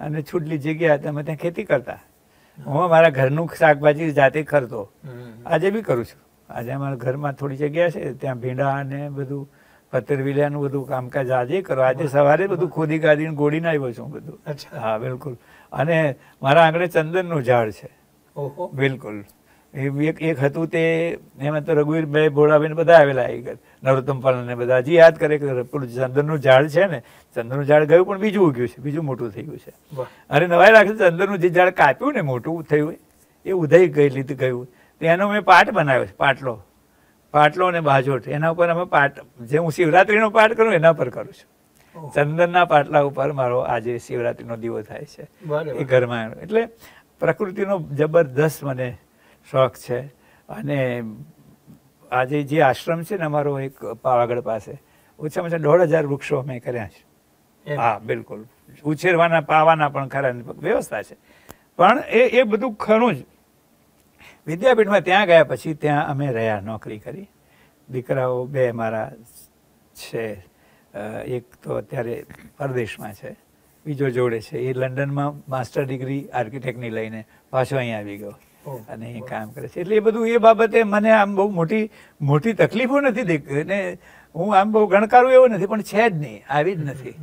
અને છૂટલી જગ્યા હતા અમે ત્યાં ખેતી કરતા હું મારા ઘરનું શાકભાજી જાતે ખરતો આજે બી કરું છું આજે અમારા ઘરમાં થોડી જગ્યા છે ત્યાં ભીંડા અને બધું પતરવીલાનું બધું કામકાજ આજે કરો આજે સવારે બધું ખોદી કાઢીને ગોળી આવ્યો છું બધું અચ્છા હા બિલકુલ અને મારા આંગણે ચંદનનું ઝાડ છે બિલકુલ એક એક હતું તે એમાં તો રઘુવીરભાઈ ભોળાબેન બધા આવેલા આવી નરોત્તમ પાલનને બધા જે યાદ કરે કે પેલું ચંદનનું ઝાડ છે ને ચંદનનું ઝાડ ગયું પણ બીજું ઉગ્યું છે બીજું મોટું થઈ ગયું છે અરે નવાઈ રાખે ચંદનનું જે ઝાડ કાપ્યું ને મોટું થયું એ ઉધઈ ગઈ લીધું ગયું તો એનો મેં પાટ બનાવ્યો છે પાટલો પાટલો અને બાજોટ એના ઉપર અમે પાટ જે હું શિવરાત્રિનો પાઠ કરું એના પર કરું છું ચંદનના પાટલા ઉપર મારો આજે શિવરાત્રિનો દીવો થાય છે એ ઘરમાં એટલે પ્રકૃતિનો જબરદસ્ત મને શોખ છે અને આજે જે આશ્રમ છે ને અમારો એક પાવાગઢ પાસે ઓછામાં ઓછા દોઢ હજાર વૃક્ષો અમે કર્યા છે હા બિલકુલ ઉછેરવાના પાવાના પણ ખરા વ્યવસ્થા છે પણ એ એ બધું ખરું જ વિદ્યાપીઠમાં ત્યાં ગયા પછી ત્યાં અમે રહ્યા નોકરી કરી દીકરાઓ બે મારા છે એક તો અત્યારે પરદેશમાં છે બીજો જોડે છે એ લંડનમાં માસ્ટર ડિગ્રી આર્કિટેક્ટની લઈને પાછો અહીંયા આવી ગયો અને એ કામ કરે છે એટલે એ બધું એ બાબતે મને આમ બહુ મોટી મોટી તકલીફો નથી દેખતી અને હું આમ બહુ ગણકારું એવો નથી પણ છે જ નહીં આવી જ નથી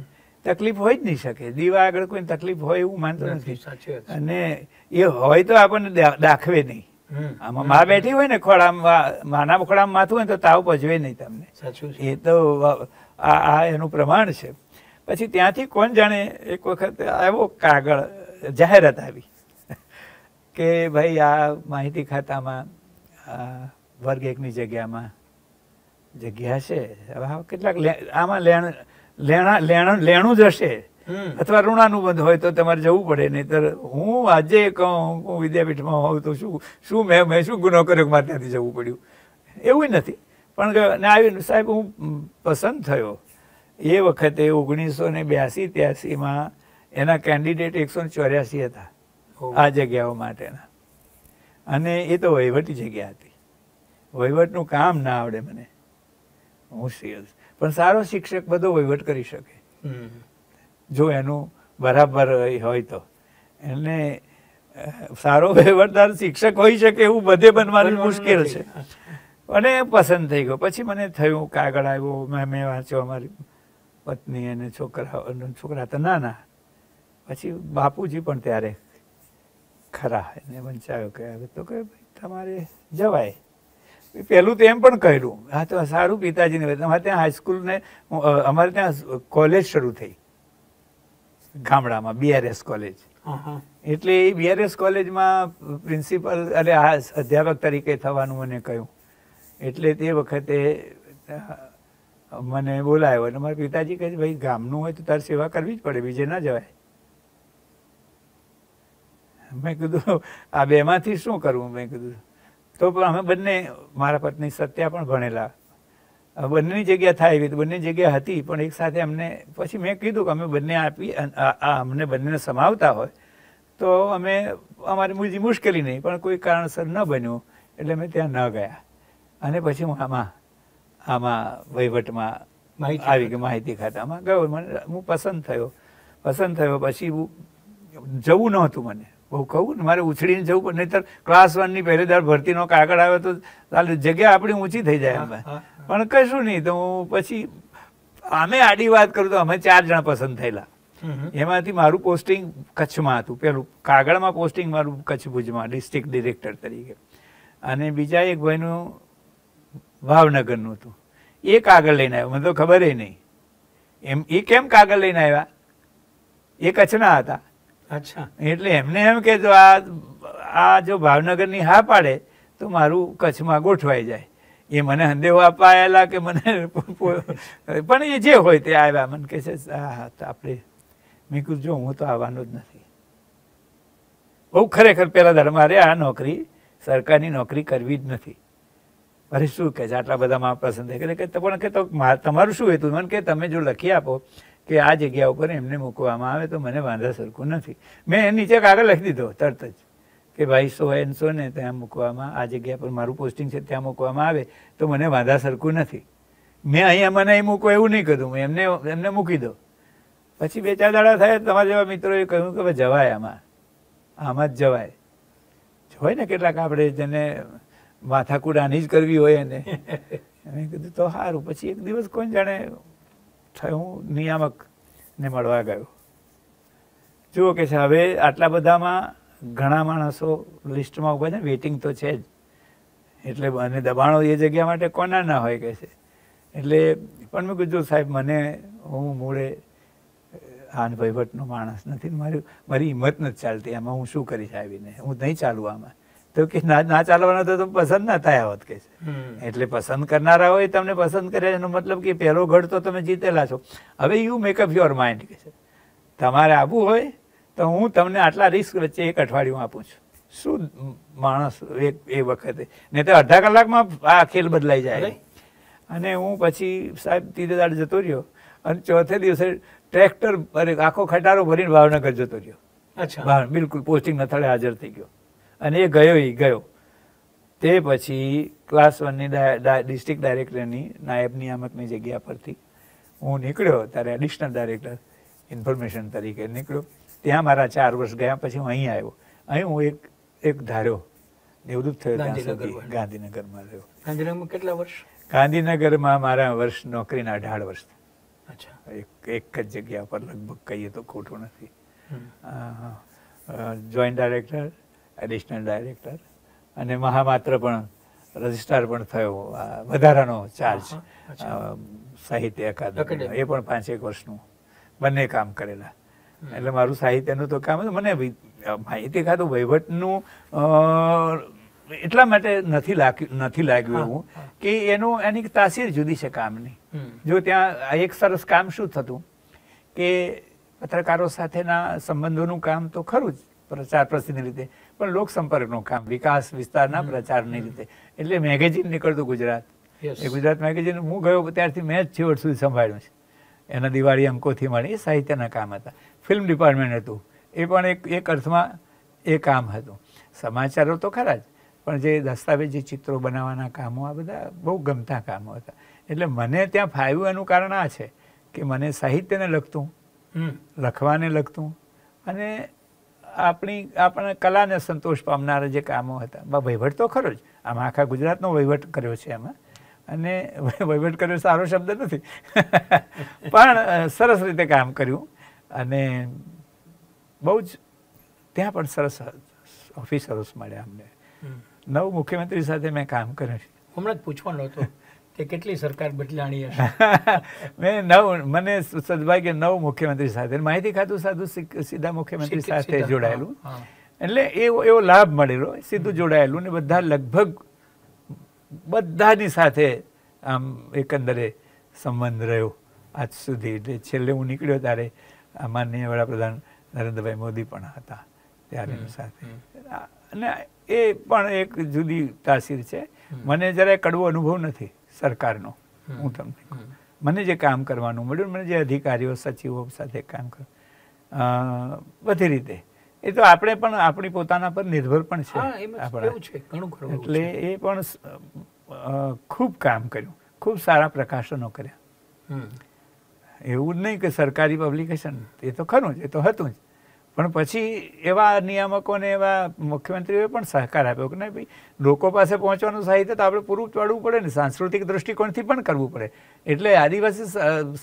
તકલીફ હોય જ નહીં શકે દીવા આગળ કોઈ તકલીફ હોય એવું માનતો નથી અને એ હોય તો આપણને દાખવે નહીં આમાં માં બેઠી હોય ને ખોળામાં માના ખોળામાં માથું હોય તો તાવ પજવે નહીં તમને સાચું એ તો આ એનું પ્રમાણ છે પછી ત્યાંથી કોણ જાણે એક વખત આવ્યો કાગળ જાહેરાત આવી કે ભાઈ આ માહિતી ખાતામાં વર્ગ એકની જગ્યામાં જગ્યા છે કેટલાક આમાં લેણ લેણા લેણ લેણું જ હશે અથવા ઋણાનુબંધ હોય તો તમારે જવું પડે નહીં તો હું આજે કહું હું વિદ્યાપીઠમાં હોઉં તો શું શું મેં મેં શું ગુનો કર્યો મારે ત્યાંથી જવું પડ્યું એવું નથી પણ ને આવી સાહેબ હું પસંદ થયો એ વખતે ઓગણીસો ને બ્યાસી ત્યાસીમાં એના કેન્ડિડેટ એકસો ચોર્યાસી હતા આ જગ્યાઓ માટેના અને એ તો વહીવટી જગ્યા હતી વહીવટનું કામ ના આવડે મને હું સિરિયસ પણ સારો શિક્ષક બધો વહીવટ કરી શકે જો એનું બરાબર હોય તો એટલે સારો વહીવટદાર શિક્ષક હોઈ શકે એવું બધે બનવાનું મુશ્કેલ છે અને પસંદ થઈ ગયો પછી મને થયું કાગળ આવ્યો મેં મેં વાંચ્યો અમારી પત્ની અને છોકરા છોકરા તો નાના પછી બાપુજી પણ ત્યારે ખરા એને વંચાયો કે હવે તો કે તમારે જવાય પહેલું તો એમ પણ કર્યું હા તો સારું પિતાજીને તમારે ત્યાં હાઈસ્કૂલને અમારે ત્યાં કોલેજ શરૂ થઈ ગામડામાં બીઆરએસ કોલેજ એટલે એ બીઆરએસ કોલેજમાં પ્રિન્સિપલ અને આ અધ્યાપક તરીકે થવાનું મને કહ્યું એટલે તે વખતે મને બોલાયો અને મારા પિતાજી કહે ભાઈ ગામનું હોય તો તારે સેવા કરવી જ પડે બીજે ના જવાય મેં કીધું આ બેમાંથી શું કરવું મેં કીધું તો પણ અમે બંને મારા પત્ની સત્યા પણ ભણેલા બંનેની જગ્યા થાય એવી બંને જગ્યા હતી પણ એકસાથે અમને પછી મેં કીધું કે અમે બંને આપી આ અમને બંનેને સમાવતા હોય તો અમે અમારી બીજી મુશ્કેલી નહીં પણ કોઈ કારણસર ન બન્યું એટલે અમે ત્યાં ન ગયા અને પછી હું આમાં આમાં વહીવટમાં માહિતી આવી ગઈ માહિતી ખાતામાં ગયો મને હું પસંદ થયો પસંદ થયો પછી જવું નહોતું મને બહુ કહું ને મારે ઉછળીને જવું પણ નહીતર ક્લાસ વનની પહેરેદાર ભરતીનો કાગળ આવે તો ચાલે જગ્યા આપણી ઊંચી થઈ જાય અમે પણ કશું નહીં તો હું પછી અમે આડી વાત કરું તો અમે ચાર જણા પસંદ થયેલા એમાંથી મારું પોસ્ટિંગ કચ્છમાં હતું પેલું કાગળમાં પોસ્ટિંગ મારું કચ્છ ભુજમાં ડિસ્ટ્રિક્ટ ડિરેક્ટર તરીકે અને બીજા એક ભાઈનું ભાવનગરનું હતું એ કાગળ લઈને આવ્યો મને તો ખબર નહીં એમ એ કેમ કાગળ લઈને આવ્યા એ કચ્છના હતા અચ્છા એટલે એમને એમ કે જો આ આ જો ભાવનગરની હા પાડે તો મારું કચ્છમાં ગોઠવાઈ જાય એ મને સંદેહો આપવા કે મને પણ એ જે હોય તે આવ્યા મને કે છે હા હા આપણે મેં કીધું જો હું તો આવવાનું જ નથી બહુ ખરેખર પહેલાં ધર્મારે આ નોકરી સરકારની નોકરી કરવી જ નથી અરે શું કે છે આટલા બધા મારા પ્રસંગ કે પણ કે તો તમારું શું હેતું મને કે તમે જો લખી આપો કે આ જગ્યા ઉપર એમને મૂકવામાં આવે તો મને વાંધા સરખું નથી મેં એ નીચે કાગળ લખી દીધો તરત જ કે ભાઈ સો એન સો ને ત્યાં મૂકવામાં આ જગ્યા પર મારું પોસ્ટિંગ છે ત્યાં મૂકવામાં આવે તો મને વાંધા સરખું નથી મેં અહીંયા મને અહીં મૂકો એવું નહીં કીધું મેં એમને એમને મૂકી દો પછી બે ચાર દાડા થયા તમારા જેવા મિત્રોએ કહ્યું કે ભાઈ જવાય આમાં આમાં જ જવાય હોય ને કેટલાક આપણે જેને માથાકૂટ આની જ કરવી હોય એને મેં કીધું તો સારું પછી એક દિવસ કોણ જાણે થયો હું નિયામકને મળવા ગયો જુઓ કે છે હવે આટલા બધામાં ઘણા માણસો લિસ્ટમાં ઉભા છે વેઇટિંગ તો છે જ એટલે અને દબાણો એ જગ્યા માટે કોના ના હોય કે છે એટલે પણ મેં કીધું સાહેબ મને હું મૂળે આનભાઈ ભટ્ટનો માણસ નથી મારી મારી હિંમત નથી ચાલતી આમાં હું શું કરીશ આવીને હું નહીં ચાલું આમાં તો કે ના ચાલવાના તો તમે પસંદ ના થયા હોત કે છે એટલે પસંદ કરનારા હોય તમને પસંદ કરે એનો મતલબ કે પહેલો ઘડ તો તમે જીતેલા છો હવે યુ મેકઅપ યોર માઇન્ડ કે છે તમારે આવવું હોય તો હું તમને આટલા રિસ્ક વચ્ચે એક અઠવાડિયું આપું છું શું માણસ એક એ વખતે નહીં તો અડધા કલાકમાં આ ખેલ બદલાઈ જાય અને હું પછી સાહેબ તીરેદાડ જતો રહ્યો અને ચોથે દિવસે ટ્રેક્ટર આખો ખટારો ભરીને ભાવનગર જતો રહ્યો અચ્છા બિલકુલ પોસ્ટિંગ નથળે હાજર થઈ ગયો અને એ ગયો એ ગયો તે પછી ક્લાસ વનની ડિસ્ટ્રિક્ટ ડાયરેક્ટરની નાયબ નિયામકની જગ્યા પરથી હું નીકળ્યો ત્યારે એડિશનલ ડાયરેક્ટર ઇન્ફોર્મેશન તરીકે નીકળ્યો ત્યાં મારા ચાર વર્ષ ગયા પછી હું અહીં આવ્યો અહીં હું એક એક ધાર્યો દેવદૂત થયો ગાંધીનગરમાં રહ્યો ગાંધીનગરમાં કેટલા વર્ષ ગાંધીનગરમાં મારા વર્ષ નોકરીના અઢાર વર્ષ અચ્છા એક એક જ જગ્યા પર લગભગ કહીએ તો ખોટું નથી જોઈન્ટ ડાયરેક્ટર એડિશનલ ડાયરેક્ટર અને મહામાત્ર પણ રજિસ્ટ્રાર પણ થયો વધારાનો ચાર્જ સાહિત્ય અકાદમી એ પણ પાંચેક વર્ષનું બંને કામ કરેલા એટલે મારું સાહિત્યનું તો કામ મને માહિતી ખાતું વહીવટનું એટલા માટે નથી લાગ્યું નથી લાગ્યું એવું કે એનું એની તાસીર જુદી છે કામની જો ત્યાં એક સરસ કામ શું થતું કે પત્રકારો સાથેના સંબંધોનું કામ તો ખરું જ પ્રચાર પ્રસિદ્ધિની રીતે પણ લોકસંપર્કનું કામ વિકાસ વિસ્તારના પ્રચારની રીતે એટલે મેગેઝિન નીકળતું ગુજરાત એ ગુજરાત મેગેઝિન હું ગયો ત્યારથી મેં જ છેવટ સુધી સંભાળ્યું છે એના દિવાળી અંકોથી મળી એ સાહિત્યના કામ હતા ફિલ્મ ડિપાર્ટમેન્ટ હતું એ પણ એક એક અર્થમાં એ કામ હતું સમાચારો તો ખરા જ પણ જે દસ્તાવેજી ચિત્રો બનાવવાના કામો આ બધા બહુ ગમતા કામો હતા એટલે મને ત્યાં ફાવ્યું એનું કારણ આ છે કે મને સાહિત્યને લગતું લખવાને લગતું અને આપણી આપણા કલાને સંતોષ પામનારા જે કામો હતા વહીવટ તો ખરો જ આમ આખા ગુજરાતનો વહીવટ કર્યો છે એમાં અને વહીવટ કર્યો સારો શબ્દ નથી પણ સરસ રીતે કામ કર્યું અને બહુ જ ત્યાં પણ સરસ ઓફિસર્સ મળ્યા અમને નવ મુખ્યમંત્રી સાથે મેં કામ કર્યું છે હમણાં જ પૂછવાનું હતું તે કેટલી સરકાર બદલાણી હશે મેં નવ મને સદભાઈ કે નવ મુખ્યમંત્રી સાથે માહિતી ખાતું સાધુ સીધા મુખ્યમંત્રી સાથે જોડાયેલું એટલે એવો એવો લાભ મળેલો સીધું જોડાયેલું ને બધા લગભગ બધાની સાથે આમ એકંદરે સંબંધ રહ્યો આજ સુધી એટલે છેલ્લે હું નીકળ્યો ત્યારે માનનીય વડાપ્રધાન નરેન્દ્રભાઈ મોદી પણ હતા ત્યારે સાથે અને એ પણ એક જુદી તાસીર છે મને જરાય કડવો અનુભવ નથી સરકારનો હું તમને મને જે કામ કરવાનું મળ્યું મને જે અધિકારીઓ સચિવો સાથે કામ કર બધી રીતે એ તો આપણે પણ આપણી પોતાના પર નિર્ભર પણ છે આપણા એટલે એ પણ ખૂબ કામ કર્યું ખૂબ સારા પ્રકાશનો કર્યા એવું જ નહીં કે સરકારી પબ્લિકેશન એ તો ખરું જ એ તો હતું જ પણ પછી એવા નિયામકોને એવા મુખ્યમંત્રીઓએ પણ સહકાર આપ્યો કે નહીં ભાઈ લોકો પાસે પહોંચવાનું સાહિત્ય તો આપણે પૂરું પાડવું પડે ને સાંસ્કૃતિક દ્રષ્ટિકોણથી પણ કરવું પડે એટલે આદિવાસી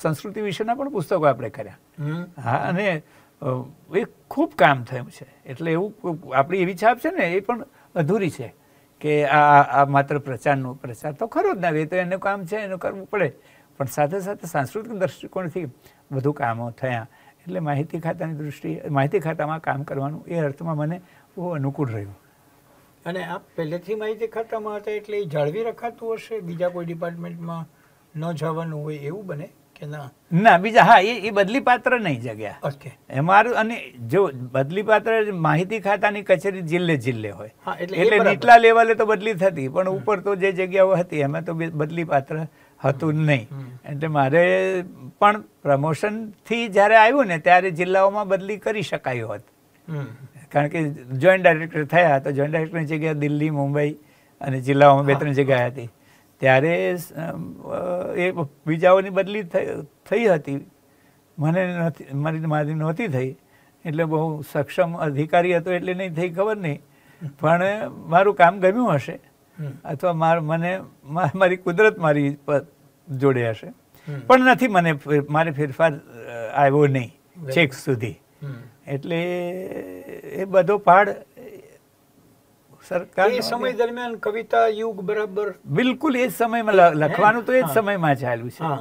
સંસ્કૃતિ વિશેના પણ પુસ્તકો આપણે કર્યા હા અને એ ખૂબ કામ થયું છે એટલે એવું આપણી એવી છાપ છે ને એ પણ અધૂરી છે કે આ આ માત્ર પ્રચારનો પ્રચાર તો ખરો જ ના એ તો એનું કામ છે એનું કરવું પડે પણ સાથે સાથે સાંસ્કૃતિક દ્રષ્ટિકોણથી વધુ કામો થયા એટલે માહિતી ખાતાની દૃષ્ટિએ માહિતી ખાતામાં કામ કરવાનું એ અર્થમાં મને બહુ અનુકૂળ રહ્યું અને આ પહેલેથી માહિતી ખાતામાં હતા એટલે એ જાળવી રખાતું હશે બીજા કોઈ ડિપાર્ટમેન્ટમાં ન જવાનું હોય એવું બને કે ના ના બીજા હા એ એ બદલી પાત્ર નહીં જગ્યા ઓકે મારું અને જો બદલી પાત્ર માહિતી ખાતાની કચેરી જિલ્લે જિલ્લે હોય એટલે નીચલા લેવલે તો બદલી થતી પણ ઉપર તો જે જગ્યાઓ હતી એમાં તો બદલી પાત્ર હતું નહીં એટલે મારે પણ પ્રમોશનથી જ્યારે આવ્યું ને ત્યારે જિલ્લાઓમાં બદલી કરી શકાય હોત કારણ કે જોઈન્ટ ડાયરેક્ટર થયા તો જોઈન્ટ ડાયરેક્ટરની જગ્યા દિલ્હી મુંબઈ અને જિલ્લાઓમાં બે ત્રણ જગ્યા હતી ત્યારે એ બીજાઓની બદલી થઈ હતી મને નથી મારી મારી નહોતી થઈ એટલે બહુ સક્ષમ અધિકારી હતો એટલે નહીં થઈ ખબર નહીં પણ મારું કામ ગમ્યું હશે અથવા માર મને મારી કુદરત મારી જોડે હશે પણ નથી મને મારે ફેરફાર આવ્યો નહીં છેક સુધી એટલે એ બધો પાડ સરકાર સમય દરમિયાન કવિતા યુગ બરાબર બિલકુલ એ સમયમાં લખવાનું તો એ જ સમયમાં ચાલ્યું છે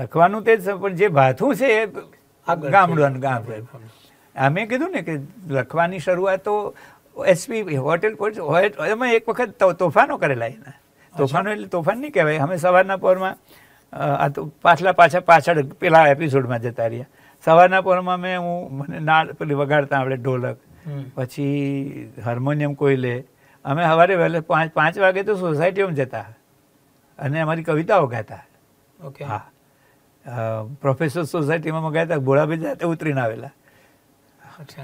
લખવાનું તે પણ જે ભાથું છે એ ગામડું ગામ અમે કીધું ને કે લખવાની શરૂઆત તો એસપી હોટેલ હોય એમાં એક વખત તોફાનો કરેલા એના તોફાનો એટલે તોફાન નહીં કહેવાય અમે સવારના પહોરમાં આ તો પાછલા પાછા પાછળ પેલા એપિસોડમાં જતા રહ્યા સવારના પોરમાં મેં હું મને ના પેલી વગાડતા આપણે ઢોલક પછી હાર્મોનિયમ કોઈ લે અમે સવારે વહેલે પાંચ પાંચ વાગે તો સોસાયટીઓમાં જતા અને અમારી કવિતાઓ ગાતા ઓકે હા પ્રોફેસર સોસાયટીમાં ગાતા ભોળાભાઈ જાતે ઉતરીને આવેલા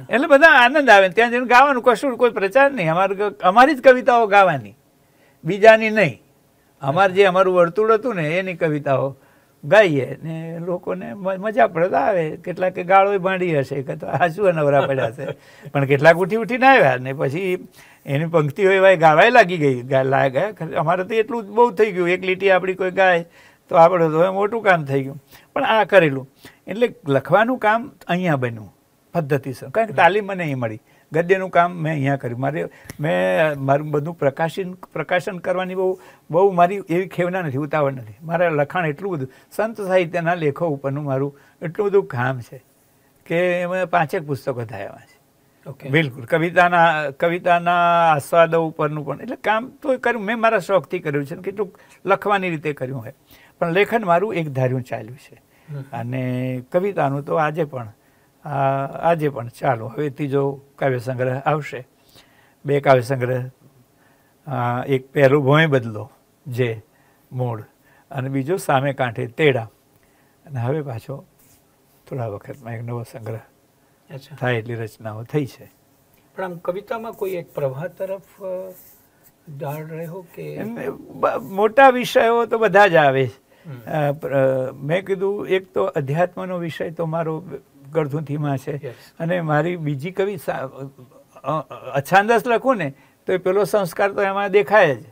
એટલે બધા આનંદ આવે ત્યાં જઈને ગાવાનું કશું કોઈ પ્રચાર નહીં અમારે અમારી જ કવિતાઓ ગાવાની બીજાની નહીં અમારે જે અમારું વર્તુળ હતું ને એની કવિતાઓ ગાઈએ ને લોકોને મજા પડે આવે કેટલાક ગાળો ભાંડી હશે કે તો હાસુ નવરા પડ્યા છે પણ કેટલાક ઉઠી ઉઠીને આવ્યા ને પછી એની પંક્તિઓ એવા ગાવાય લાગી ગઈ લાગ્યા અમારે તો એટલું જ બહુ થઈ ગયું એક લીટી આપણી કોઈ ગાય તો આપણે તો મોટું કામ થઈ ગયું પણ આ કરેલું એટલે લખવાનું કામ અહીંયા બન્યું પદ્ધતિસર કારણ કે તાલીમ મને અહીં મળી ગદ્યનું કામ મેં અહીંયા કર્યું મારે મેં મારું બધું પ્રકાશન પ્રકાશન કરવાની બહુ બહુ મારી એવી ખેવના નથી ઉતાવળ નથી મારા લખાણ એટલું બધું સંત સાહિત્યના લેખો ઉપરનું મારું એટલું બધું કામ છે કે એમાં પાંચેક પુસ્તકો થયા છે બિલકુલ કવિતાના કવિતાના આસ્વાદો ઉપરનું પણ એટલે કામ તો કર્યું મેં મારા શોખથી કર્યું છે કેટલું લખવાની રીતે કર્યું હોય પણ લેખન મારું એક ધાર્યું ચાલ્યું છે અને કવિતાનું તો આજે પણ આજે પણ ચાલો હવે ત્રીજો કાવ્ય સંગ્રહ આવશે બે કાવ્ય સંગ્રહ એક પહેલું ભોંય બદલો જે મૂળ અને બીજો સામે કાંઠે તેડા અને હવે પાછો થોડા વખતમાં એક નવો સંગ્રહ થાય એટલી રચનાઓ થઈ છે પણ આમ કવિતામાં કોઈ એક પ્રવાહ તરફ ઢાળ રહ્યો કે મોટા વિષયો તો બધા જ આવે મેં કીધું એક તો અધ્યાત્મનો વિષય તો મારો ગળથુંથીમાં છે અને મારી બીજી કવિ અછાંદસ લખું ને તો એ પેલો સંસ્કાર તો એમાં દેખાય જ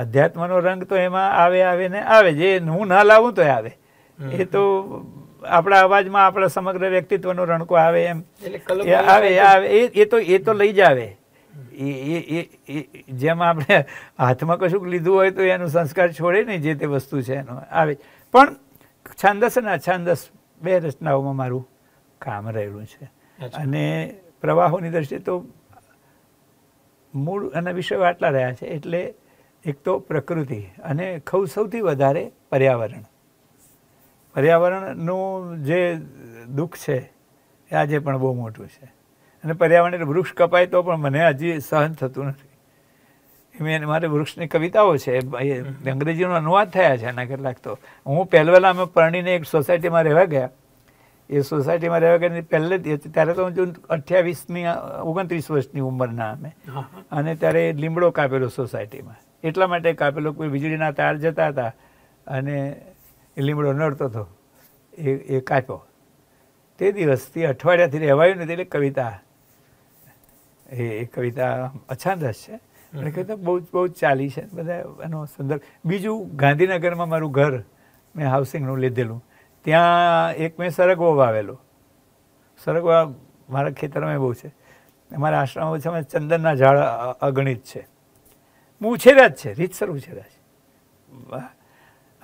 અધ્યાત્મનો રંગ તો એમાં આવે આવે ને આવે જે હું ના લાવું તો આવે એ તો આપણા અવાજમાં આપણા સમગ્ર વ્યક્તિત્વનો રણકો આવે એમ આવે આવે એ તો એ તો લઈ જ આવે એ એ જેમ આપણે હાથમાં કશુંક લીધું હોય તો એનો સંસ્કાર છોડે નહીં જે તે વસ્તુ છે એનો આવે પણ છાંદસ અને અછાંદસ બે રચનાઓમાં મારું કામ રહેલું છે અને પ્રવાહોની દ્રષ્ટિએ તો મૂળ અને વિષયો આટલા રહ્યા છે એટલે એક તો પ્રકૃતિ અને ખૌ સૌથી વધારે પર્યાવરણ પર્યાવરણનું જે દુઃખ છે એ આજે પણ બહુ મોટું છે અને પર્યાવરણ વૃક્ષ કપાય તો પણ મને હજી સહન થતું નથી મેં મારે વૃક્ષની કવિતાઓ છે એ અંગ્રેજીનો અનુવાદ થયા છે એના કેટલાક તો હું પહેલવેલા અમે પરણીને એક સોસાયટીમાં રહેવા ગયા એ સોસાયટીમાં રહેવા ગયા પહેલે ત્યારે તો હું અઠ્યાવીસની ઓગણત્રીસ વર્ષની ઉંમરના અમે અને ત્યારે લીમડો કાપેલો સોસાયટીમાં એટલા માટે કાપેલો કોઈ વીજળીના તાર જતા હતા અને એ લીમડો નડતો હતો એ એ કાપ્યો તે દિવસથી અઠવાડિયાથી રહેવાયું નથી એટલે કવિતા એ કવિતા અછાંદસ છે અને કહ્યું તો બહુ બહુ ચાલી છે બધા એનો સંદર્ભ બીજું ગાંધીનગરમાં મારું ઘર મેં હાઉસિંગનું લીધેલું ત્યાં એક મેં સરગવો વાવેલો સરગવા મારા ખેતરમાં બહુ છે અમારા આશ્રમ ઓછામાં ચંદનના ઝાડ અગણિત છે ઉછેર્યા જ છે રીતસર ઉછેરા છે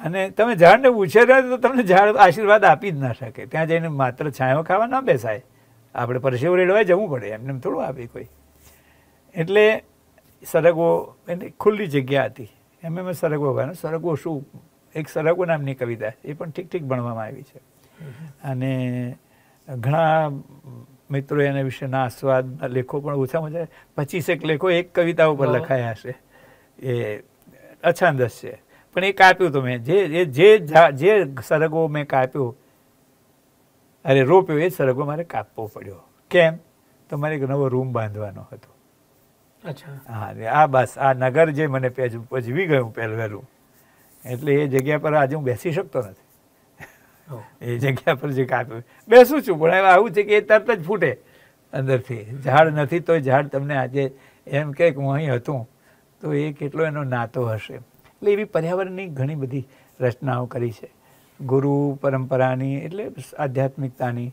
અને તમે ઝાડને ઉછેર્યા તો તમને ઝાડ આશીર્વાદ આપી જ ના શકે ત્યાં જઈને માત્ર છાંયો ખાવા ના બેસાય આપણે પરસેવો રેડવાય જવું પડે એમને થોડું આપી કોઈ એટલે સરગવો એની ખુલ્લી જગ્યા હતી એમ એમ સરગવો ભાઈનો સરગવો શું એક સરગવો નામની કવિતા એ પણ ઠીક ઠીક ભણવામાં આવી છે અને ઘણા મિત્રો એના વિશેના આસ્વાદના લેખો પણ ઓછામાં ઓછા પચીસેક લેખો એક કવિતા ઉપર લખાયા હશે એ અછાંદસ છે પણ એ કાપ્યું તો મેં જે એ જે જે સરગવો મેં કાપ્યો અરે રોપ્યો એ સરગવો મારે કાપવો પડ્યો કેમ તો મારે એક નવો રૂમ બાંધવાનો હતો હા ને આ બસ આ નગર જે મને પજવી ગયું પહેલવેલું એટલે એ જગ્યા પર આજે હું બેસી શકતો નથી એ જગ્યા પર જે કાપ્યું બેસું છું પણ એમાં આવું છે કે એ તરત જ ફૂટે અંદરથી ઝાડ નથી તો ઝાડ તમને આજે એમ કહે કે હું અહીં હતું તો એ કેટલો એનો નાતો હશે એટલે એવી પર્યાવરણની ઘણી બધી રચનાઓ કરી છે ગુરુ પરંપરાની એટલે આધ્યાત્મિકતાની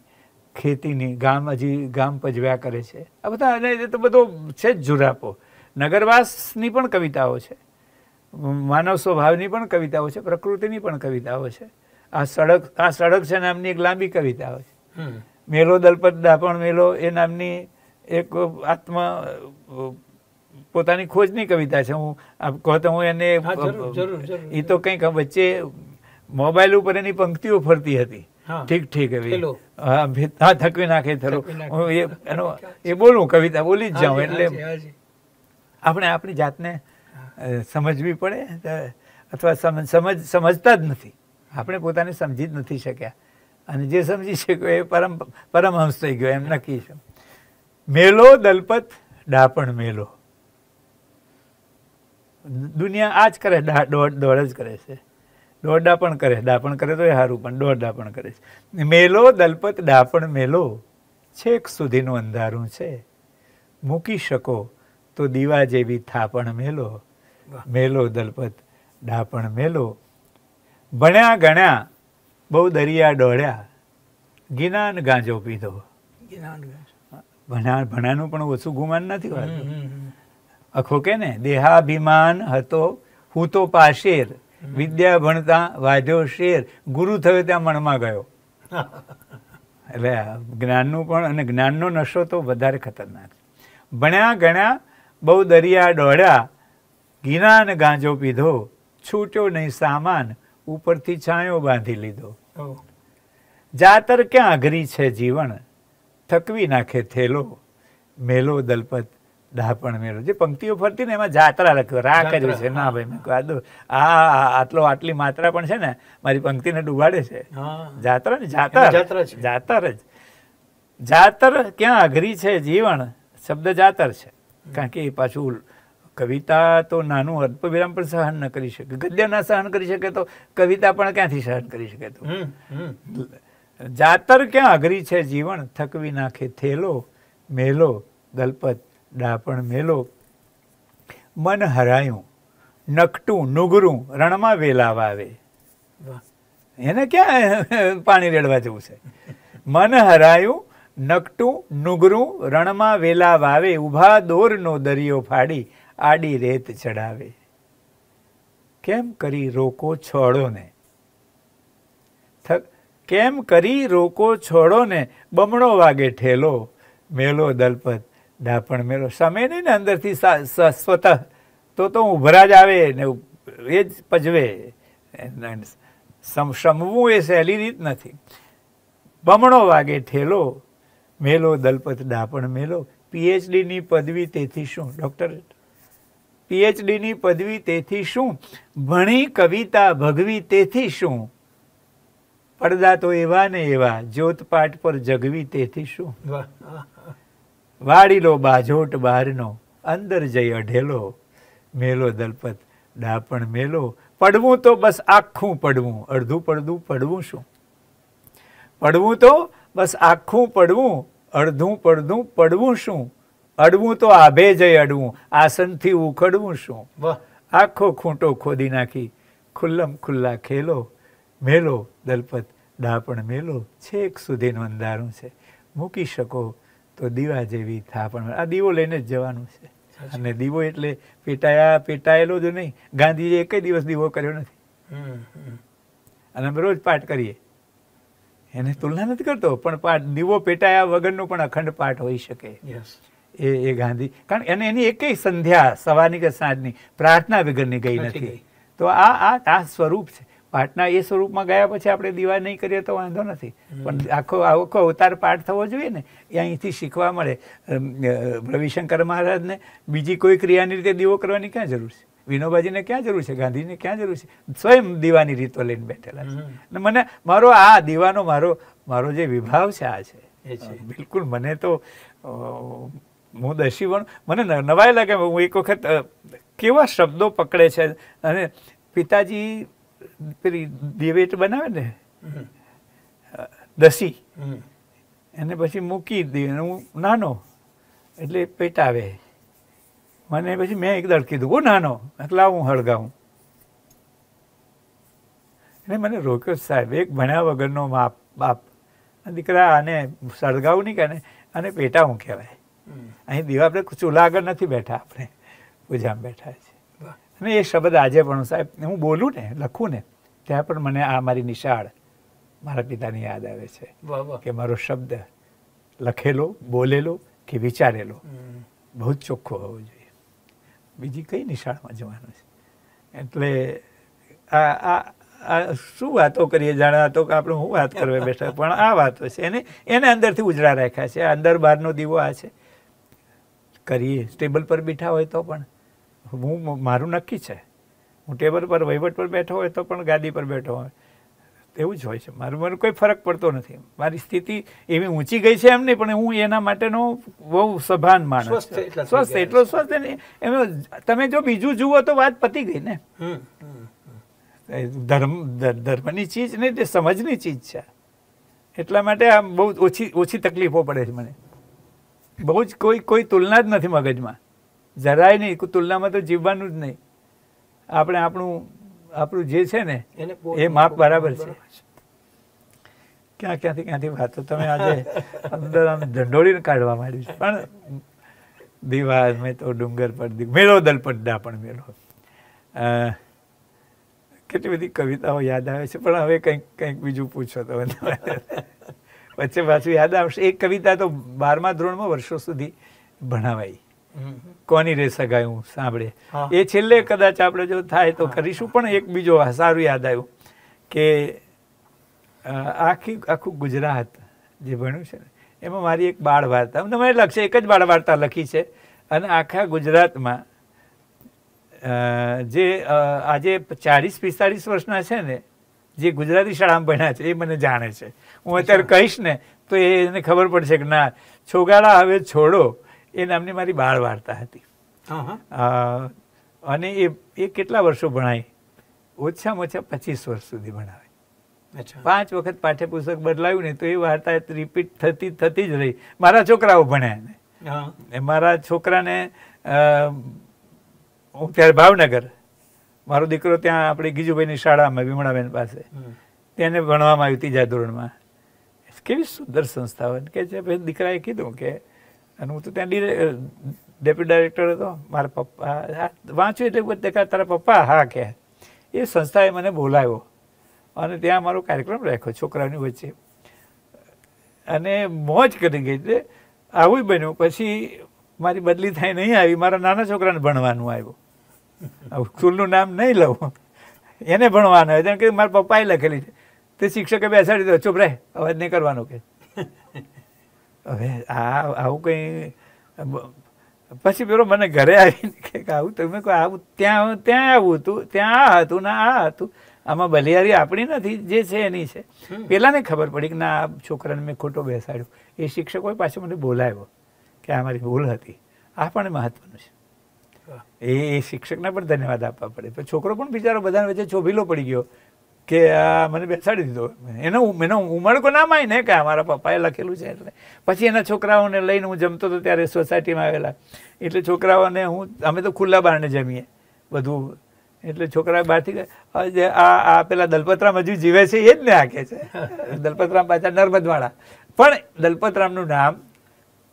ખેતીની ગામ હજી ગામ પજવ્યા કરે છે આ બધા અને એ તો બધો છે જ જુરાપો નગરવાસની પણ કવિતાઓ છે માનવ સ્વભાવની પણ કવિતાઓ છે પ્રકૃતિની પણ કવિતાઓ છે આ સડક આ સડક છે નામની એક લાંબી કવિતાઓ છે મેલો દલપત દાપણ મેલો એ નામની એક આત્મા પોતાની ખોજની કવિતા છે હું કહો તો હું એને એ તો કંઈક વચ્ચે મોબાઈલ ઉપર એની પંક્તિઓ ફરતી હતી ઠીક ઠીક હા થકવી નાખે થરો હું એનો એ બોલું કવિતા બોલી જ જાઉં એટલે આપણે આપણી જાતને સમજવી પડે અથવા સમજ સમજતા જ નથી આપણે પોતાને સમજી જ નથી શક્યા અને જે સમજી શક્યો એ પરમ પરમહંસ થઈ ગયો એમ નક્કી છે મેલો દલપત ડાપણ મેલો દુનિયા આ જ કરે દોડ જ કરે છે દોઢ પણ કરે દાપણ કરે તો એ સારું પણ દોઢ પણ કરે છે મેલો દલપત દાપણ મેલો છેક સુધીનું અંધારું છે મૂકી શકો તો દીવા જેવી થાપણ મેલો મેલો દલપત ડાપણ મેલો ભણ્યા ગણ્યા બહુ દરિયા દોડ્યા ગિનાન ગાંજો પીધો ભણા ભણાનું પણ ઓછું ગુમાન નથી વાત આખો કે ને દેહાભિમાન હતો હું તો પાશેર વિદ્યા ભણતા વાજો શેર ગુરુ થયો ત્યાં મણમાં ગયો એટલે જ્ઞાનનું પણ અને જ્ઞાનનો નશો તો વધારે ખતરનાક ભણ્યા ગણ્યા બહુ દરિયા દોડ્યા ગીનાન ગાંજો પીધો છૂટ્યો નહીં સામાન ઉપરથી છાંયો બાંધી લીધો જાતર ક્યાં અઘરી છે જીવન થકવી નાખે થેલો મેલો દલપત ડાપણ મેળો જે પંક્તિઓ ફરતી ને એમાં જાત્રા લખ્યો રા કર્યું છે ના ભાઈ મેં આ આ આટલો આટલી માત્રા પણ છે ને મારી પંક્તિને ડુબાડે છે જાત્રા ને જાતર જાતર જ જાતર ક્યાં અઘરી છે જીવન શબ્દ જાતર છે કારણ કે એ પાછું કવિતા તો નાનું અલ્પવિરામ પણ સહન ન કરી શકે ગદ્ય ના સહન કરી શકે તો કવિતા પણ ક્યાંથી સહન કરી શકે તો જાતર ક્યાં અઘરી છે જીવન થકવી નાખે થેલો મેલો ગલપત ડાપણ મેલો મન હરાયું નકટું નુગરું રણમાં વેલા વાવે એને ક્યાં પાણી રેડવા જવું છે મન હરાયું નકટું નુગરું રણમાં વેલા વાવે ઉભા દોરનો દરિયો ફાડી આડી રેત ચડાવે કેમ કરી રોકો છોડોને થક કેમ કરી રોકો છોડોને બમણો વાગે ઠેલો મેલો દલપત ડાપણ મેળો સમય નહીં ને અંદરથી સ્વતઃ તો તો ઉભરા જ આવે ને એ જ પજવે સમવું એ સહેલી રીત નથી બમણો વાગે ઠેલો મેલો દલપત ડાપણ મેલો પીએચડીની પદવી તેથી શું ડૉક્ટર પીએચડીની પદવી તેથી શું ભણી કવિતા ભગવી તેથી શું પડદા તો એવા ને એવા જ્યોતપાઠ પર જગવી તેથી શું વાહ વાડીલો બાજોટ બહારનો અંદર જઈ અઢેલો મેલો દલપત ડાપણ મેલો પડવું તો બસ આખું પડવું અડધું પડવું પડવું શું પડવું તો બસ આખું પડવું અડધું પડધું પડવું શું અડવું તો આભે જઈ અડવું આસનથી ઉખડવું શું આખો ખૂંટો ખોદી નાખી ખુલ્લમ ખુલ્લા ખેલો મેલો દલપત ડાપણ મેલો છેક સુધીનું અંધારું છે મૂકી શકો તો દીવા જેવી થાપ આ દીવો લઈને જ જવાનું છે અને દીવો એટલે પેટાયા પેટાયેલો જ નહીં ગાંધીજી એકે દિવસ દીવો કર્યો નથી અને અમે રોજ પાઠ કરીએ એને તુલના નથી કરતો પણ પાઠ દીવો પેટાયા વગરનો પણ અખંડ પાઠ હોઈ શકે એ એ ગાંધી કારણ એને એની એક સંધ્યા સવારની કે સાંજની પ્રાર્થના વગરની ગઈ નથી તો આ આ આ સ્વરૂપ છે પાઠના એ સ્વરૂપમાં ગયા પછી આપણે દીવા નહીં કરીએ તો વાંધો નથી પણ આખો આખો અવતાર પાઠ થવો જોઈએ ને એ અહીંથી શીખવા મળે રવિશંકર મહારાજને બીજી કોઈ ક્રિયાની રીતે દીવો કરવાની ક્યાં જરૂર છે વિનોબાજીને ક્યાં જરૂર છે ગાંધીને ક્યાં જરૂર છે સ્વયં દીવાની રીતો લઈને બેઠેલા છે અને મને મારો આ દીવાનો મારો મારો જે વિભાવ છે આ છે એ છે બિલકુલ મને તો હું દશી વણ મને નવાય લાગે હું એક વખત કેવા શબ્દો પકડે છે અને પિતાજી પેલી દિવેટ બનાવે ને દસી એને પછી મૂકી દીધી હું નાનો એટલે પેટાવે મને પછી મેં એક દળ કીધું હું નાનો એટલે હું હળગાવું એને મને રોક્યો સાહેબ એક ભણ્યા વગરનો બાપ બાપ દીકરા આને સળગાવું નહીં કહે અને પેટા હું કહેવાય અહીં દીવા આપણે ચૂલા આગળ નથી બેઠા આપણે પૂજામાં બેઠા છે અને એ શબ્દ આજે પણ સાહેબ હું બોલું ને લખું ને ત્યાં પણ મને આ મારી નિશાળ મારા પિતાની યાદ આવે છે કે મારો શબ્દ લખેલો બોલેલો કે વિચારેલો બહુ જ ચોખ્ખો હોવો જોઈએ બીજી કઈ નિશાળમાં જવાનું છે એટલે આ આ શું વાતો કરીએ જાણે તો કે આપણે હું વાત કરવા બેઠા પણ આ વાતો છે એને એને અંદરથી ઉજળા રાખ્યા છે અંદર બહારનો દીવો આ છે કરીએ ટેબલ પર બેઠા હોય તો પણ હું મારું નક્કી છે હું ટેબલ પર વહીવટ પર બેઠો હોય તો પણ ગાદી પર બેઠો હોય એવું જ હોય છે મારું મને કોઈ ફરક પડતો નથી મારી સ્થિતિ એવી ઊંચી ગઈ છે એમ નહીં પણ હું એના માટેનો બહુ સભાન માણસ સ્વસ્થ એટલો સ્વસ્થ એમ તમે જો બીજું જુઓ તો વાત પતી ગઈ ને ધર્મ ધર્મની ચીજ નહીં તે સમજની ચીજ છે એટલા માટે આ બહુ ઓછી ઓછી તકલીફો પડે છે મને બહુ જ કોઈ કોઈ તુલના જ નથી મગજમાં જરાય નહીં કોઈ તુલનામાં તો જીવવાનું જ નહીં આપણે આપણું આપણું જે છે ને એ માપ બરાબર છે ક્યાં ક્યાંથી ક્યાંથી વાતો તમે આજે અંદર આમ ઢંઢોળીને કાઢવા માંડ્યું છે પણ દિવાલ મેં તો ડુંગર પર મેળો દલ પડડા પણ મેળો કેટલી બધી કવિતાઓ યાદ આવે છે પણ હવે કંઈક કંઈક બીજું પૂછો તમે વચ્ચે પાછું યાદ આવશે એક કવિતા તો બારમા ધોરણમાં વર્ષો સુધી ભણાવાઈ કોની રે સગાયું સાંભળે એ છેલ્લે કદાચ આપણે જો થાય તો કરીશું પણ એક બીજો સારું યાદ આવ્યું કે આખી આખું ગુજરાત જે ભણ્યું છે એમાં મારી એક બાળ વાર્તા મને લક્ષ્ય એક જ બાળ વાર્તા લખી છે અને આખા ગુજરાતમાં જે આજે ચાલીસ પિસ્તાળીસ વર્ષના છે ને જે ગુજરાતી શાળામાં ભણ્યા છે એ મને જાણે છે હું અત્યારે કહીશ ને તો એને ખબર પડશે કે ના છોગાળા હવે છોડો એ નામની મારી બાળ વાર્તા હતી અને એ એ કેટલા વર્ષો ભણાય ઓછામાં ઓછા પચીસ વર્ષ સુધી ભણાવે પાંચ વખત પાઠ્યપુસ્તક બદલાયું ને તો એ વાર્તા રિપીટ થતી થતી જ રહી મારા છોકરાઓ ભણ્યા ને મારા છોકરાને હું ત્યારે ભાવનગર મારો દીકરો ત્યાં આપણે ગીજુભાઈની શાળામાં વિમળાબેન પાસે તેને ભણવામાં આવ્યું ત્રીજા ધોરણમાં કેવી સુંદર સંસ્થાઓ કે છે દીકરાએ કીધું કે અને હું તો ત્યાં ડેપ્યુટી ડાયરેક્ટર હતો મારા પપ્પા વાંચ્યું એટલે બધા તારા પપ્પા હા કે એ સંસ્થાએ મને બોલાવ્યો અને ત્યાં મારો કાર્યક્રમ રાખ્યો છોકરાઓની વચ્ચે અને મોજ કરી ગઈ એટલે આવું બન્યું પછી મારી બદલી થાય નહીં આવી મારા નાના છોકરાને ભણવાનું આવ્યું સ્કૂલનું નામ નહીં લઉં એને ભણવાનું આવ્યું કારણ કે મારા પપ્પાએ લખેલી છે તે શિક્ષકે બેસાડી દો ચૂપ રહે અવાજ નહીં કરવાનો કે હવે આ આવું કંઈ પછી પેલો મને ઘરે આવીને કે આવું તમે કહો આવું ત્યાં ત્યાં આવું હતું ત્યાં આ હતું ના આ હતું આમાં બલિયારી આપણી નથી જે છે એની છે પહેલાંને ખબર પડી કે ના આ છોકરાને મેં ખોટો બેસાડ્યો એ શિક્ષકોએ પાછો મને બોલાવ્યો કે આ મારી ભૂલ હતી આ પણ મહત્વનું છે એ શિક્ષકને પણ ધન્યવાદ આપવા પડે છોકરો પણ બિચારો બધાને વચ્ચે છોભીલો પડી ગયો કે આ મને બેસાડી દીધો એનો એનો ઉમળકો ના માય ને કે મારા પપ્પાએ લખેલું છે એટલે પછી એના છોકરાઓને લઈને હું જમતો હતો ત્યારે સોસાયટીમાં આવેલા એટલે છોકરાઓને હું અમે તો ખુલ્લા બહારને જમીએ બધું એટલે છોકરા બહારથી જે આ આ પેલા દલપતરામ હજુ જીવે છે એ જ ને આખે છે દલપતરામ પાછા નર્મદવાળા પણ દલપતરામનું નામ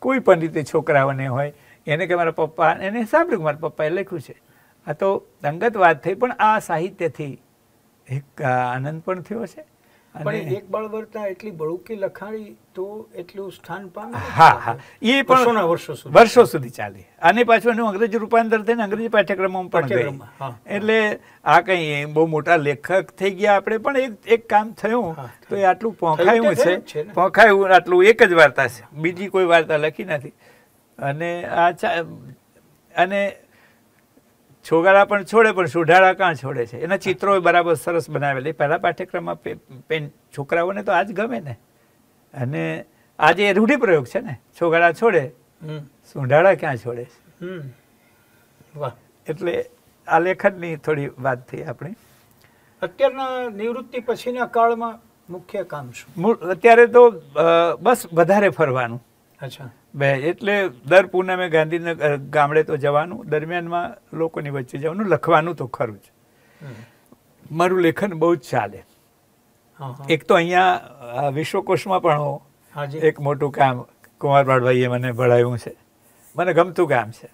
કોઈ પણ રીતે છોકરાઓને હોય એને કે મારા પપ્પા એને સાંભળ્યું મારા પપ્પાએ લખ્યું છે આ તો અંગત વાત થઈ પણ આ સાહિત્યથી એક આનંદ પણ થયો છે અને એક બળવર્તા એટલી બળુકી લખાણી તો એટલું સ્થાન પામે હા હા એ પણ વર્ષો સુધી વર્ષો સુધી ચાલી અને પાછું એનું અંગ્રેજી રૂપાંતર થઈને અંગ્રેજી પાઠ્યક્રમમાં પણ ગઈ એટલે આ કંઈ બહુ મોટા લેખક થઈ ગયા આપણે પણ એક એક કામ થયું તો એ આટલું પોંખાયું છે પોંખાયું આટલું એક જ વાર્તા છે બીજી કોઈ વાર્તા લખી નથી અને આ અને છોગાળા પણ છોડે પણ સુઢાળા કાં છોડે છે એના ચિત્રો બરાબર સરસ બનાવેલી પહેલા પાઠ્યક્રમમાં પેન છોકરાઓને તો આજ ગમે ને અને આજે એ રૂઢિપ્રયોગ છે ને છોગાળા છોડે સુંઢાળા ક્યાં છોડે છે વાહ એટલે આ લેખનની થોડી વાત થઈ આપણી અત્યારના નિવૃત્તિ પછીના કાળમાં મુખ્ય કામ શું અત્યારે તો બસ વધારે ફરવાનું અચ્છા બે એટલે દર પૂનમે ગાંધીનગર ગામડે તો જવાનું દરમિયાનમાં લોકોની વચ્ચે જવાનું લખવાનું તો ખરું જ મારું લેખન બહુ જ ચાલે એક તો અહીંયા વિશ્વકોશમાં પણ એક મોટું કામ કુંવરપાડભાઈએ મને ભળાવ્યું છે મને ગમતું કામ છે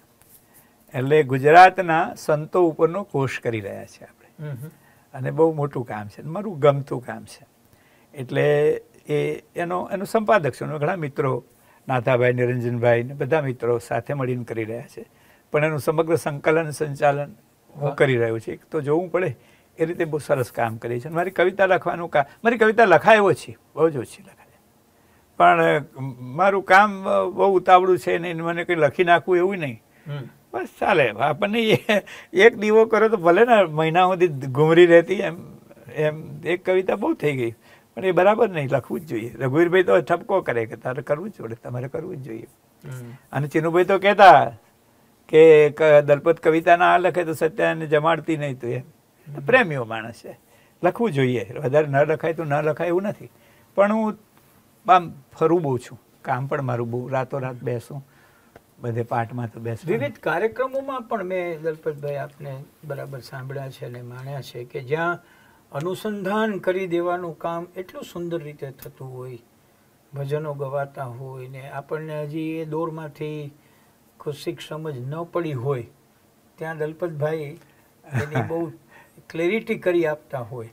એટલે ગુજરાતના સંતો ઉપરનો કોષ કરી રહ્યા છે આપણે અને બહુ મોટું કામ છે મારું ગમતું કામ છે એટલે એ એનો એનો સંપાદક છે એનો ઘણા મિત્રો નાથાભાઈ નિરંજનભાઈ ને બધા મિત્રો સાથે મળીને કરી રહ્યા છે પણ એનું સમગ્ર સંકલન સંચાલન હું કરી રહ્યો છું એક તો જોવું પડે એ રીતે બહુ સરસ કામ કરીએ છીએ મારી કવિતા લખવાનું કામ મારી કવિતા લખાયો છે બહુ જ ઓછી લખાય પણ મારું કામ બહુ ઉતાવળું છે ને મને કંઈ લખી નાખવું એવું નહીં બસ ચાલે આપણને એક દીવો કરો તો ભલે ને મહિના સુધી ઘૂમરી રહેતી એમ એમ એક કવિતા બહુ થઈ ગઈ પણ એ બરાબર નહીં લખવું જ જોઈએ રઘુવીરભાઈ તો ઠપકો કરે કે તારે કરવું જ પડે તમારે કરવું જ જોઈએ અને ચિનુભાઈ તો કહેતા કે દલપત કવિતા ના લખે તો સત્યાને જમાડતી નહીં તો એમ પ્રેમીઓ માણસ છે લખવું જોઈએ વધારે ન લખાય તો ન લખાય એવું નથી પણ હું આમ ફરું બહુ છું કામ પણ મારું બહુ રાતો રાત બેસું બધે પાઠમાં તો બેસું વિવિધ કાર્યક્રમોમાં પણ મેં દલપતભાઈ આપને બરાબર સાંભળ્યા છે અને માણ્યા છે કે જ્યાં અનુસંધાન કરી દેવાનું કામ એટલું સુંદર રીતે થતું હોય ભજનો ગવાતા હોય ને આપણને હજી એ દોરમાંથી ખુશીક સમજ ન પડી હોય ત્યાં દલપતભાઈ એની બહુ ક્લેરિટી કરી આપતા હોય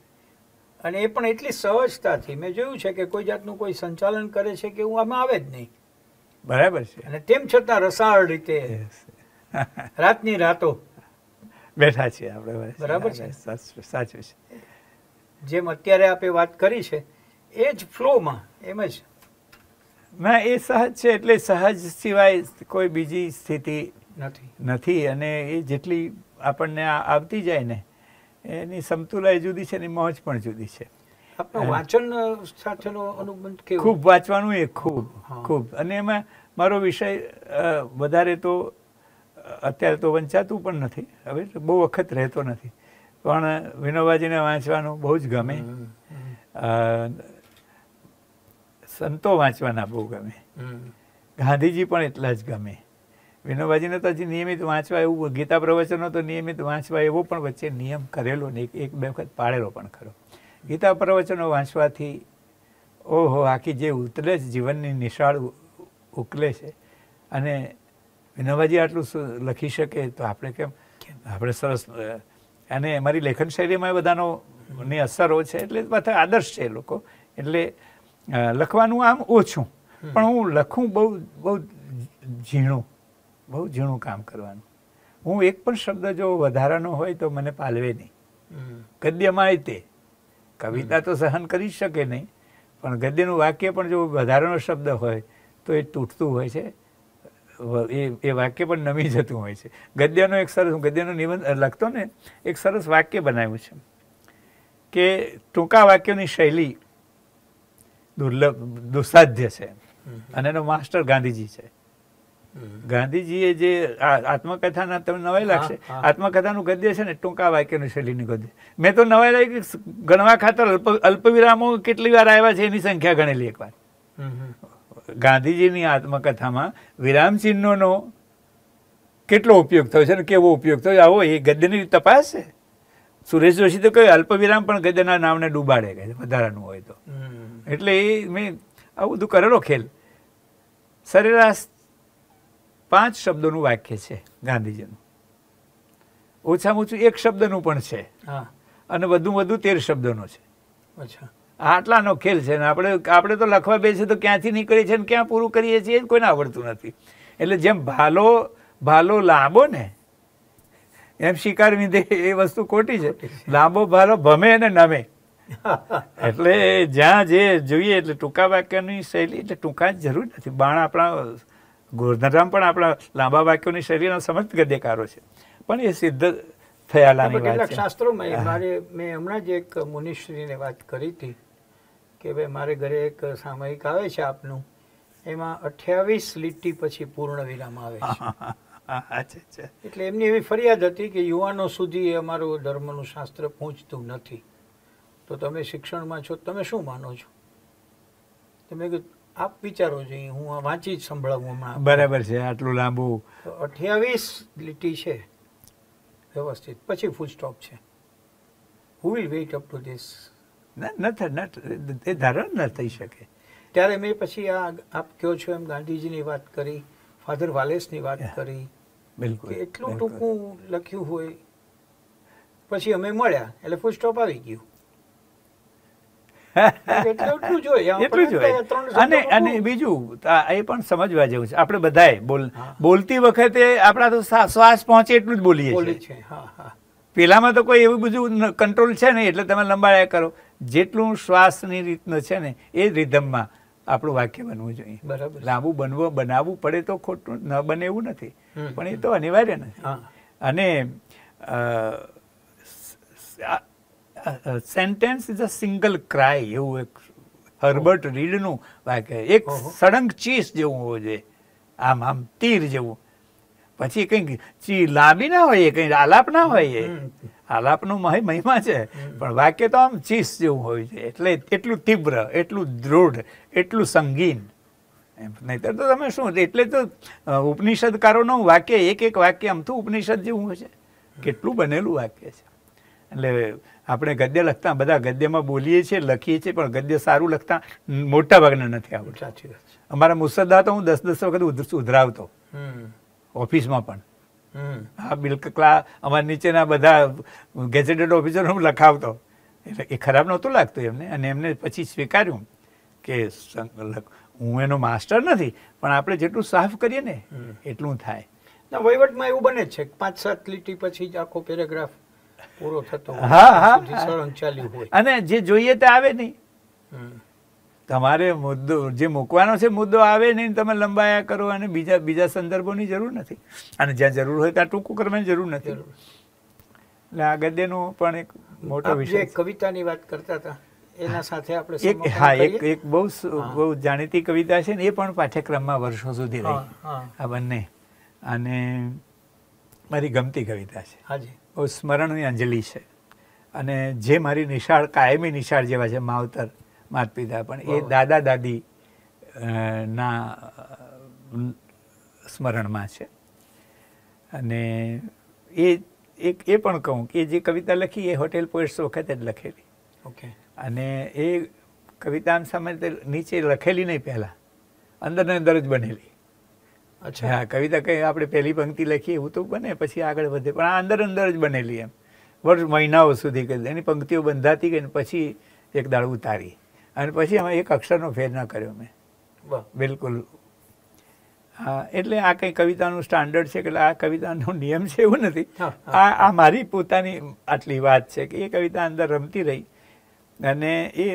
અને એ પણ એટલી સહજતાથી મેં જોયું છે કે કોઈ જાતનું કોઈ સંચાલન કરે છે કે હું આમાં આવે જ નહીં બરાબર છે અને તેમ છતાં રસાળ રીતે રાતની રાતો બેઠા છે આપણે બરાબર છે સાચું છે જેમ અત્યારે આપે વાત કરી છે એ જ ફ્લોમાં એમ જ ના એ સહજ છે એટલે સહજ સિવાય કોઈ બીજી સ્થિતિ નથી નથી અને એ જેટલી આપણને આવતી જાય ને એની સમતુલા જુદી છે એની મોજ પણ જુદી છે વાંચન સાથેનો અનુબંધ કેવો ખૂબ વાંચવાનું એ ખૂબ ખૂબ અને એમાં મારો વિષય વધારે તો અત્યારે તો વંચાતું પણ નથી હવે બહુ વખત રહેતો નથી પણ વિનોબાજીને વાંચવાનું બહુ જ ગમે સંતો વાંચવાના બહુ ગમે ગાંધીજી પણ એટલા જ ગમે વિનોબાજીને તો હજી નિયમિત વાંચવા એવું ગીતા પ્રવચનો તો નિયમિત વાંચવા એવો પણ વચ્ચે નિયમ કરેલો ને એક બે વખત પાળેલો પણ ખરો ગીતા પ્રવચનો વાંચવાથી ઓહો આખી જે ઉતરે છે જીવનની નિશાળ ઉકલે છે અને વિનોબાજી આટલું લખી શકે તો આપણે કેમ આપણે સરસ અને અમારી લેખન શૈલીમાં બધાનો ની અસરો છે એટલે બધા આદર્શ છે લોકો એટલે લખવાનું આમ ઓછું પણ હું લખું બહુ બહુ ઝીણું બહુ ઝીણું કામ કરવાનું હું એક પણ શબ્દ જો વધારાનો હોય તો મને પાલવે નહીં ગદ્યમાં તે કવિતા તો સહન કરી શકે નહીં પણ ગદ્યનું વાક્ય પણ જો વધારાનો શબ્દ હોય તો એ તૂટતું હોય છે એ એ વાક્ય પણ નમી જતું હોય છે ગદ્યનો એક સરસ હું ગદ્યનો નિબંધ લખતો ને એક સરસ વાક્ય બનાવ્યું છે કે ટૂંકા વાક્યોની શૈલી દુર્લભ દુસાધ્ય છે અને એનો માસ્ટર ગાંધીજી છે ગાંધીજીએ જે આત્મકથાના તમને નવાઈ લાગશે આત્મકથાનું ગદ્ય છે ને ટૂંકા વાક્યનું શૈલીનું ગદ્ય મેં તો નવાઈ લાગી ગણવા ખાતર અલ્પ અલ્પવિરામો કેટલી વાર આવ્યા છે એની સંખ્યા ગણેલી એક વાર ગાંધીજીની આત્મકથામાં વિરામચિહ્નોનો કેટલો ઉપયોગ થયો છે અને કેવો ઉપયોગ થયો આવો એ ગદ્યની તપાસ છે સુરેશ જોશી તો કહ્યું અલ્પવિરામ પણ ગદ્યના નામને ડૂબાડે કહે વધારાનું હોય તો એટલે એ મેં આવું બધું કરેલો ખેલ સરેરાશ પાંચ શબ્દોનું વાક્ય છે ગાંધીજીનું ઓછામાં ઓછું એક શબ્દનું પણ છે હા અને વધુ વધુ તેર શબ્દોનો છે અચ્છા આટલાનો ખેલ છે ને આપણે આપણે તો લખવા બેસીએ તો ક્યાંથી નીકળીએ છીએ ને ક્યાં પૂરું કરીએ છીએ એ કોઈને આવડતું નથી એટલે જેમ ભાલો ભાલો લાંબો ને એમ શિકાર વિધે એ વસ્તુ ખોટી છે લાંબો ભાલો ભમે અને નમે એટલે જ્યાં જે જોઈએ એટલે ટૂંકા વાક્યની શૈલી એટલે ટૂંકા જ જરૂર નથી બાણ આપણા ગોરધનરામ પણ આપણા લાંબા વાક્યોની શૈલીના સમજ દેકારો છે પણ એ સિદ્ધ થયેલાની શાસ્ત્રોમાં મારે મેં હમણાં જ એક મુનિશ્રીને વાત કરી હતી કે ભાઈ મારે ઘરે એક સામયિક આવે છે આપનું એમાં અઠ્યાવીસ લીટી પછી પૂર્ણ વિરામ આવે છે એટલે એમની એવી ફરિયાદ હતી કે યુવાનો સુધી અમારું ધર્મનું શાસ્ત્ર પહોંચતું નથી તો તમે શિક્ષણમાં છો તમે શું માનો છો તમે આપ વિચારો જોઈએ હું આ વાંચી જ સંભળાવું બરાબર છે આટલું લાંબુ અઠ્યાવીસ લીટી છે વ્યવસ્થિત પછી ફૂલ સ્ટોપ છે who will wait up to this એ ધારણ ન થઈ શકે ત્યારે મેં પછી આ આપ કહો છો એમ ગાંધીજીની વાત કરી ફાધર વાલેસની વાત કરી બિલકુલ એટલું ટૂંકું લખ્યું હોય પછી અમે મળ્યા એટલે ફૂલ સ્ટોપ આવી ગયું અને અને બીજું એ પણ સમજવા જેવું છે આપણે બધાએ બોલ બોલતી વખતે આપણા તો શ્વાસ પહોંચે એટલું જ બોલીએ છીએ પેલામાં તો કોઈ એવું બધું કંટ્રોલ છે નહીં એટલે તમે લંબાળ્યા કરો જેટલું શ્વાસની રીતનું છે ને એ રિધમમાં આપણું વાક્ય બનવું જોઈએ બરાબર લાંબુ બનવું બનાવવું પડે તો ખોટું ન બને એવું નથી પણ એ તો અનિવાર્ય નથી અને sentence is a single cry એવું એક હર્બર્ટ રીડનું વાક્ય એક સળંગ ચીસ જેવું હોવું જોઈએ આમ આમ તીર જેવું પછી કંઈક ચી લાંબી ના હોય કંઈ આલાપ ના હોય આલાપનું મહિમા છે પણ વાક્ય તો આમ ચીસ જેવું હોય છે એટલે એટલું તીવ્ર એટલું દૃઢ એટલું સંગીન નહીતર તો તમે શું એટલે તો ઉપનિષદકારોનું વાક્ય એક એક વાક્ય આમ તો ઉપનિષદ જેવું હોય છે કેટલું બનેલું વાક્ય છે એટલે આપણે ગદ્ય લખતા બધા ગદ્યમાં બોલીએ છીએ લખીએ છીએ પણ ગદ્ય સારું લખતા મોટા ભાગના નથી આવડતું અમારા મુસદ્દા તો હું દસ દસ વખત ઉધરાવતો ઓફિસમાં પણ હા બિલકલા અમારા નીચેના બધા ગેજેટેડ ઓફિસરો હું લખાવતો એટલે એ ખરાબ નહોતું લાગતું એમને અને એમને પછી સ્વીકાર્યું કે હું એનો માસ્ટર નથી પણ આપણે જેટલું સાફ કરીએ ને એટલું થાય ના વહીવટમાં એવું બને છે પાંચ સાત લીટી પછી જ આખો પેરેગ્રાફ પૂરો થતો હા હા અને જે જોઈએ તે આવે નહીં તમારે મુદ્દો જે મૂકવાનો છે મુદ્દો આવે નહીં તમે લંબાયા કરો અને બીજા બીજા સંદર્ભોની જરૂર નથી અને જ્યાં જરૂર હોય ત્યાં ટૂંકું કરવાની જરૂર નથી એટલે આ ગદ્યનો પણ એક મોટો વિષય કવિતાની વાત કરતા હતા એના સાથે આપણે એક હા એક એક બહુ બહુ જાણીતી કવિતા છે ને એ પણ પાઠ્યક્રમમાં વર્ષો સુધી રહી આ બંને અને મારી ગમતી કવિતા છે હાજી બહુ સ્મરણની અંજલિ છે અને જે મારી નિશાળ કાયમી નિશાળ જેવા છે માવતર માત પિતા પણ એ દાદા દાદી ના સ્મરણમાં છે અને એ એક એ પણ કહું કે જે કવિતા લખી એ હોટેલ પોએટ્સ વખતે જ લખેલી ઓકે અને એ કવિતા આમ સામે નીચે લખેલી નહીં પહેલાં અંદર અંદર જ બનેલી અચ્છા હા કવિતા કંઈ આપણે પહેલી પંક્તિ લખીએ એવું તો બને પછી આગળ વધે પણ આ અંદર અંદર જ બનેલી એમ વર્ષ મહિનાઓ સુધી કરી એની પંક્તિઓ બંધાતી ગઈ ને પછી એક દાળ ઉતારી અને પછી અમે એક અક્ષરનો ફેર ના કર્યો મેં બિલકુલ હા એટલે આ કંઈ કવિતાનું સ્ટાન્ડર્ડ છે એટલે આ કવિતાનો નિયમ છે એવું નથી આ આ મારી પોતાની આટલી વાત છે કે એ કવિતા અંદર રમતી રહી અને એ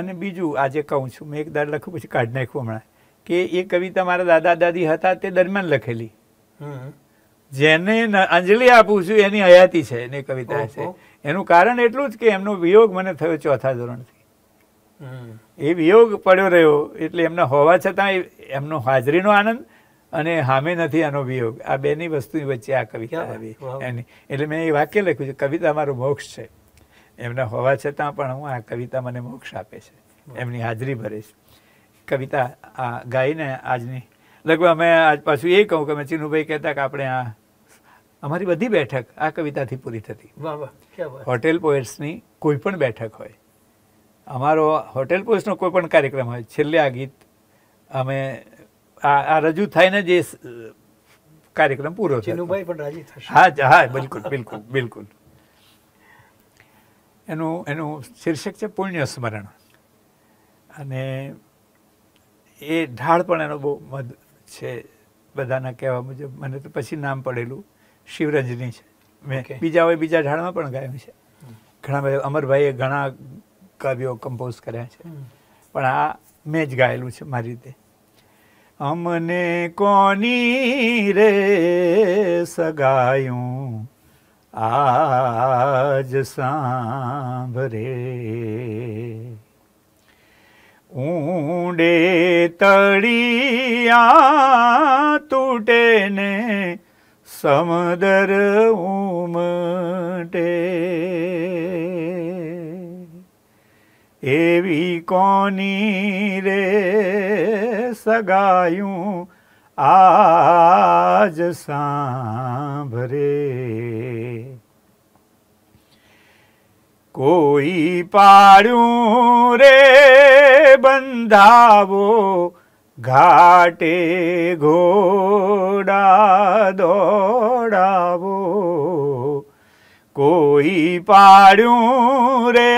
અને બીજું આજે કહું છું મેં એક દાડ લખ્યું પછી કાઢી નાખ્યું હમણાં કે એ કવિતા મારા દાદા દાદી હતા તે દરમિયાન લખેલી જેને અંજલિ આપું છું એની હયાતી છે એની કવિતા છે એનું કારણ એટલું જ કે એમનો વિયોગ મને થયો ચોથા ધોરણથી એ વિયોગ પડ્યો રહ્યો એટલે એમના હોવા છતાં એમનો હાજરીનો આનંદ અને હામે નથી આનો વિયોગ આ બેની વસ્તુની વચ્ચે આ કવિતા આવી એની એટલે મેં એ વાક્ય લખ્યું છે કવિતા મારો મોક્ષ છે એમના હોવા છતાં પણ હું આ કવિતા મને મોક્ષ આપે છે એમની હાજરી ભરે છે કવિતા આ ગાઈને આજની લગભગ મેં આજ પાછું એ કહું કે મેં ચીનુભાઈ કહેતા કે આપણે આ અમારી બધી બેઠક આ કવિતાથી પૂરી થતી હોટેલ પોએટ્સની કોઈ પણ બેઠક હોય અમારો હોટેલ પોસ્ટનો કોઈ પણ કાર્યક્રમ હોય છેલ્લે આ ગીત અમે આ રજૂ થઈને એ કાર્યક્રમ પૂરો ચિનુભાઈ પણ હા હા બિલકુલ બિલકુલ બિલકુલ એનું એનું શીર્ષક છે પુણ્ય સ્મરણ અને એ ઢાળ પણ એનો બહુ મદ છે બધાના કહેવા મુજબ મને તો પછી નામ પડેલું શિવરંજની છે મેં બીજા હોય બીજા ઢાળમાં પણ ગાયું છે ઘણા બધા અમરભાઈએ ઘણા કવિઓ કમ્પોઝ કર્યા છે પણ આ મેં જ ગાયેલું છે મારી રીતે અમને કોની રે સગાયું આજ સાંભરે ઊંડે તળિયા તૂટે ને સમદર ઉમટે એવી કોની રે સગાયું આજ સાંભરે કોઈ પાડ્યું રે બંધાવો ઘાટે ઘોડા દોડાવો કોઈ પાડ્યું રે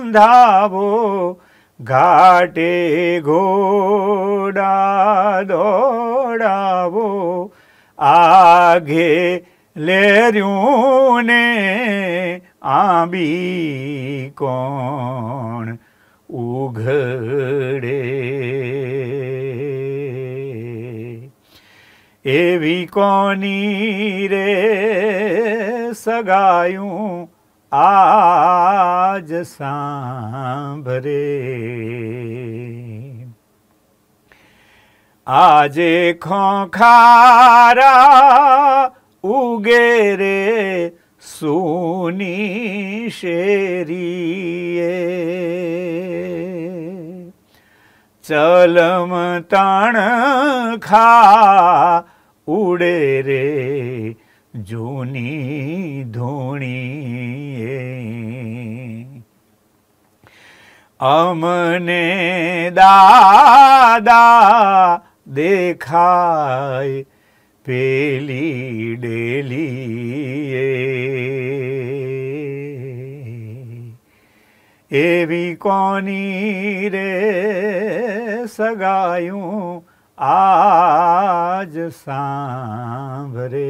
બંધાવો ઘાટે ઘોડા દોડાવો આઘે લેર્યું ને આંબી કોણ ઉઘડે એવી કોની રે સગાયું આજ સાંભરે આજે ખોખારા ઉગે રે સૂની શેરીએ ચલમ તણ ખા ઉડે રે જૂની ધૂણી અમને દાદા દેખાય પેલી ડેલી એવી કોની રે સગાયું આજ સાંભરે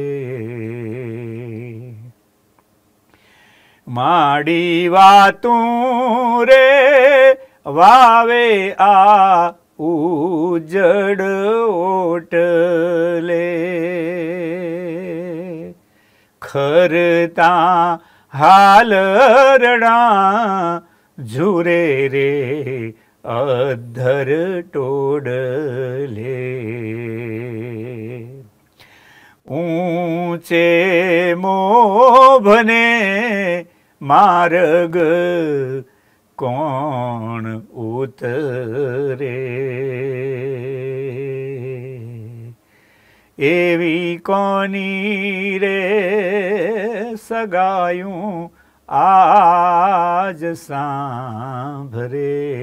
માડી વાતું રે વાવે આ ઉજડ ઓટલે ખરતા હાલ રણા ઝુરે રે અધર ટોડલે ઊંચે મોભને માર્ગ કોણ ઉતરે એવી કોની રે સગાયું આજ સાંભરે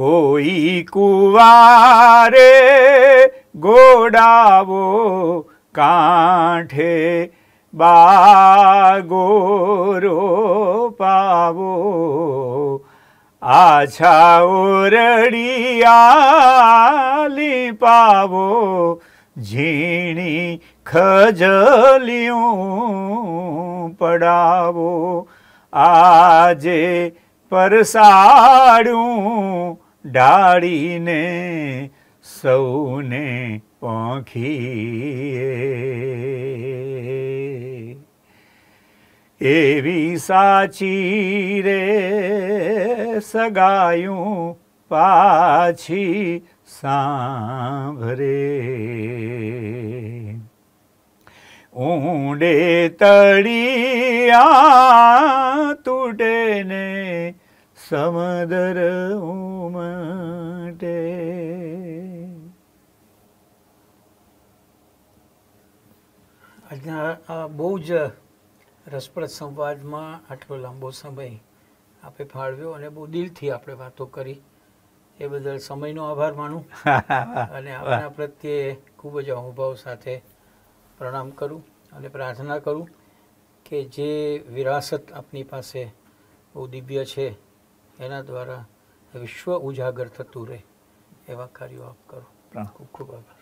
કોઈ કુવારે ગોડાવો કાંઠે બાગોરો પાવો આછા ઓરડિયાલી પાવો ઝીણી ખજલિયું પડાવો આજે પરસાડું ડાળીને સૌને પોખી એવી સાચી રે સગાયું પાછી સાંભરે ઊંડે તળિયા તૂટે ને સમદર ઉમટે આજના આ બહુ જ રસપ્રદ સંવાદમાં આટલો લાંબો સમય આપે ફાળવ્યો અને બહુ દિલથી આપણે વાતો કરી એ બદલ સમયનો આભાર માનું અને આપણા પ્રત્યે ખૂબ જ અનુભવ સાથે પ્રણામ કરું અને પ્રાર્થના કરું કે જે વિરાસત આપની પાસે બહુ દિવ્ય છે એના દ્વારા વિશ્વ ઉજાગર થતું રહે એવા કાર્યો આપ કરો ખૂબ ખૂબ આભાર